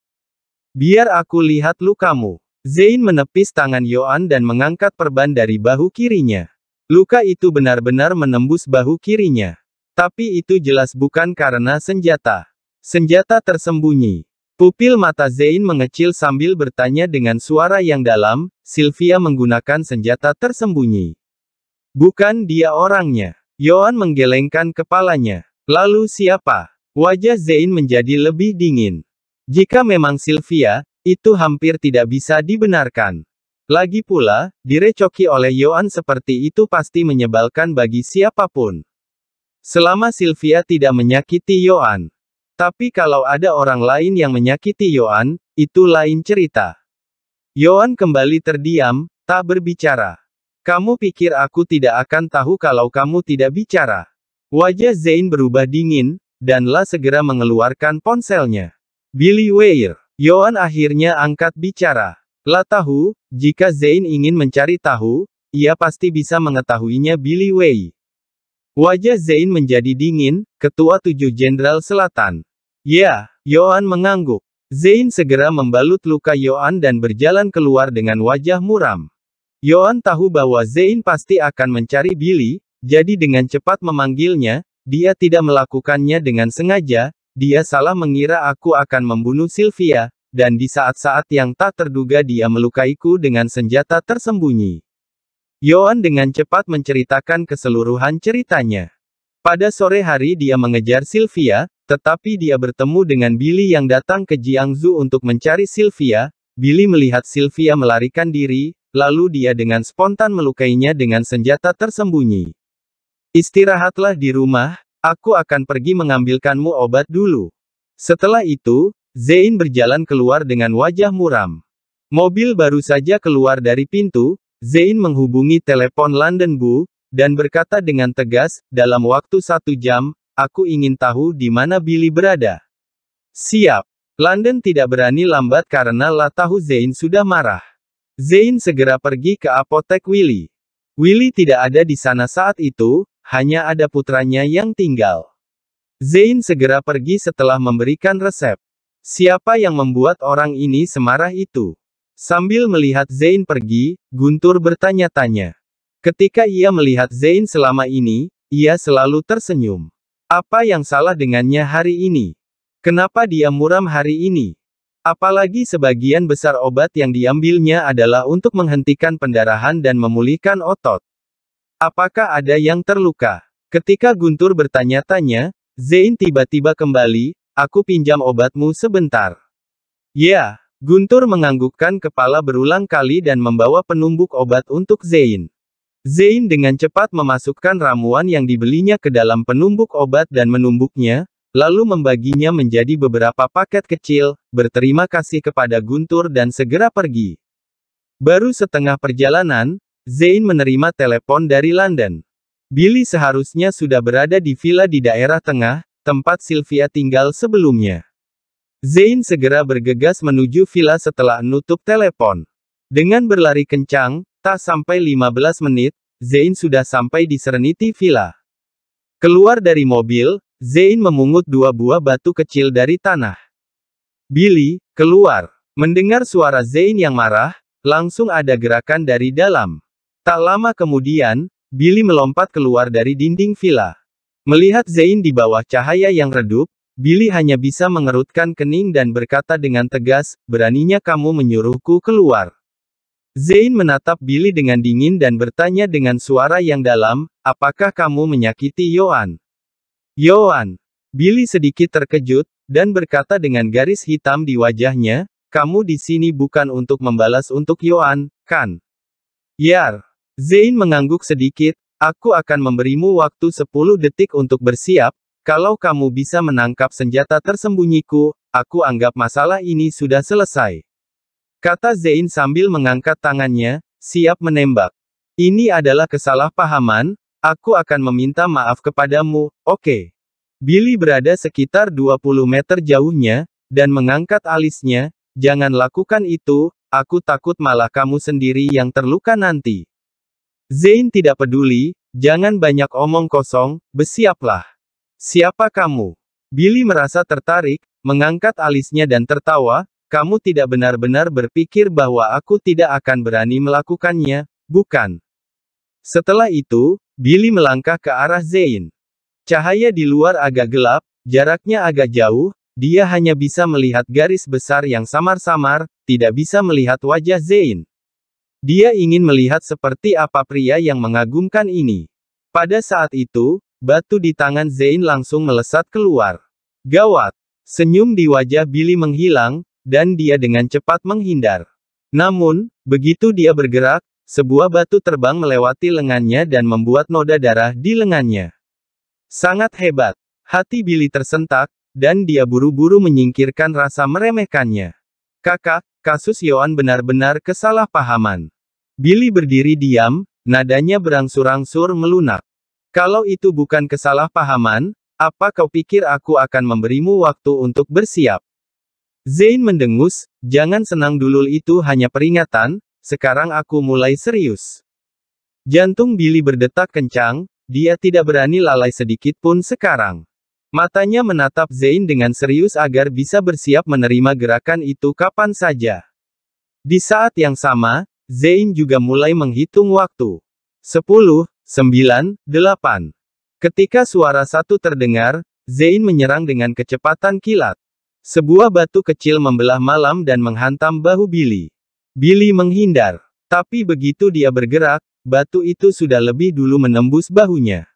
Biar aku lihat lukamu. Zain menepis tangan Yoan dan mengangkat perban dari bahu kirinya. Luka itu benar-benar menembus bahu kirinya. Tapi itu jelas bukan karena senjata. Senjata tersembunyi. Pupil mata Zain mengecil sambil bertanya dengan suara yang dalam, Sylvia menggunakan senjata tersembunyi. Bukan dia orangnya. Yohan menggelengkan kepalanya. Lalu siapa? Wajah Zain menjadi lebih dingin. Jika memang Sylvia, itu hampir tidak bisa dibenarkan. Lagi pula, direcoki oleh Yohan seperti itu pasti menyebalkan bagi siapapun. Selama Sylvia tidak menyakiti Yohan. Tapi kalau ada orang lain yang menyakiti Yoan, itu lain cerita. Yoan kembali terdiam, tak berbicara. Kamu pikir aku tidak akan tahu kalau kamu tidak bicara? Wajah Zain berubah dingin, dan La segera mengeluarkan ponselnya. Billy Weir, Yoan akhirnya angkat bicara. La tahu, jika Zain ingin mencari tahu, ia pasti bisa mengetahuinya Billy Wei. Wajah Zain menjadi dingin, ketua tujuh jenderal selatan. Ya, Yoan mengangguk. Zain segera membalut luka Yoan dan berjalan keluar dengan wajah muram. Yoan tahu bahwa Zain pasti akan mencari Billy, jadi dengan cepat memanggilnya, dia tidak melakukannya dengan sengaja, dia salah mengira aku akan membunuh Sylvia, dan di saat-saat yang tak terduga dia melukaiku dengan senjata tersembunyi. Yoan dengan cepat menceritakan keseluruhan ceritanya. Pada sore hari dia mengejar Sylvia, tetapi dia bertemu dengan Billy yang datang ke Jiangsu untuk mencari Sylvia, Billy melihat Sylvia melarikan diri, lalu dia dengan spontan melukainya dengan senjata tersembunyi. Istirahatlah di rumah, aku akan pergi mengambilkanmu obat dulu. Setelah itu, Zain berjalan keluar dengan wajah muram. Mobil baru saja keluar dari pintu, Zain menghubungi telepon London Bu, dan berkata dengan tegas, dalam waktu satu jam, Aku ingin tahu di mana Billy berada. Siap. London tidak berani lambat karena lah tahu Zain sudah marah. Zain segera pergi ke apotek Willy. Willy tidak ada di sana saat itu, hanya ada putranya yang tinggal. Zain segera pergi setelah memberikan resep. Siapa yang membuat orang ini semarah itu? Sambil melihat Zain pergi, Guntur bertanya-tanya. Ketika ia melihat Zain selama ini, ia selalu tersenyum. Apa yang salah dengannya hari ini? Kenapa dia muram hari ini? Apalagi sebagian besar obat yang diambilnya adalah untuk menghentikan pendarahan dan memulihkan otot. Apakah ada yang terluka? Ketika Guntur bertanya-tanya, Zain tiba-tiba kembali, aku pinjam obatmu sebentar. Ya, Guntur menganggukkan kepala berulang kali dan membawa penumbuk obat untuk Zain. Zain dengan cepat memasukkan ramuan yang dibelinya ke dalam penumbuk obat dan menumbuknya, lalu membaginya menjadi beberapa paket kecil, berterima kasih kepada Guntur dan segera pergi. Baru setengah perjalanan, Zain menerima telepon dari London. Billy seharusnya sudah berada di villa di daerah tengah, tempat Sylvia tinggal sebelumnya. Zain segera bergegas menuju villa setelah nutup telepon. Dengan berlari kencang, Tak sampai 15 menit, Zain sudah sampai di Serenity Villa. Keluar dari mobil, Zain memungut dua buah batu kecil dari tanah. Billy, keluar. Mendengar suara Zain yang marah, langsung ada gerakan dari dalam. Tak lama kemudian, Billy melompat keluar dari dinding villa. Melihat Zain di bawah cahaya yang redup, Billy hanya bisa mengerutkan kening dan berkata dengan tegas, beraninya kamu menyuruhku keluar. Zain menatap Billy dengan dingin dan bertanya dengan suara yang dalam, apakah kamu menyakiti Yoan? Yoan. Billy sedikit terkejut, dan berkata dengan garis hitam di wajahnya, kamu di sini bukan untuk membalas untuk Yoan, kan? Yar. Zain mengangguk sedikit, aku akan memberimu waktu 10 detik untuk bersiap, kalau kamu bisa menangkap senjata tersembunyiku, aku anggap masalah ini sudah selesai. Kata Zain sambil mengangkat tangannya, siap menembak. Ini adalah kesalahpahaman, aku akan meminta maaf kepadamu, oke. Okay. Billy berada sekitar 20 meter jauhnya, dan mengangkat alisnya, jangan lakukan itu, aku takut malah kamu sendiri yang terluka nanti. Zain tidak peduli, jangan banyak omong kosong, bersiaplah. Siapa kamu? Billy merasa tertarik, mengangkat alisnya dan tertawa, kamu tidak benar-benar berpikir bahwa aku tidak akan berani melakukannya, bukan? Setelah itu, Billy melangkah ke arah Zain. Cahaya di luar agak gelap, jaraknya agak jauh, dia hanya bisa melihat garis besar yang samar-samar, tidak bisa melihat wajah Zain. Dia ingin melihat seperti apa pria yang mengagumkan ini. Pada saat itu, batu di tangan Zain langsung melesat keluar. Gawat! Senyum di wajah Billy menghilang, dan dia dengan cepat menghindar. Namun, begitu dia bergerak, sebuah batu terbang melewati lengannya dan membuat noda darah di lengannya. Sangat hebat. Hati Billy tersentak, dan dia buru-buru menyingkirkan rasa meremehkannya. Kakak, kasus Yohan benar-benar kesalahpahaman. Billy berdiri diam, nadanya berangsur-angsur melunak. Kalau itu bukan kesalahpahaman, apa kau pikir aku akan memberimu waktu untuk bersiap? Zain mendengus, jangan senang dulu itu hanya peringatan, sekarang aku mulai serius. Jantung Billy berdetak kencang, dia tidak berani lalai sedikit pun sekarang. Matanya menatap Zain dengan serius agar bisa bersiap menerima gerakan itu kapan saja. Di saat yang sama, Zain juga mulai menghitung waktu. 10, 9, 8. Ketika suara satu terdengar, Zain menyerang dengan kecepatan kilat. Sebuah batu kecil membelah malam dan menghantam bahu Billy. Billy menghindar. Tapi begitu dia bergerak, batu itu sudah lebih dulu menembus bahunya.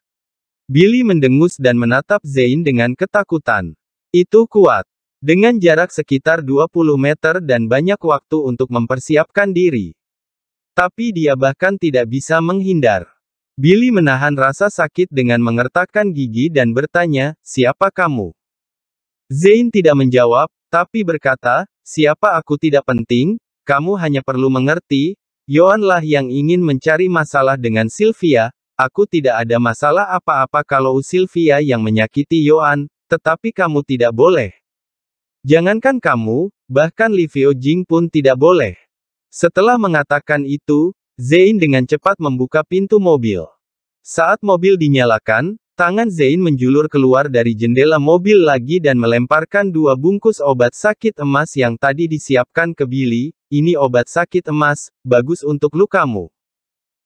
Billy mendengus dan menatap Zain dengan ketakutan. Itu kuat. Dengan jarak sekitar 20 meter dan banyak waktu untuk mempersiapkan diri. Tapi dia bahkan tidak bisa menghindar. Billy menahan rasa sakit dengan mengertakkan gigi dan bertanya, siapa kamu? Zain tidak menjawab, tapi berkata, siapa aku tidak penting, kamu hanya perlu mengerti, Yoanlah yang ingin mencari masalah dengan Sylvia, aku tidak ada masalah apa-apa kalau Sylvia yang menyakiti Yoan, tetapi kamu tidak boleh. Jangankan kamu, bahkan Livio Jing pun tidak boleh. Setelah mengatakan itu, Zain dengan cepat membuka pintu mobil. Saat mobil dinyalakan, Tangan Zain menjulur keluar dari jendela mobil lagi dan melemparkan dua bungkus obat sakit emas yang tadi disiapkan ke Billy, ini obat sakit emas, bagus untuk lukamu.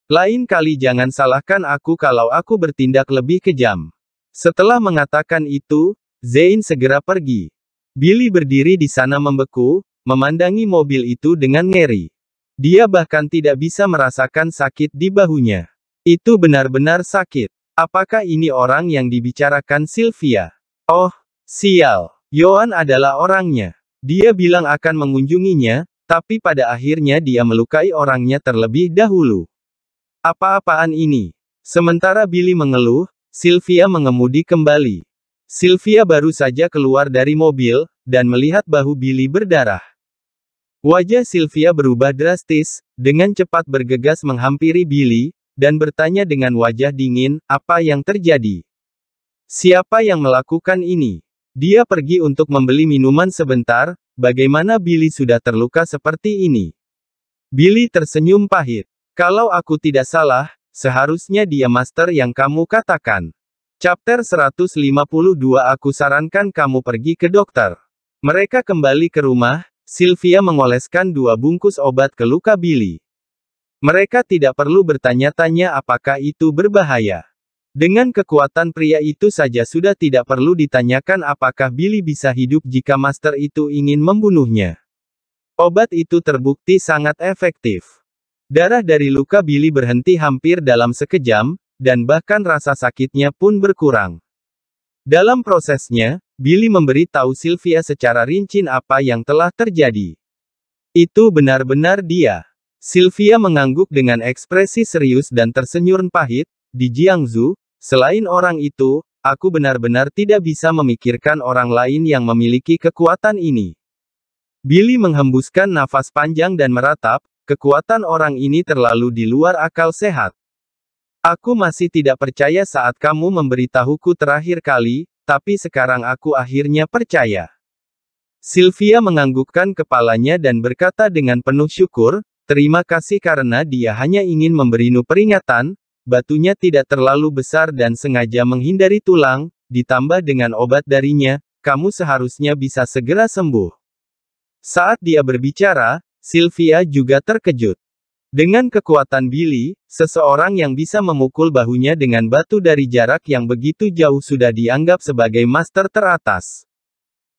Lain kali jangan salahkan aku kalau aku bertindak lebih kejam. Setelah mengatakan itu, Zain segera pergi. Billy berdiri di sana membeku, memandangi mobil itu dengan ngeri. Dia bahkan tidak bisa merasakan sakit di bahunya. Itu benar-benar sakit. Apakah ini orang yang dibicarakan Sylvia? Oh, sial. Yoan adalah orangnya. Dia bilang akan mengunjunginya, tapi pada akhirnya dia melukai orangnya terlebih dahulu. Apa-apaan ini? Sementara Billy mengeluh, Sylvia mengemudi kembali. Sylvia baru saja keluar dari mobil, dan melihat bahu Billy berdarah. Wajah Sylvia berubah drastis, dengan cepat bergegas menghampiri Billy, dan bertanya dengan wajah dingin, apa yang terjadi? Siapa yang melakukan ini? Dia pergi untuk membeli minuman sebentar, bagaimana Billy sudah terluka seperti ini? Billy tersenyum pahit. Kalau aku tidak salah, seharusnya dia master yang kamu katakan. Chapter 152 aku sarankan kamu pergi ke dokter. Mereka kembali ke rumah, Sylvia mengoleskan dua bungkus obat ke luka Billy. Mereka tidak perlu bertanya-tanya apakah itu berbahaya. Dengan kekuatan pria itu saja sudah tidak perlu ditanyakan apakah Billy bisa hidup jika master itu ingin membunuhnya. Obat itu terbukti sangat efektif. Darah dari luka Billy berhenti hampir dalam sekejam, dan bahkan rasa sakitnya pun berkurang. Dalam prosesnya, Billy memberi tahu Sylvia secara rinci apa yang telah terjadi. Itu benar-benar dia. Sylvia mengangguk dengan ekspresi serius dan tersenyum pahit, di Jiangsu, selain orang itu, aku benar-benar tidak bisa memikirkan orang lain yang memiliki kekuatan ini. Billy menghembuskan nafas panjang dan meratap, kekuatan orang ini terlalu di luar akal sehat. Aku masih tidak percaya saat kamu memberitahuku terakhir kali, tapi sekarang aku akhirnya percaya. Sylvia menganggukkan kepalanya dan berkata dengan penuh syukur, Terima kasih karena dia hanya ingin memberimu peringatan, batunya tidak terlalu besar dan sengaja menghindari tulang, ditambah dengan obat darinya, kamu seharusnya bisa segera sembuh. Saat dia berbicara, Sylvia juga terkejut. Dengan kekuatan Billy, seseorang yang bisa memukul bahunya dengan batu dari jarak yang begitu jauh sudah dianggap sebagai master teratas.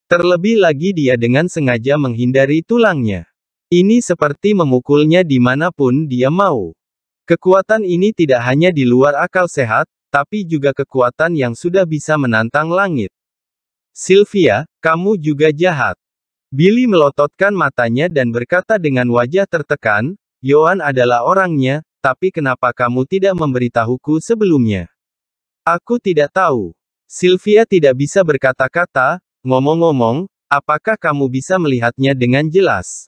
Terlebih lagi dia dengan sengaja menghindari tulangnya. Ini seperti memukulnya di dimanapun dia mau. Kekuatan ini tidak hanya di luar akal sehat, tapi juga kekuatan yang sudah bisa menantang langit. Sylvia, kamu juga jahat. Billy melototkan matanya dan berkata dengan wajah tertekan, Yohan adalah orangnya, tapi kenapa kamu tidak memberitahuku sebelumnya? Aku tidak tahu. Sylvia tidak bisa berkata-kata, ngomong-ngomong, apakah kamu bisa melihatnya dengan jelas?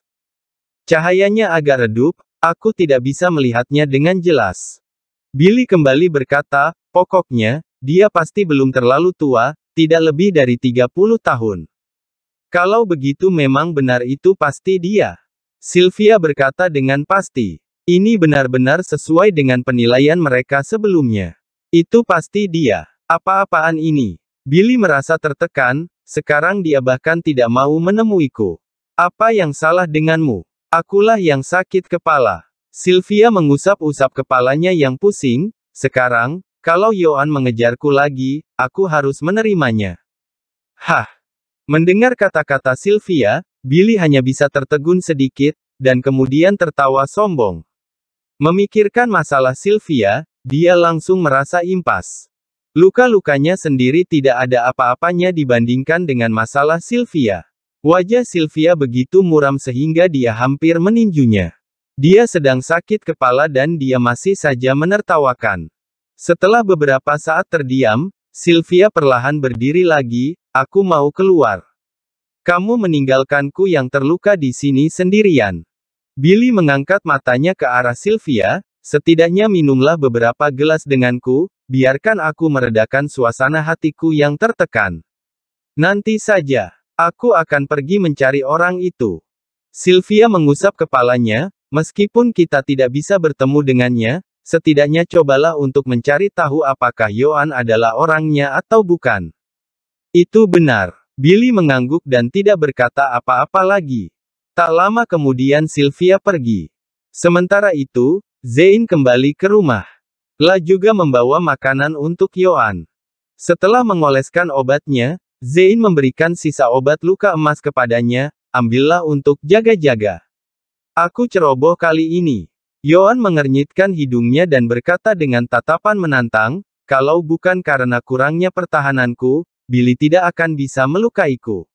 Cahayanya agak redup, aku tidak bisa melihatnya dengan jelas. Billy kembali berkata, pokoknya, dia pasti belum terlalu tua, tidak lebih dari 30 tahun. Kalau begitu memang benar itu pasti dia. Sylvia berkata dengan pasti. Ini benar-benar sesuai dengan penilaian mereka sebelumnya. Itu pasti dia. Apa-apaan ini? Billy merasa tertekan, sekarang dia bahkan tidak mau menemuiku. Apa yang salah denganmu? Akulah yang sakit kepala. Sylvia mengusap-usap kepalanya yang pusing, sekarang, kalau Yoan mengejarku lagi, aku harus menerimanya. Hah. Mendengar kata-kata Sylvia, Billy hanya bisa tertegun sedikit, dan kemudian tertawa sombong. Memikirkan masalah Sylvia, dia langsung merasa impas. Luka-lukanya sendiri tidak ada apa-apanya dibandingkan dengan masalah Sylvia. Wajah Sylvia begitu muram sehingga dia hampir meninjunya. Dia sedang sakit kepala dan dia masih saja menertawakan. Setelah beberapa saat terdiam, Sylvia perlahan berdiri lagi, aku mau keluar. Kamu meninggalkanku yang terluka di sini sendirian. Billy mengangkat matanya ke arah Sylvia, setidaknya minumlah beberapa gelas denganku, biarkan aku meredakan suasana hatiku yang tertekan. Nanti saja. Aku akan pergi mencari orang itu. Sylvia mengusap kepalanya, meskipun kita tidak bisa bertemu dengannya, setidaknya cobalah untuk mencari tahu apakah Yoan adalah orangnya atau bukan. Itu benar. Billy mengangguk dan tidak berkata apa-apa lagi. Tak lama kemudian Sylvia pergi. Sementara itu, Zain kembali ke rumah. La juga membawa makanan untuk Yoan. Setelah mengoleskan obatnya, Zain memberikan sisa obat luka emas kepadanya, ambillah untuk jaga-jaga. Aku ceroboh kali ini. Yoan mengernyitkan hidungnya dan berkata dengan tatapan menantang, kalau bukan karena kurangnya pertahananku, Billy tidak akan bisa melukaiku.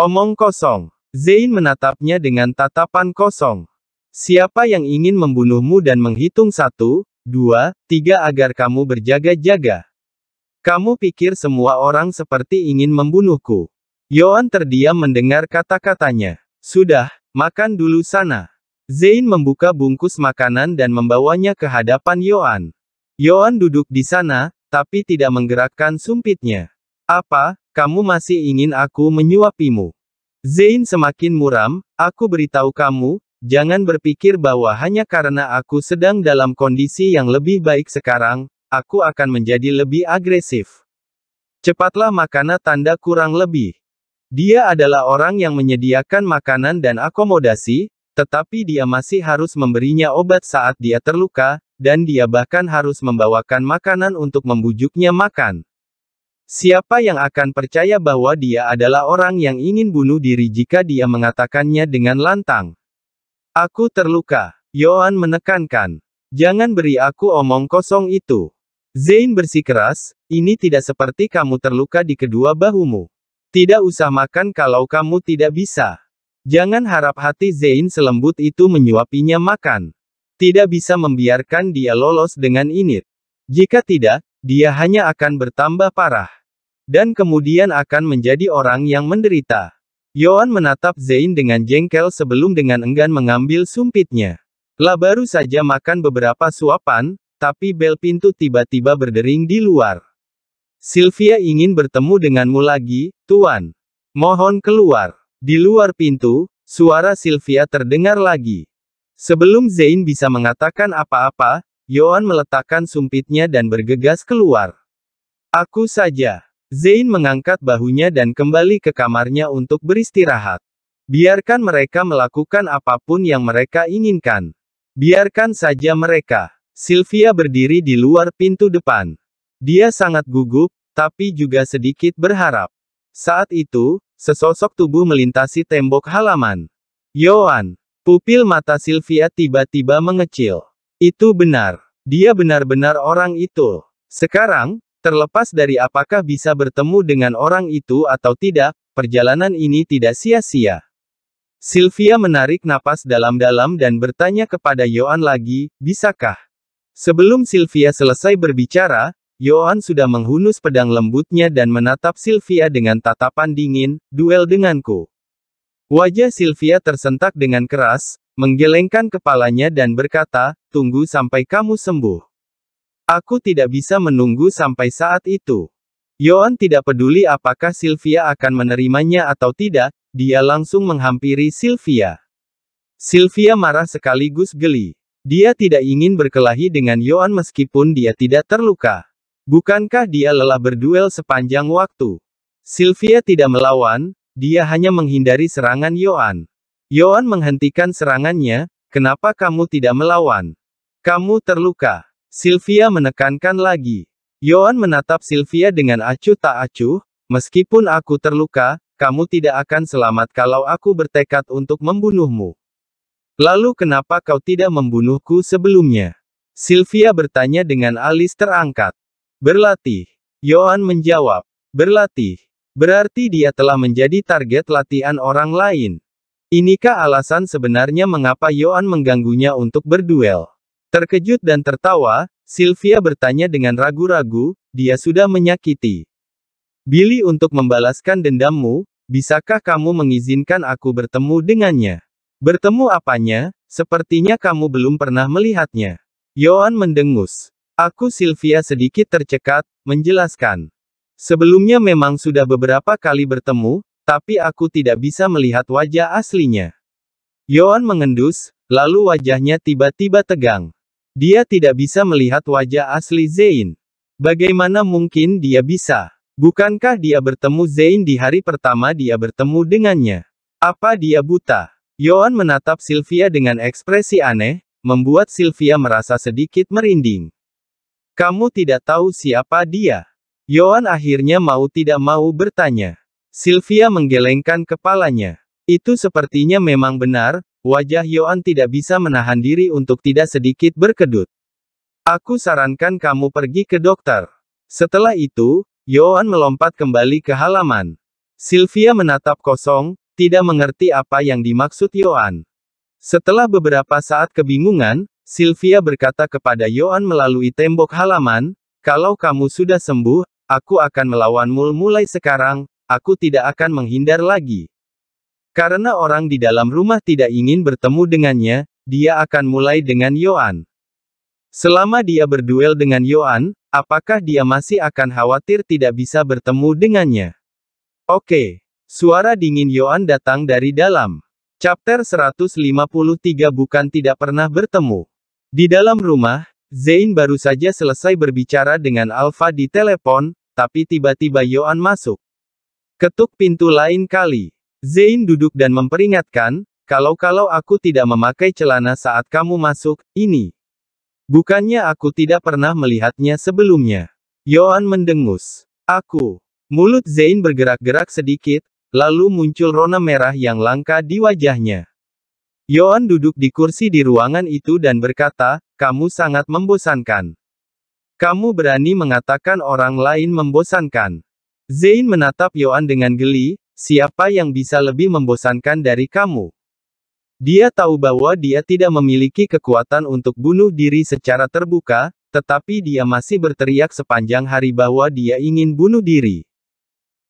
Omong kosong. Zain menatapnya dengan tatapan kosong. Siapa yang ingin membunuhmu dan menghitung satu, dua, tiga agar kamu berjaga-jaga? Kamu pikir semua orang seperti ingin membunuhku? Yoan terdiam mendengar kata-katanya. Sudah, makan dulu sana. Zain membuka bungkus makanan dan membawanya ke hadapan Yoan. Yoan duduk di sana, tapi tidak menggerakkan sumpitnya. Apa, kamu masih ingin aku menyuapimu? Zain semakin muram, aku beritahu kamu, jangan berpikir bahwa hanya karena aku sedang dalam kondisi yang lebih baik sekarang, aku akan menjadi lebih agresif. Cepatlah makanan tanda kurang lebih. Dia adalah orang yang menyediakan makanan dan akomodasi, tetapi dia masih harus memberinya obat saat dia terluka, dan dia bahkan harus membawakan makanan untuk membujuknya makan. Siapa yang akan percaya bahwa dia adalah orang yang ingin bunuh diri jika dia mengatakannya dengan lantang? Aku terluka, Yohan menekankan. Jangan beri aku omong kosong itu. Zain bersikeras, ini tidak seperti kamu terluka di kedua bahumu. Tidak usah makan kalau kamu tidak bisa. Jangan harap hati Zain selembut itu menyuapinya makan. Tidak bisa membiarkan dia lolos dengan ini. Jika tidak, dia hanya akan bertambah parah. Dan kemudian akan menjadi orang yang menderita. Yohan menatap Zain dengan jengkel sebelum dengan enggan mengambil sumpitnya. Lah baru saja makan beberapa suapan, tapi bel pintu tiba-tiba berdering di luar. Sylvia ingin bertemu denganmu lagi, Tuan. Mohon keluar. Di luar pintu, suara Sylvia terdengar lagi. Sebelum Zain bisa mengatakan apa-apa, Yoan meletakkan sumpitnya dan bergegas keluar. Aku saja. Zain mengangkat bahunya dan kembali ke kamarnya untuk beristirahat. Biarkan mereka melakukan apapun yang mereka inginkan. Biarkan saja mereka. Sylvia berdiri di luar pintu depan. Dia sangat gugup, tapi juga sedikit berharap. Saat itu, sesosok tubuh melintasi tembok halaman. Yoan, pupil mata Sylvia tiba-tiba mengecil. Itu benar. Dia benar-benar orang itu. Sekarang, terlepas dari apakah bisa bertemu dengan orang itu atau tidak, perjalanan ini tidak sia-sia. Sylvia menarik napas dalam-dalam dan bertanya kepada Yoan lagi, bisakah? Sebelum Sylvia selesai berbicara, Yoan sudah menghunus pedang lembutnya dan menatap Sylvia dengan tatapan dingin, duel denganku. Wajah Sylvia tersentak dengan keras, menggelengkan kepalanya dan berkata, tunggu sampai kamu sembuh. Aku tidak bisa menunggu sampai saat itu. Yoan tidak peduli apakah Sylvia akan menerimanya atau tidak, dia langsung menghampiri Sylvia. Sylvia marah sekaligus geli. Dia tidak ingin berkelahi dengan Yoan meskipun dia tidak terluka. Bukankah dia lelah berduel sepanjang waktu? Sylvia tidak melawan, dia hanya menghindari serangan Yoan. Yoan menghentikan serangannya, kenapa kamu tidak melawan? Kamu terluka. Sylvia menekankan lagi. Yoan menatap Sylvia dengan acuh tak acuh, meskipun aku terluka, kamu tidak akan selamat kalau aku bertekad untuk membunuhmu. Lalu kenapa kau tidak membunuhku sebelumnya? Sylvia bertanya dengan alis terangkat. Berlatih. Johan menjawab. Berlatih. Berarti dia telah menjadi target latihan orang lain. Inikah alasan sebenarnya mengapa Yohan mengganggunya untuk berduel? Terkejut dan tertawa, Sylvia bertanya dengan ragu-ragu, dia sudah menyakiti. Billy untuk membalaskan dendammu, bisakah kamu mengizinkan aku bertemu dengannya? Bertemu apanya, sepertinya kamu belum pernah melihatnya. Yoan mendengus. Aku Sylvia sedikit tercekat, menjelaskan. Sebelumnya memang sudah beberapa kali bertemu, tapi aku tidak bisa melihat wajah aslinya. Yoan mengendus, lalu wajahnya tiba-tiba tegang. Dia tidak bisa melihat wajah asli Zain. Bagaimana mungkin dia bisa? Bukankah dia bertemu Zain di hari pertama dia bertemu dengannya? Apa dia buta? Yohan menatap Sylvia dengan ekspresi aneh, membuat Sylvia merasa sedikit merinding. Kamu tidak tahu siapa dia. Yohan akhirnya mau tidak mau bertanya. Sylvia menggelengkan kepalanya. Itu sepertinya memang benar, wajah Yohan tidak bisa menahan diri untuk tidak sedikit berkedut. Aku sarankan kamu pergi ke dokter. Setelah itu, Yohan melompat kembali ke halaman. Sylvia menatap kosong, tidak mengerti apa yang dimaksud Yohan. Setelah beberapa saat kebingungan, Sylvia berkata kepada Yohan melalui tembok halaman, kalau kamu sudah sembuh, aku akan melawanmu mulai sekarang, aku tidak akan menghindar lagi. Karena orang di dalam rumah tidak ingin bertemu dengannya, dia akan mulai dengan Yohan. Selama dia berduel dengan Yohan, apakah dia masih akan khawatir tidak bisa bertemu dengannya? Oke. Okay. Suara dingin Yoan datang dari dalam. Chapter 153 bukan tidak pernah bertemu. Di dalam rumah, Zain baru saja selesai berbicara dengan Alfa di telepon, tapi tiba-tiba Yoan masuk. Ketuk pintu lain kali. Zain duduk dan memperingatkan, kalau-kalau aku tidak memakai celana saat kamu masuk, ini. Bukannya aku tidak pernah melihatnya sebelumnya. Yoan mendengus. Aku. Mulut Zain bergerak-gerak sedikit, Lalu muncul rona merah yang langka di wajahnya. Yoan duduk di kursi di ruangan itu dan berkata, kamu sangat membosankan. Kamu berani mengatakan orang lain membosankan. Zain menatap Yoan dengan geli, siapa yang bisa lebih membosankan dari kamu? Dia tahu bahwa dia tidak memiliki kekuatan untuk bunuh diri secara terbuka, tetapi dia masih berteriak sepanjang hari bahwa dia ingin bunuh diri.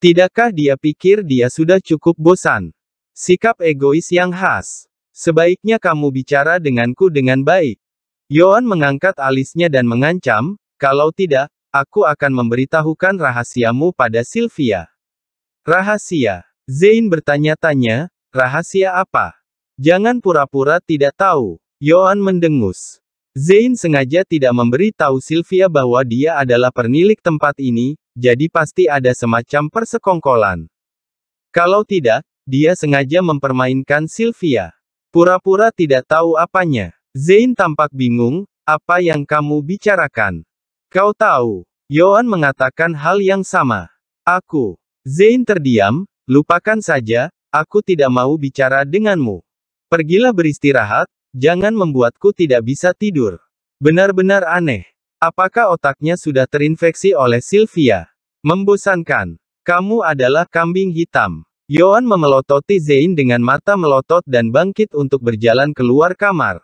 Tidakkah dia pikir dia sudah cukup bosan? Sikap egois yang khas. Sebaiknya kamu bicara denganku dengan baik. Yoan mengangkat alisnya dan mengancam, kalau tidak, aku akan memberitahukan rahasiamu pada Sylvia. Rahasia. Zain bertanya-tanya, rahasia apa? Jangan pura-pura tidak tahu. Yoan mendengus. Zain sengaja tidak memberitahu Sylvia bahwa dia adalah pernilik tempat ini, jadi pasti ada semacam persekongkolan. Kalau tidak, dia sengaja mempermainkan Sylvia. Pura-pura tidak tahu apanya. Zain tampak bingung, apa yang kamu bicarakan? Kau tahu, Yoan mengatakan hal yang sama. Aku, Zain terdiam, lupakan saja, aku tidak mau bicara denganmu. Pergilah beristirahat, jangan membuatku tidak bisa tidur. Benar-benar aneh. Apakah otaknya sudah terinfeksi oleh Sylvia? Membosankan. Kamu adalah kambing hitam. Yoan memelototi Zain dengan mata melotot dan bangkit untuk berjalan keluar kamar.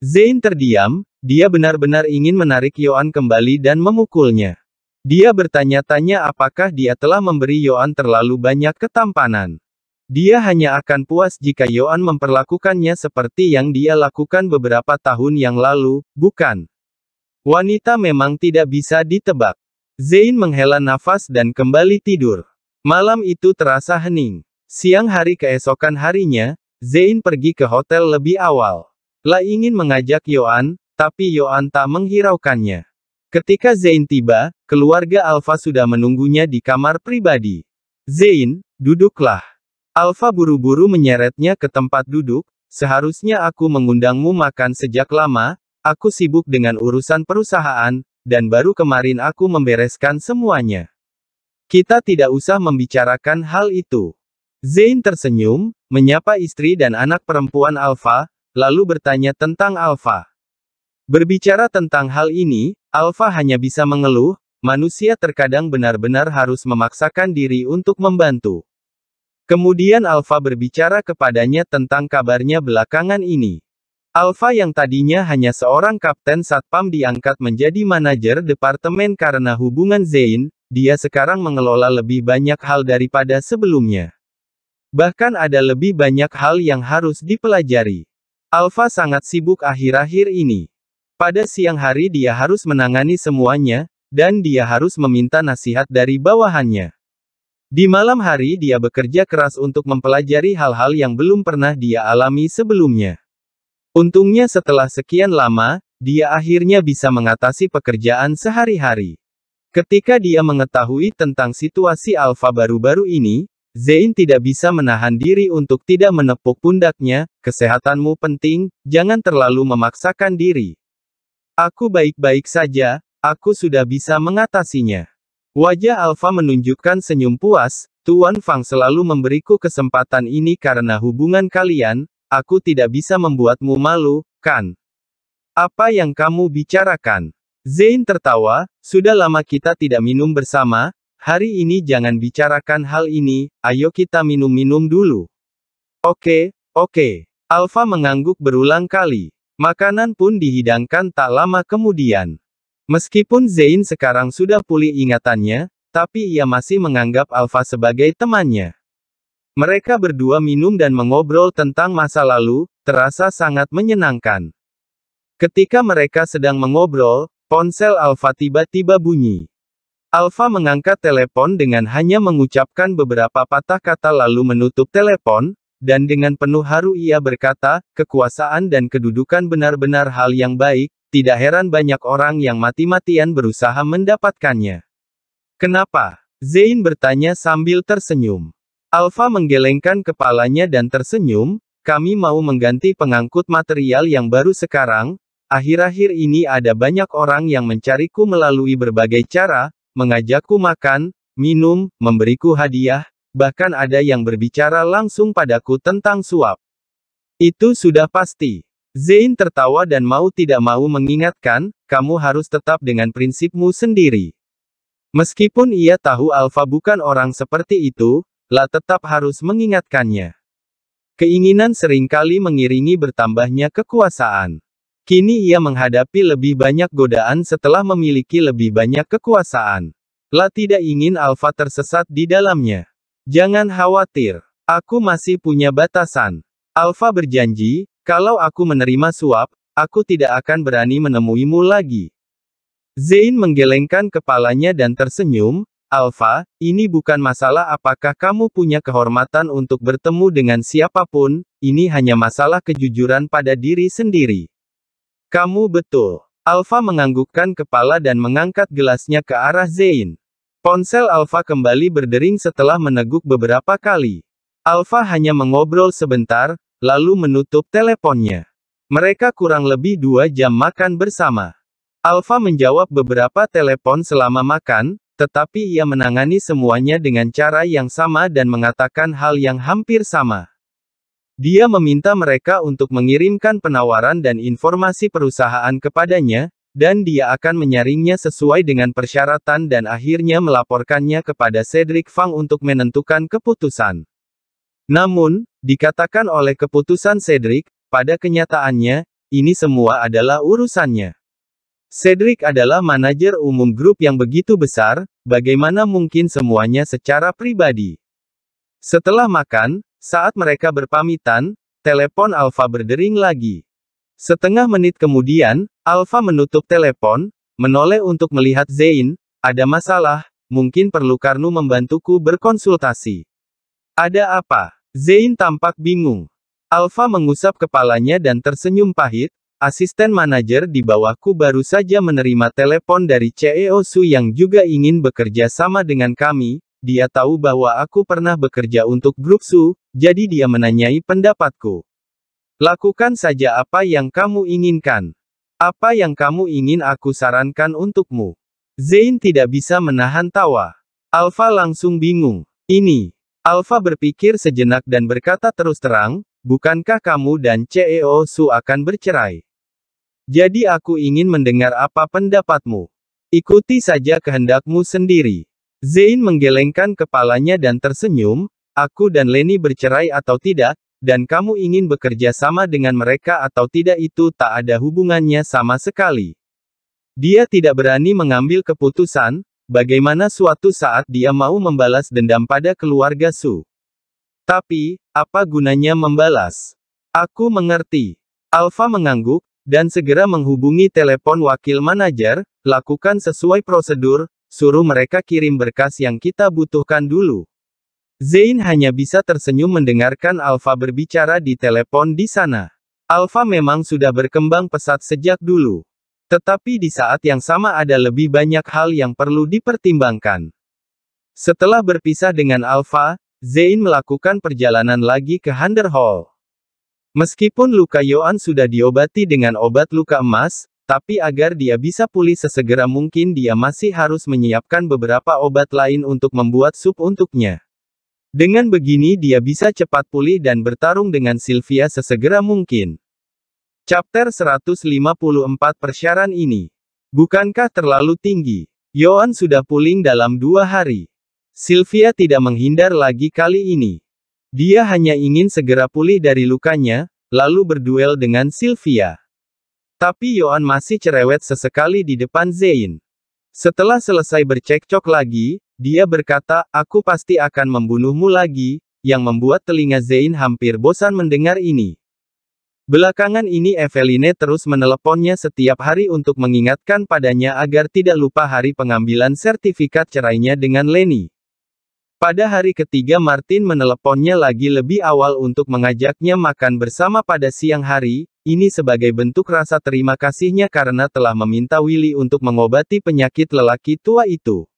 Zain terdiam, dia benar-benar ingin menarik Yoan kembali dan memukulnya. Dia bertanya-tanya apakah dia telah memberi Yoan terlalu banyak ketampanan. Dia hanya akan puas jika Yoan memperlakukannya seperti yang dia lakukan beberapa tahun yang lalu, bukan? Wanita memang tidak bisa ditebak. Zain menghela nafas dan kembali tidur. Malam itu terasa hening. Siang hari keesokan harinya, Zain pergi ke hotel lebih awal. La ingin mengajak Yoan, tapi Yoan tak menghiraukannya. Ketika Zain tiba, keluarga Alfa sudah menunggunya di kamar pribadi. Zain, duduklah. Alfa buru-buru menyeretnya ke tempat duduk, seharusnya aku mengundangmu makan sejak lama, Aku sibuk dengan urusan perusahaan, dan baru kemarin aku membereskan semuanya. Kita tidak usah membicarakan hal itu. Zain tersenyum, menyapa istri dan anak perempuan Alfa, lalu bertanya tentang Alfa. Berbicara tentang hal ini, Alfa hanya bisa mengeluh, manusia terkadang benar-benar harus memaksakan diri untuk membantu. Kemudian Alfa berbicara kepadanya tentang kabarnya belakangan ini. Alfa yang tadinya hanya seorang kapten satpam diangkat menjadi manajer departemen karena hubungan Zain, dia sekarang mengelola lebih banyak hal daripada sebelumnya. Bahkan ada lebih banyak hal yang harus dipelajari. Alfa sangat sibuk akhir-akhir ini. Pada siang hari dia harus menangani semuanya, dan dia harus meminta nasihat dari bawahannya. Di malam hari dia bekerja keras untuk mempelajari hal-hal yang belum pernah dia alami sebelumnya. Untungnya setelah sekian lama, dia akhirnya bisa mengatasi pekerjaan sehari-hari. Ketika dia mengetahui tentang situasi Alfa baru-baru ini, Zain tidak bisa menahan diri untuk tidak menepuk pundaknya, kesehatanmu penting, jangan terlalu memaksakan diri. Aku baik-baik saja, aku sudah bisa mengatasinya. Wajah Alfa menunjukkan senyum puas, Tuan Fang selalu memberiku kesempatan ini karena hubungan kalian, aku tidak bisa membuatmu malu, kan? Apa yang kamu bicarakan? Zain tertawa, sudah lama kita tidak minum bersama, hari ini jangan bicarakan hal ini, ayo kita minum-minum dulu. Oke, oke. Alfa mengangguk berulang kali. Makanan pun dihidangkan tak lama kemudian. Meskipun Zain sekarang sudah pulih ingatannya, tapi ia masih menganggap Alfa sebagai temannya. Mereka berdua minum dan mengobrol tentang masa lalu, terasa sangat menyenangkan. Ketika mereka sedang mengobrol, ponsel Alfa tiba-tiba bunyi. Alfa mengangkat telepon dengan hanya mengucapkan beberapa patah kata lalu menutup telepon, dan dengan penuh haru ia berkata, kekuasaan dan kedudukan benar-benar hal yang baik, tidak heran banyak orang yang mati-matian berusaha mendapatkannya. Kenapa? Zain bertanya sambil tersenyum. Alfa menggelengkan kepalanya dan tersenyum, kami mau mengganti pengangkut material yang baru sekarang, akhir-akhir ini ada banyak orang yang mencariku melalui berbagai cara, mengajakku makan, minum, memberiku hadiah, bahkan ada yang berbicara langsung padaku tentang suap. Itu sudah pasti. Zain tertawa dan mau tidak mau mengingatkan, kamu harus tetap dengan prinsipmu sendiri. Meskipun ia tahu Alfa bukan orang seperti itu, La tetap harus mengingatkannya. Keinginan seringkali mengiringi bertambahnya kekuasaan. Kini ia menghadapi lebih banyak godaan setelah memiliki lebih banyak kekuasaan. La tidak ingin Alfa tersesat di dalamnya. Jangan khawatir, aku masih punya batasan. Alfa berjanji, kalau aku menerima suap, aku tidak akan berani menemuimu lagi. Zain menggelengkan kepalanya dan tersenyum, Alfa, ini bukan masalah apakah kamu punya kehormatan untuk bertemu dengan siapapun, ini hanya masalah kejujuran pada diri sendiri. Kamu betul. Alfa menganggukkan kepala dan mengangkat gelasnya ke arah Zain. Ponsel Alfa kembali berdering setelah meneguk beberapa kali. Alfa hanya mengobrol sebentar, lalu menutup teleponnya. Mereka kurang lebih dua jam makan bersama. Alfa menjawab beberapa telepon selama makan, tetapi ia menangani semuanya dengan cara yang sama dan mengatakan hal yang hampir sama. Dia meminta mereka untuk mengirimkan penawaran dan informasi perusahaan kepadanya, dan dia akan menyaringnya sesuai dengan persyaratan dan akhirnya melaporkannya kepada Cedric Fang untuk menentukan keputusan. Namun, dikatakan oleh keputusan Cedric, pada kenyataannya, ini semua adalah urusannya. Cedric adalah manajer umum grup yang begitu besar, bagaimana mungkin semuanya secara pribadi. Setelah makan, saat mereka berpamitan, telepon Alfa berdering lagi. Setengah menit kemudian, Alfa menutup telepon, menoleh untuk melihat Zain, ada masalah, mungkin perlu Karnu membantuku berkonsultasi. Ada apa? Zain tampak bingung. Alfa mengusap kepalanya dan tersenyum pahit, Asisten manajer di bawahku baru saja menerima telepon dari CEO Su yang juga ingin bekerja sama dengan kami. Dia tahu bahwa aku pernah bekerja untuk grup Su, jadi dia menanyai pendapatku. Lakukan saja apa yang kamu inginkan. Apa yang kamu ingin aku sarankan untukmu? Zain tidak bisa menahan tawa. Alfa langsung bingung. Ini. Alfa berpikir sejenak dan berkata terus terang, bukankah kamu dan CEO Su akan bercerai? Jadi aku ingin mendengar apa pendapatmu. Ikuti saja kehendakmu sendiri. Zain menggelengkan kepalanya dan tersenyum, aku dan Leni bercerai atau tidak, dan kamu ingin bekerja sama dengan mereka atau tidak itu tak ada hubungannya sama sekali. Dia tidak berani mengambil keputusan, bagaimana suatu saat dia mau membalas dendam pada keluarga Su. Tapi, apa gunanya membalas? Aku mengerti. Alfa mengangguk, dan segera menghubungi telepon wakil manajer, lakukan sesuai prosedur, suruh mereka kirim berkas yang kita butuhkan dulu. Zain hanya bisa tersenyum mendengarkan Alfa berbicara di telepon di sana. Alfa memang sudah berkembang pesat sejak dulu. Tetapi di saat yang sama ada lebih banyak hal yang perlu dipertimbangkan. Setelah berpisah dengan Alfa, Zain melakukan perjalanan lagi ke Hunter Hall. Meskipun luka Yoan sudah diobati dengan obat luka emas, tapi agar dia bisa pulih sesegera mungkin dia masih harus menyiapkan beberapa obat lain untuk membuat sup untuknya. Dengan begini dia bisa cepat pulih dan bertarung dengan Sylvia sesegera mungkin. Chapter 154 Persyaran ini. Bukankah terlalu tinggi? Yoan sudah pulih dalam dua hari. Sylvia tidak menghindar lagi kali ini. Dia hanya ingin segera pulih dari lukanya, lalu berduel dengan Sylvia. Tapi Yohan masih cerewet sesekali di depan Zain. Setelah selesai bercekcok lagi, dia berkata, aku pasti akan membunuhmu lagi, yang membuat telinga Zain hampir bosan mendengar ini. Belakangan ini Eveline terus meneleponnya setiap hari untuk mengingatkan padanya agar tidak lupa hari pengambilan sertifikat cerainya dengan Lenny. Pada hari ketiga Martin meneleponnya lagi lebih awal untuk mengajaknya makan bersama pada siang hari, ini sebagai bentuk rasa terima kasihnya karena telah meminta Willy untuk mengobati penyakit lelaki tua itu.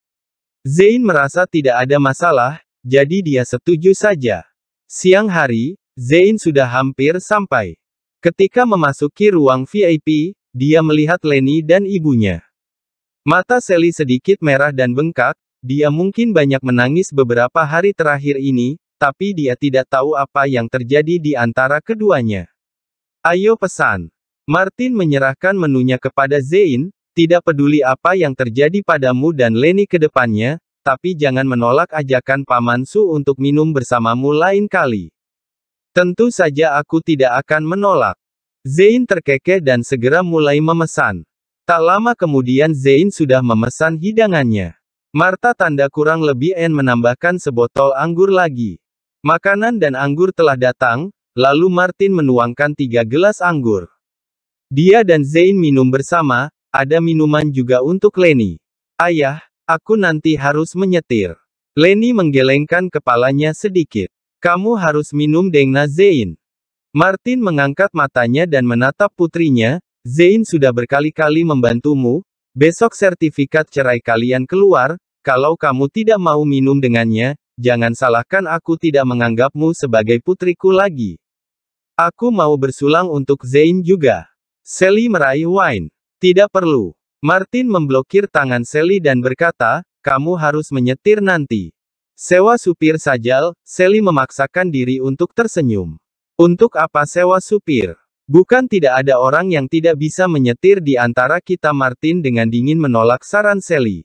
Zain merasa tidak ada masalah, jadi dia setuju saja. Siang hari, Zain sudah hampir sampai. Ketika memasuki ruang VIP, dia melihat Lenny dan ibunya. Mata Sally sedikit merah dan bengkak, dia mungkin banyak menangis beberapa hari terakhir ini, tapi dia tidak tahu apa yang terjadi di antara keduanya. Ayo pesan. Martin menyerahkan menunya kepada Zain, tidak peduli apa yang terjadi padamu dan Lenny ke depannya, tapi jangan menolak ajakan Paman Su untuk minum bersamamu lain kali. Tentu saja aku tidak akan menolak. Zain terkekeh dan segera mulai memesan. Tak lama kemudian Zain sudah memesan hidangannya. Marta tanda kurang lebih N menambahkan sebotol anggur lagi. Makanan dan anggur telah datang, lalu Martin menuangkan tiga gelas anggur. Dia dan Zain minum bersama, ada minuman juga untuk Lenny. Ayah, aku nanti harus menyetir. Lenny menggelengkan kepalanya sedikit. Kamu harus minum Dengna Zain. Martin mengangkat matanya dan menatap putrinya, Zain sudah berkali-kali membantumu, besok sertifikat cerai kalian keluar, kalau kamu tidak mau minum dengannya, jangan salahkan aku tidak menganggapmu sebagai putriku lagi. Aku mau bersulang untuk Zain juga. Sally meraih wine. Tidak perlu. Martin memblokir tangan Sally dan berkata, kamu harus menyetir nanti. Sewa supir sajal, Sally memaksakan diri untuk tersenyum. Untuk apa sewa supir? Bukan tidak ada orang yang tidak bisa menyetir di antara kita Martin dengan dingin menolak saran Sally.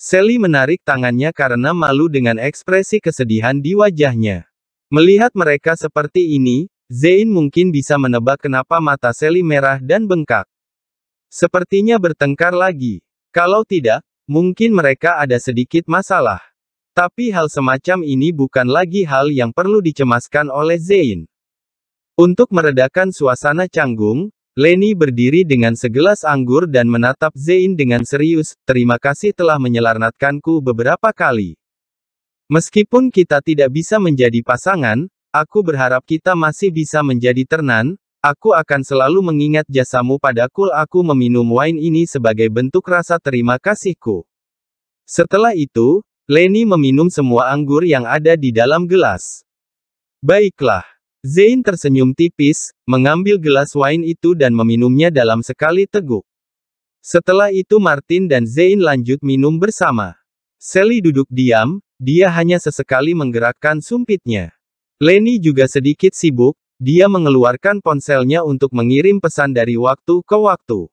Sally menarik tangannya karena malu dengan ekspresi kesedihan di wajahnya. Melihat mereka seperti ini, Zain mungkin bisa menebak kenapa mata Sally merah dan bengkak. Sepertinya bertengkar lagi. Kalau tidak, mungkin mereka ada sedikit masalah. Tapi hal semacam ini bukan lagi hal yang perlu dicemaskan oleh Zain. Untuk meredakan suasana canggung, Leni berdiri dengan segelas anggur dan menatap Zain dengan serius, terima kasih telah menyelarnatkanku beberapa kali. Meskipun kita tidak bisa menjadi pasangan, aku berharap kita masih bisa menjadi ternan, aku akan selalu mengingat jasamu padaku aku meminum wine ini sebagai bentuk rasa terima kasihku. Setelah itu, Leni meminum semua anggur yang ada di dalam gelas. Baiklah. Zain tersenyum tipis, mengambil gelas wine itu dan meminumnya dalam sekali teguk. Setelah itu Martin dan Zain lanjut minum bersama. Sally duduk diam, dia hanya sesekali menggerakkan sumpitnya. Lenny juga sedikit sibuk, dia mengeluarkan ponselnya untuk mengirim pesan dari waktu ke waktu.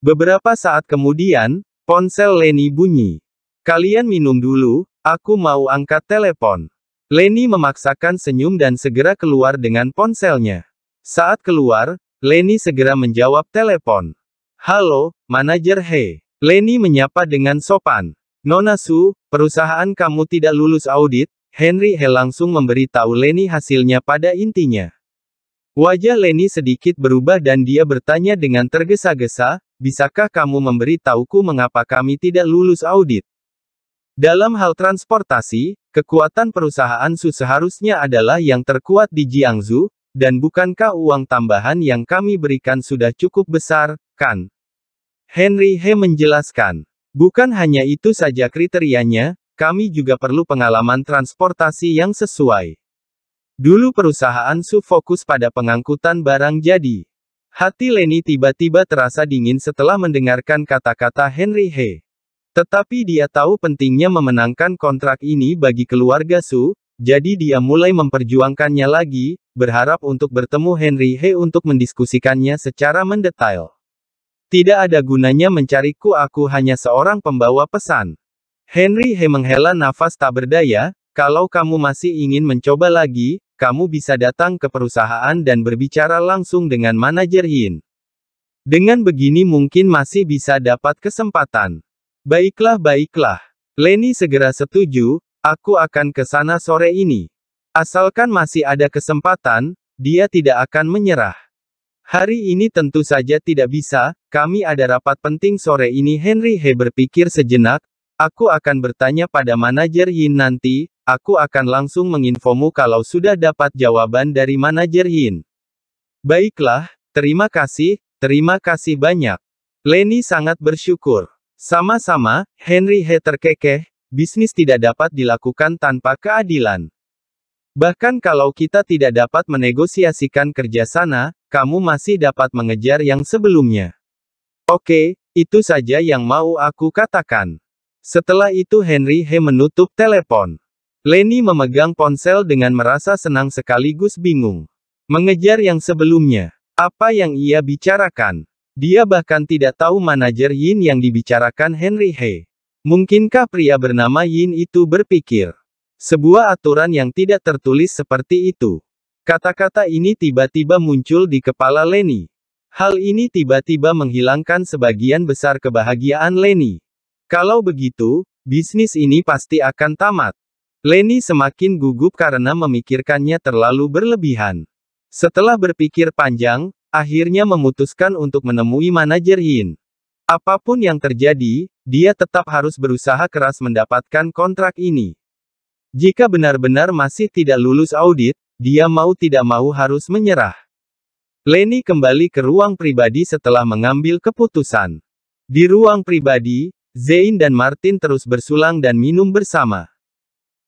Beberapa saat kemudian, ponsel Lenny bunyi. Kalian minum dulu, aku mau angkat telepon. Lenny memaksakan senyum dan segera keluar dengan ponselnya. Saat keluar, Lenny segera menjawab telepon. Halo, manajer He. Lenny menyapa dengan sopan. Nona Su, perusahaan kamu tidak lulus audit, Henry He langsung memberitahu Lenny hasilnya pada intinya. Wajah Lenny sedikit berubah dan dia bertanya dengan tergesa-gesa, bisakah kamu memberitahuku mengapa kami tidak lulus audit? Dalam hal transportasi, kekuatan perusahaan Su seharusnya adalah yang terkuat di Jiangsu, dan bukankah uang tambahan yang kami berikan sudah cukup besar, kan? Henry He menjelaskan. Bukan hanya itu saja kriterianya, kami juga perlu pengalaman transportasi yang sesuai. Dulu perusahaan Su fokus pada pengangkutan barang jadi. Hati Leni tiba-tiba terasa dingin setelah mendengarkan kata-kata Henry He. Tetapi dia tahu pentingnya memenangkan kontrak ini bagi keluarga Su, jadi dia mulai memperjuangkannya lagi, berharap untuk bertemu Henry He untuk mendiskusikannya secara mendetail. Tidak ada gunanya mencariku aku hanya seorang pembawa pesan. Henry He menghela nafas tak berdaya, kalau kamu masih ingin mencoba lagi, kamu bisa datang ke perusahaan dan berbicara langsung dengan manajer Hin. Dengan begini mungkin masih bisa dapat kesempatan. Baiklah baiklah. Lenny segera setuju, aku akan ke sana sore ini. Asalkan masih ada kesempatan, dia tidak akan menyerah. Hari ini tentu saja tidak bisa, kami ada rapat penting sore ini Henry He berpikir sejenak, aku akan bertanya pada manajer Yin nanti, aku akan langsung menginfomu kalau sudah dapat jawaban dari manajer Yin. Baiklah, terima kasih, terima kasih banyak. Lenny sangat bersyukur. Sama-sama, Henry He terkekeh, bisnis tidak dapat dilakukan tanpa keadilan. Bahkan kalau kita tidak dapat menegosiasikan kerja sana, kamu masih dapat mengejar yang sebelumnya. Oke, itu saja yang mau aku katakan. Setelah itu Henry He menutup telepon. Lenny memegang ponsel dengan merasa senang sekaligus bingung. Mengejar yang sebelumnya. Apa yang ia bicarakan? Dia bahkan tidak tahu manajer Yin yang dibicarakan Henry He. Mungkinkah pria bernama Yin itu berpikir? Sebuah aturan yang tidak tertulis seperti itu. Kata-kata ini tiba-tiba muncul di kepala Lenny. Hal ini tiba-tiba menghilangkan sebagian besar kebahagiaan Lenny. Kalau begitu, bisnis ini pasti akan tamat. Lenny semakin gugup karena memikirkannya terlalu berlebihan. Setelah berpikir panjang, Akhirnya memutuskan untuk menemui manajer Yin. Apapun yang terjadi, dia tetap harus berusaha keras mendapatkan kontrak ini. Jika benar-benar masih tidak lulus audit, dia mau tidak mau harus menyerah. Lenny kembali ke ruang pribadi setelah mengambil keputusan. Di ruang pribadi, Zain dan Martin terus bersulang dan minum bersama.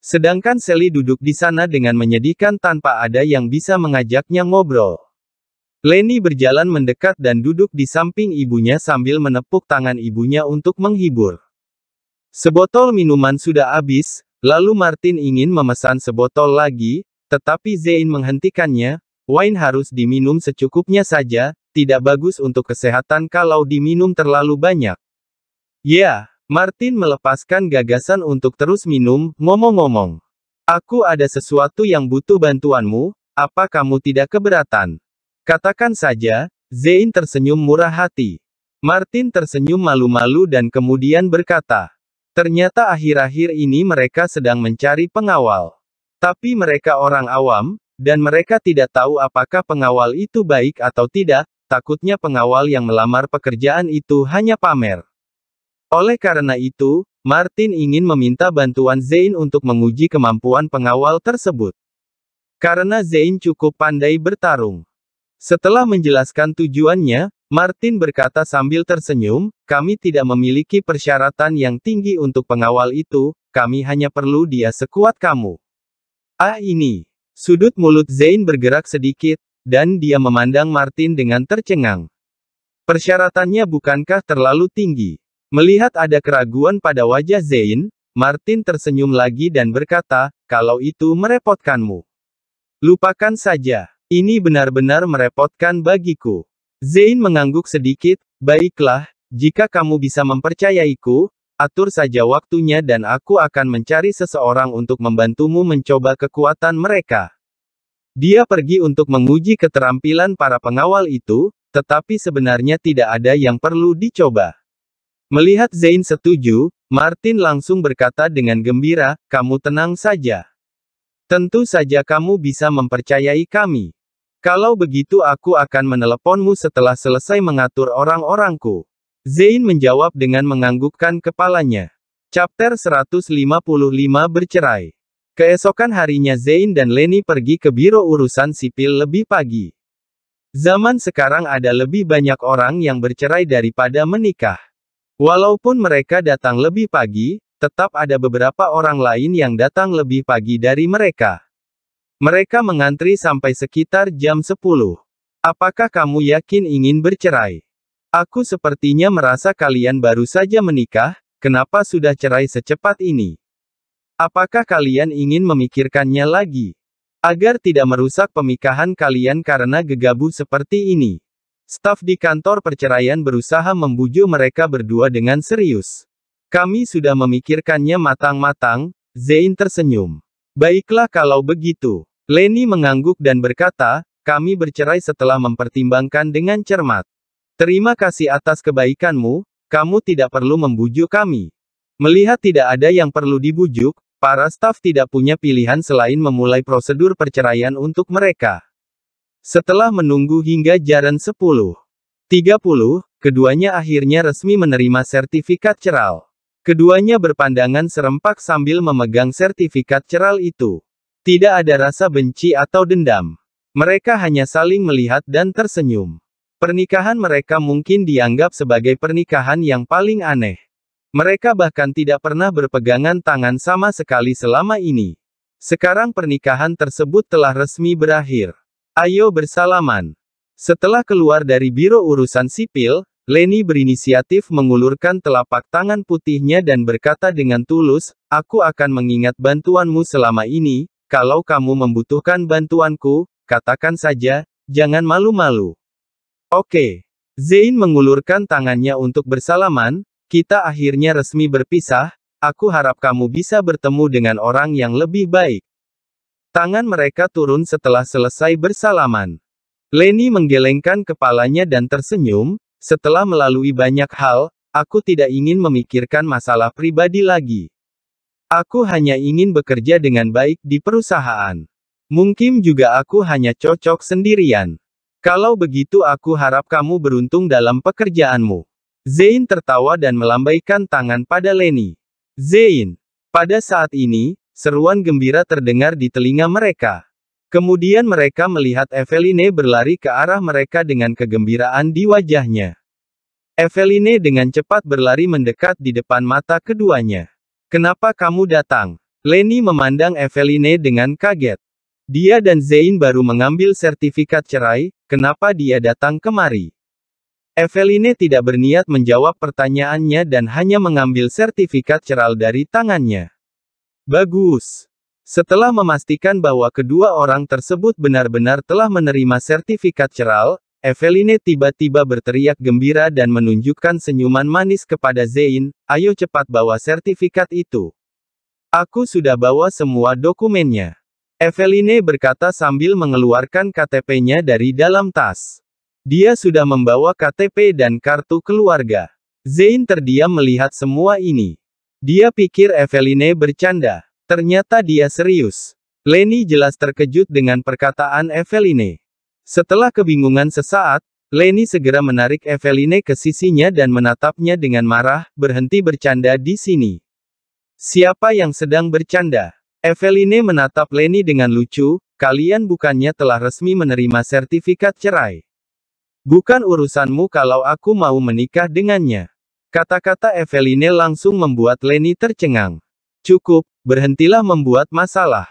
Sedangkan Sally duduk di sana dengan menyedihkan tanpa ada yang bisa mengajaknya ngobrol. Leni berjalan mendekat dan duduk di samping ibunya sambil menepuk tangan ibunya untuk menghibur. Sebotol minuman sudah habis, lalu Martin ingin memesan sebotol lagi, tetapi Zain menghentikannya, wine harus diminum secukupnya saja, tidak bagus untuk kesehatan kalau diminum terlalu banyak. Ya, Martin melepaskan gagasan untuk terus minum, ngomong-ngomong. Aku ada sesuatu yang butuh bantuanmu, apa kamu tidak keberatan? Katakan saja, Zain tersenyum murah hati. Martin tersenyum malu-malu dan kemudian berkata, ternyata akhir-akhir ini mereka sedang mencari pengawal. Tapi mereka orang awam, dan mereka tidak tahu apakah pengawal itu baik atau tidak, takutnya pengawal yang melamar pekerjaan itu hanya pamer. Oleh karena itu, Martin ingin meminta bantuan Zain untuk menguji kemampuan pengawal tersebut. Karena Zain cukup pandai bertarung. Setelah menjelaskan tujuannya, Martin berkata sambil tersenyum, kami tidak memiliki persyaratan yang tinggi untuk pengawal itu, kami hanya perlu dia sekuat kamu. Ah ini. Sudut mulut Zain bergerak sedikit, dan dia memandang Martin dengan tercengang. Persyaratannya bukankah terlalu tinggi? Melihat ada keraguan pada wajah Zain, Martin tersenyum lagi dan berkata, kalau itu merepotkanmu. Lupakan saja. Ini benar-benar merepotkan bagiku. Zain mengangguk sedikit, baiklah, jika kamu bisa mempercayaiku, atur saja waktunya dan aku akan mencari seseorang untuk membantumu mencoba kekuatan mereka. Dia pergi untuk menguji keterampilan para pengawal itu, tetapi sebenarnya tidak ada yang perlu dicoba. Melihat Zain setuju, Martin langsung berkata dengan gembira, kamu tenang saja. Tentu saja kamu bisa mempercayai kami. Kalau begitu aku akan meneleponmu setelah selesai mengatur orang-orangku. Zain menjawab dengan menganggukkan kepalanya. Chapter 155 bercerai. Keesokan harinya Zain dan Leni pergi ke biro urusan sipil lebih pagi. Zaman sekarang ada lebih banyak orang yang bercerai daripada menikah. Walaupun mereka datang lebih pagi, tetap ada beberapa orang lain yang datang lebih pagi dari mereka. Mereka mengantri sampai sekitar jam 10. Apakah kamu yakin ingin bercerai? Aku sepertinya merasa kalian baru saja menikah, kenapa sudah cerai secepat ini? Apakah kalian ingin memikirkannya lagi? Agar tidak merusak pemikahan kalian karena gegabah seperti ini. Staf di kantor perceraian berusaha membujuk mereka berdua dengan serius. Kami sudah memikirkannya matang-matang, Zain tersenyum. Baiklah kalau begitu. Lenny mengangguk dan berkata, kami bercerai setelah mempertimbangkan dengan cermat. Terima kasih atas kebaikanmu, kamu tidak perlu membujuk kami. Melihat tidak ada yang perlu dibujuk, para staf tidak punya pilihan selain memulai prosedur perceraian untuk mereka. Setelah menunggu hingga jaran tiga puluh, keduanya akhirnya resmi menerima sertifikat cerai. Keduanya berpandangan serempak sambil memegang sertifikat ceral itu. Tidak ada rasa benci atau dendam. Mereka hanya saling melihat dan tersenyum. Pernikahan mereka mungkin dianggap sebagai pernikahan yang paling aneh. Mereka bahkan tidak pernah berpegangan tangan sama sekali selama ini. Sekarang pernikahan tersebut telah resmi berakhir. Ayo bersalaman. Setelah keluar dari Biro Urusan Sipil, Leni berinisiatif mengulurkan telapak tangan putihnya dan berkata dengan tulus, Aku akan mengingat bantuanmu selama ini, kalau kamu membutuhkan bantuanku, katakan saja, jangan malu-malu. Oke. Zain mengulurkan tangannya untuk bersalaman, kita akhirnya resmi berpisah, aku harap kamu bisa bertemu dengan orang yang lebih baik. Tangan mereka turun setelah selesai bersalaman. Lenny menggelengkan kepalanya dan tersenyum, setelah melalui banyak hal, aku tidak ingin memikirkan masalah pribadi lagi. Aku hanya ingin bekerja dengan baik di perusahaan. Mungkin juga aku hanya cocok sendirian. Kalau begitu aku harap kamu beruntung dalam pekerjaanmu. Zain tertawa dan melambaikan tangan pada Lenny. Zain, pada saat ini, seruan gembira terdengar di telinga mereka. Kemudian mereka melihat Eveline berlari ke arah mereka dengan kegembiraan di wajahnya. Eveline dengan cepat berlari mendekat di depan mata keduanya. Kenapa kamu datang? Lenny memandang Eveline dengan kaget. Dia dan Zain baru mengambil sertifikat cerai, kenapa dia datang kemari? Eveline tidak berniat menjawab pertanyaannya dan hanya mengambil sertifikat cerai dari tangannya. Bagus, setelah memastikan bahwa kedua orang tersebut benar-benar telah menerima sertifikat ceral, Eveline tiba-tiba berteriak gembira dan menunjukkan senyuman manis kepada Zain, ayo cepat bawa sertifikat itu. Aku sudah bawa semua dokumennya. Eveline berkata sambil mengeluarkan KTP-nya dari dalam tas. Dia sudah membawa KTP dan kartu keluarga. Zain terdiam melihat semua ini. Dia pikir Eveline bercanda. Ternyata dia serius. Lenny jelas terkejut dengan perkataan Eveline. Setelah kebingungan sesaat, Lenny segera menarik Eveline ke sisinya dan menatapnya dengan marah, berhenti bercanda di sini. Siapa yang sedang bercanda? Eveline menatap Lenny dengan lucu, kalian bukannya telah resmi menerima sertifikat cerai. Bukan urusanmu kalau aku mau menikah dengannya. Kata-kata Eveline langsung membuat Lenny tercengang. Cukup, berhentilah membuat masalah.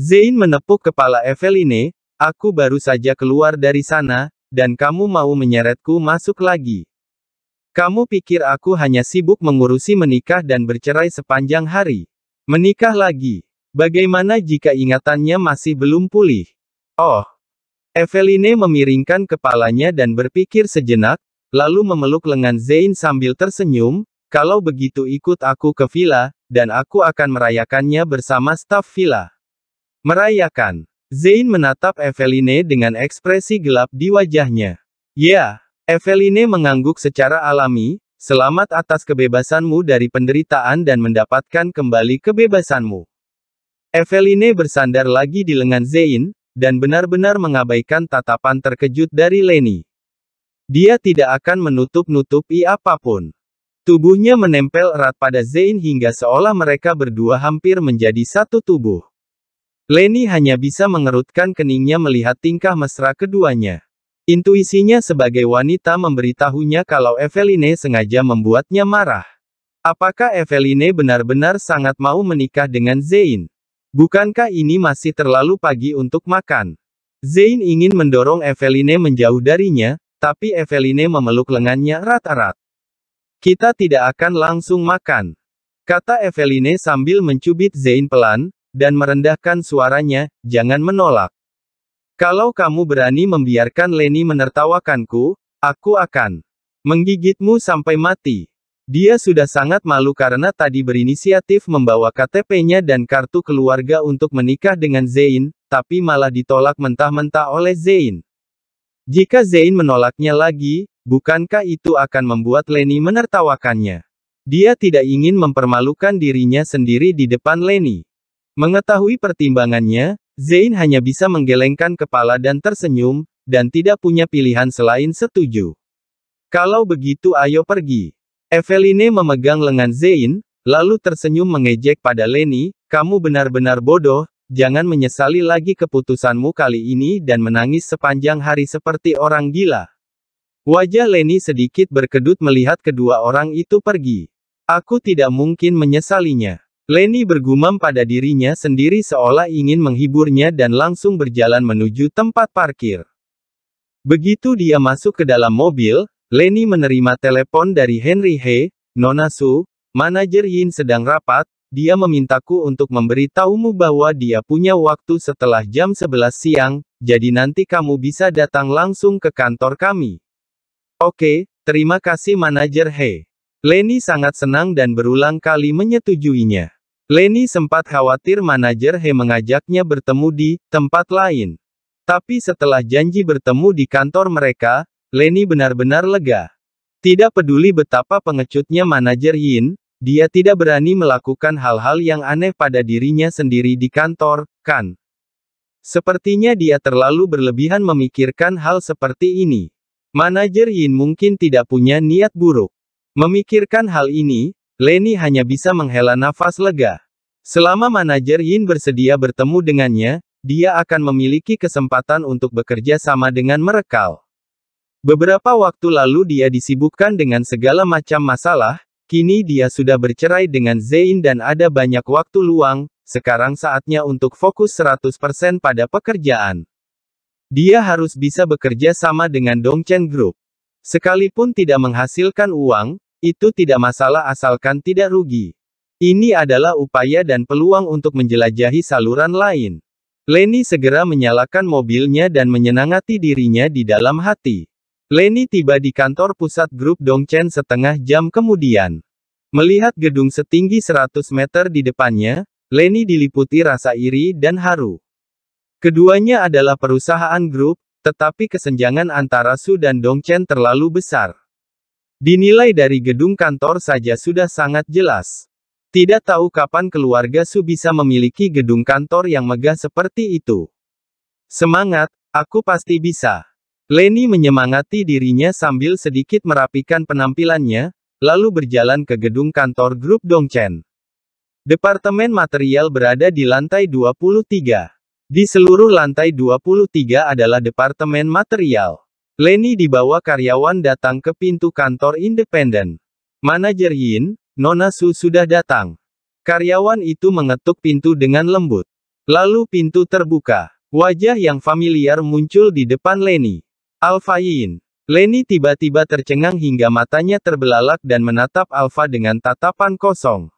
Zain menepuk kepala Eveline, aku baru saja keluar dari sana, dan kamu mau menyeretku masuk lagi. Kamu pikir aku hanya sibuk mengurusi menikah dan bercerai sepanjang hari? Menikah lagi. Bagaimana jika ingatannya masih belum pulih? Oh. Eveline memiringkan kepalanya dan berpikir sejenak, lalu memeluk lengan Zain sambil tersenyum, kalau begitu ikut aku ke villa, dan aku akan merayakannya bersama staf villa. Merayakan. Zain menatap Eveline dengan ekspresi gelap di wajahnya. Ya, Eveline mengangguk secara alami, selamat atas kebebasanmu dari penderitaan dan mendapatkan kembali kebebasanmu. Eveline bersandar lagi di lengan Zain, dan benar-benar mengabaikan tatapan terkejut dari Lenny. Dia tidak akan menutup-nutupi apapun. Tubuhnya menempel erat pada Zain hingga seolah mereka berdua hampir menjadi satu tubuh. Lenny hanya bisa mengerutkan keningnya melihat tingkah mesra keduanya. Intuisinya sebagai wanita memberitahunya kalau Eveline sengaja membuatnya marah. Apakah Eveline benar-benar sangat mau menikah dengan Zain? Bukankah ini masih terlalu pagi untuk makan? Zain ingin mendorong Eveline menjauh darinya, tapi Eveline memeluk lengannya erat-erat. Kita tidak akan langsung makan. Kata Eveline sambil mencubit Zain pelan, dan merendahkan suaranya, jangan menolak. Kalau kamu berani membiarkan Leni menertawakanku, aku akan menggigitmu sampai mati. Dia sudah sangat malu karena tadi berinisiatif membawa KTP-nya dan kartu keluarga untuk menikah dengan Zain, tapi malah ditolak mentah-mentah oleh Zain. Jika Zain menolaknya lagi, Bukankah itu akan membuat Lenny menertawakannya? Dia tidak ingin mempermalukan dirinya sendiri di depan Lenny. Mengetahui pertimbangannya, Zain hanya bisa menggelengkan kepala dan tersenyum, dan tidak punya pilihan selain setuju. Kalau begitu ayo pergi. Eveline memegang lengan Zain, lalu tersenyum mengejek pada Lenny, kamu benar-benar bodoh, jangan menyesali lagi keputusanmu kali ini dan menangis sepanjang hari seperti orang gila. Wajah Leni sedikit berkedut melihat kedua orang itu pergi. Aku tidak mungkin menyesalinya. Leni bergumam pada dirinya sendiri seolah ingin menghiburnya dan langsung berjalan menuju tempat parkir. Begitu dia masuk ke dalam mobil, Leni menerima telepon dari Henry He, Nona Su, manajer Yin sedang rapat, dia memintaku untuk memberitahumu bahwa dia punya waktu setelah jam 11 siang, jadi nanti kamu bisa datang langsung ke kantor kami. Oke, terima kasih manajer He. Lenny sangat senang dan berulang kali menyetujuinya. Lenny sempat khawatir manajer He mengajaknya bertemu di tempat lain. Tapi setelah janji bertemu di kantor mereka, Lenny benar-benar lega. Tidak peduli betapa pengecutnya manajer Yin, dia tidak berani melakukan hal-hal yang aneh pada dirinya sendiri di kantor, kan? Sepertinya dia terlalu berlebihan memikirkan hal seperti ini. Manajer Yin mungkin tidak punya niat buruk. Memikirkan hal ini, Lenny hanya bisa menghela nafas lega. Selama manajer Yin bersedia bertemu dengannya, dia akan memiliki kesempatan untuk bekerja sama dengan mereka. Beberapa waktu lalu dia disibukkan dengan segala macam masalah, kini dia sudah bercerai dengan Zain dan ada banyak waktu luang, sekarang saatnya untuk fokus 100% pada pekerjaan. Dia harus bisa bekerja sama dengan Dongchen Group. Sekalipun tidak menghasilkan uang, itu tidak masalah asalkan tidak rugi. Ini adalah upaya dan peluang untuk menjelajahi saluran lain. Lenny segera menyalakan mobilnya dan menyenangati dirinya di dalam hati. Lenny tiba di kantor pusat grup Dongchen setengah jam kemudian. Melihat gedung setinggi 100 meter di depannya, Lenny diliputi rasa iri dan haru. Keduanya adalah perusahaan grup, tetapi kesenjangan antara Su dan Dongchen terlalu besar. Dinilai dari gedung kantor saja sudah sangat jelas. Tidak tahu kapan keluarga Su bisa memiliki gedung kantor yang megah seperti itu. Semangat, aku pasti bisa. Lenny menyemangati dirinya sambil sedikit merapikan penampilannya, lalu berjalan ke gedung kantor grup Dongchen. Departemen material berada di lantai 23. Di seluruh lantai 23 adalah Departemen Material. Lenny dibawa karyawan datang ke pintu kantor independen. Manajer Yin, Nona Su sudah datang. Karyawan itu mengetuk pintu dengan lembut. Lalu pintu terbuka. Wajah yang familiar muncul di depan Lenny. Alfa Yin. Lenny tiba-tiba tercengang hingga matanya terbelalak dan menatap Alfa dengan tatapan kosong.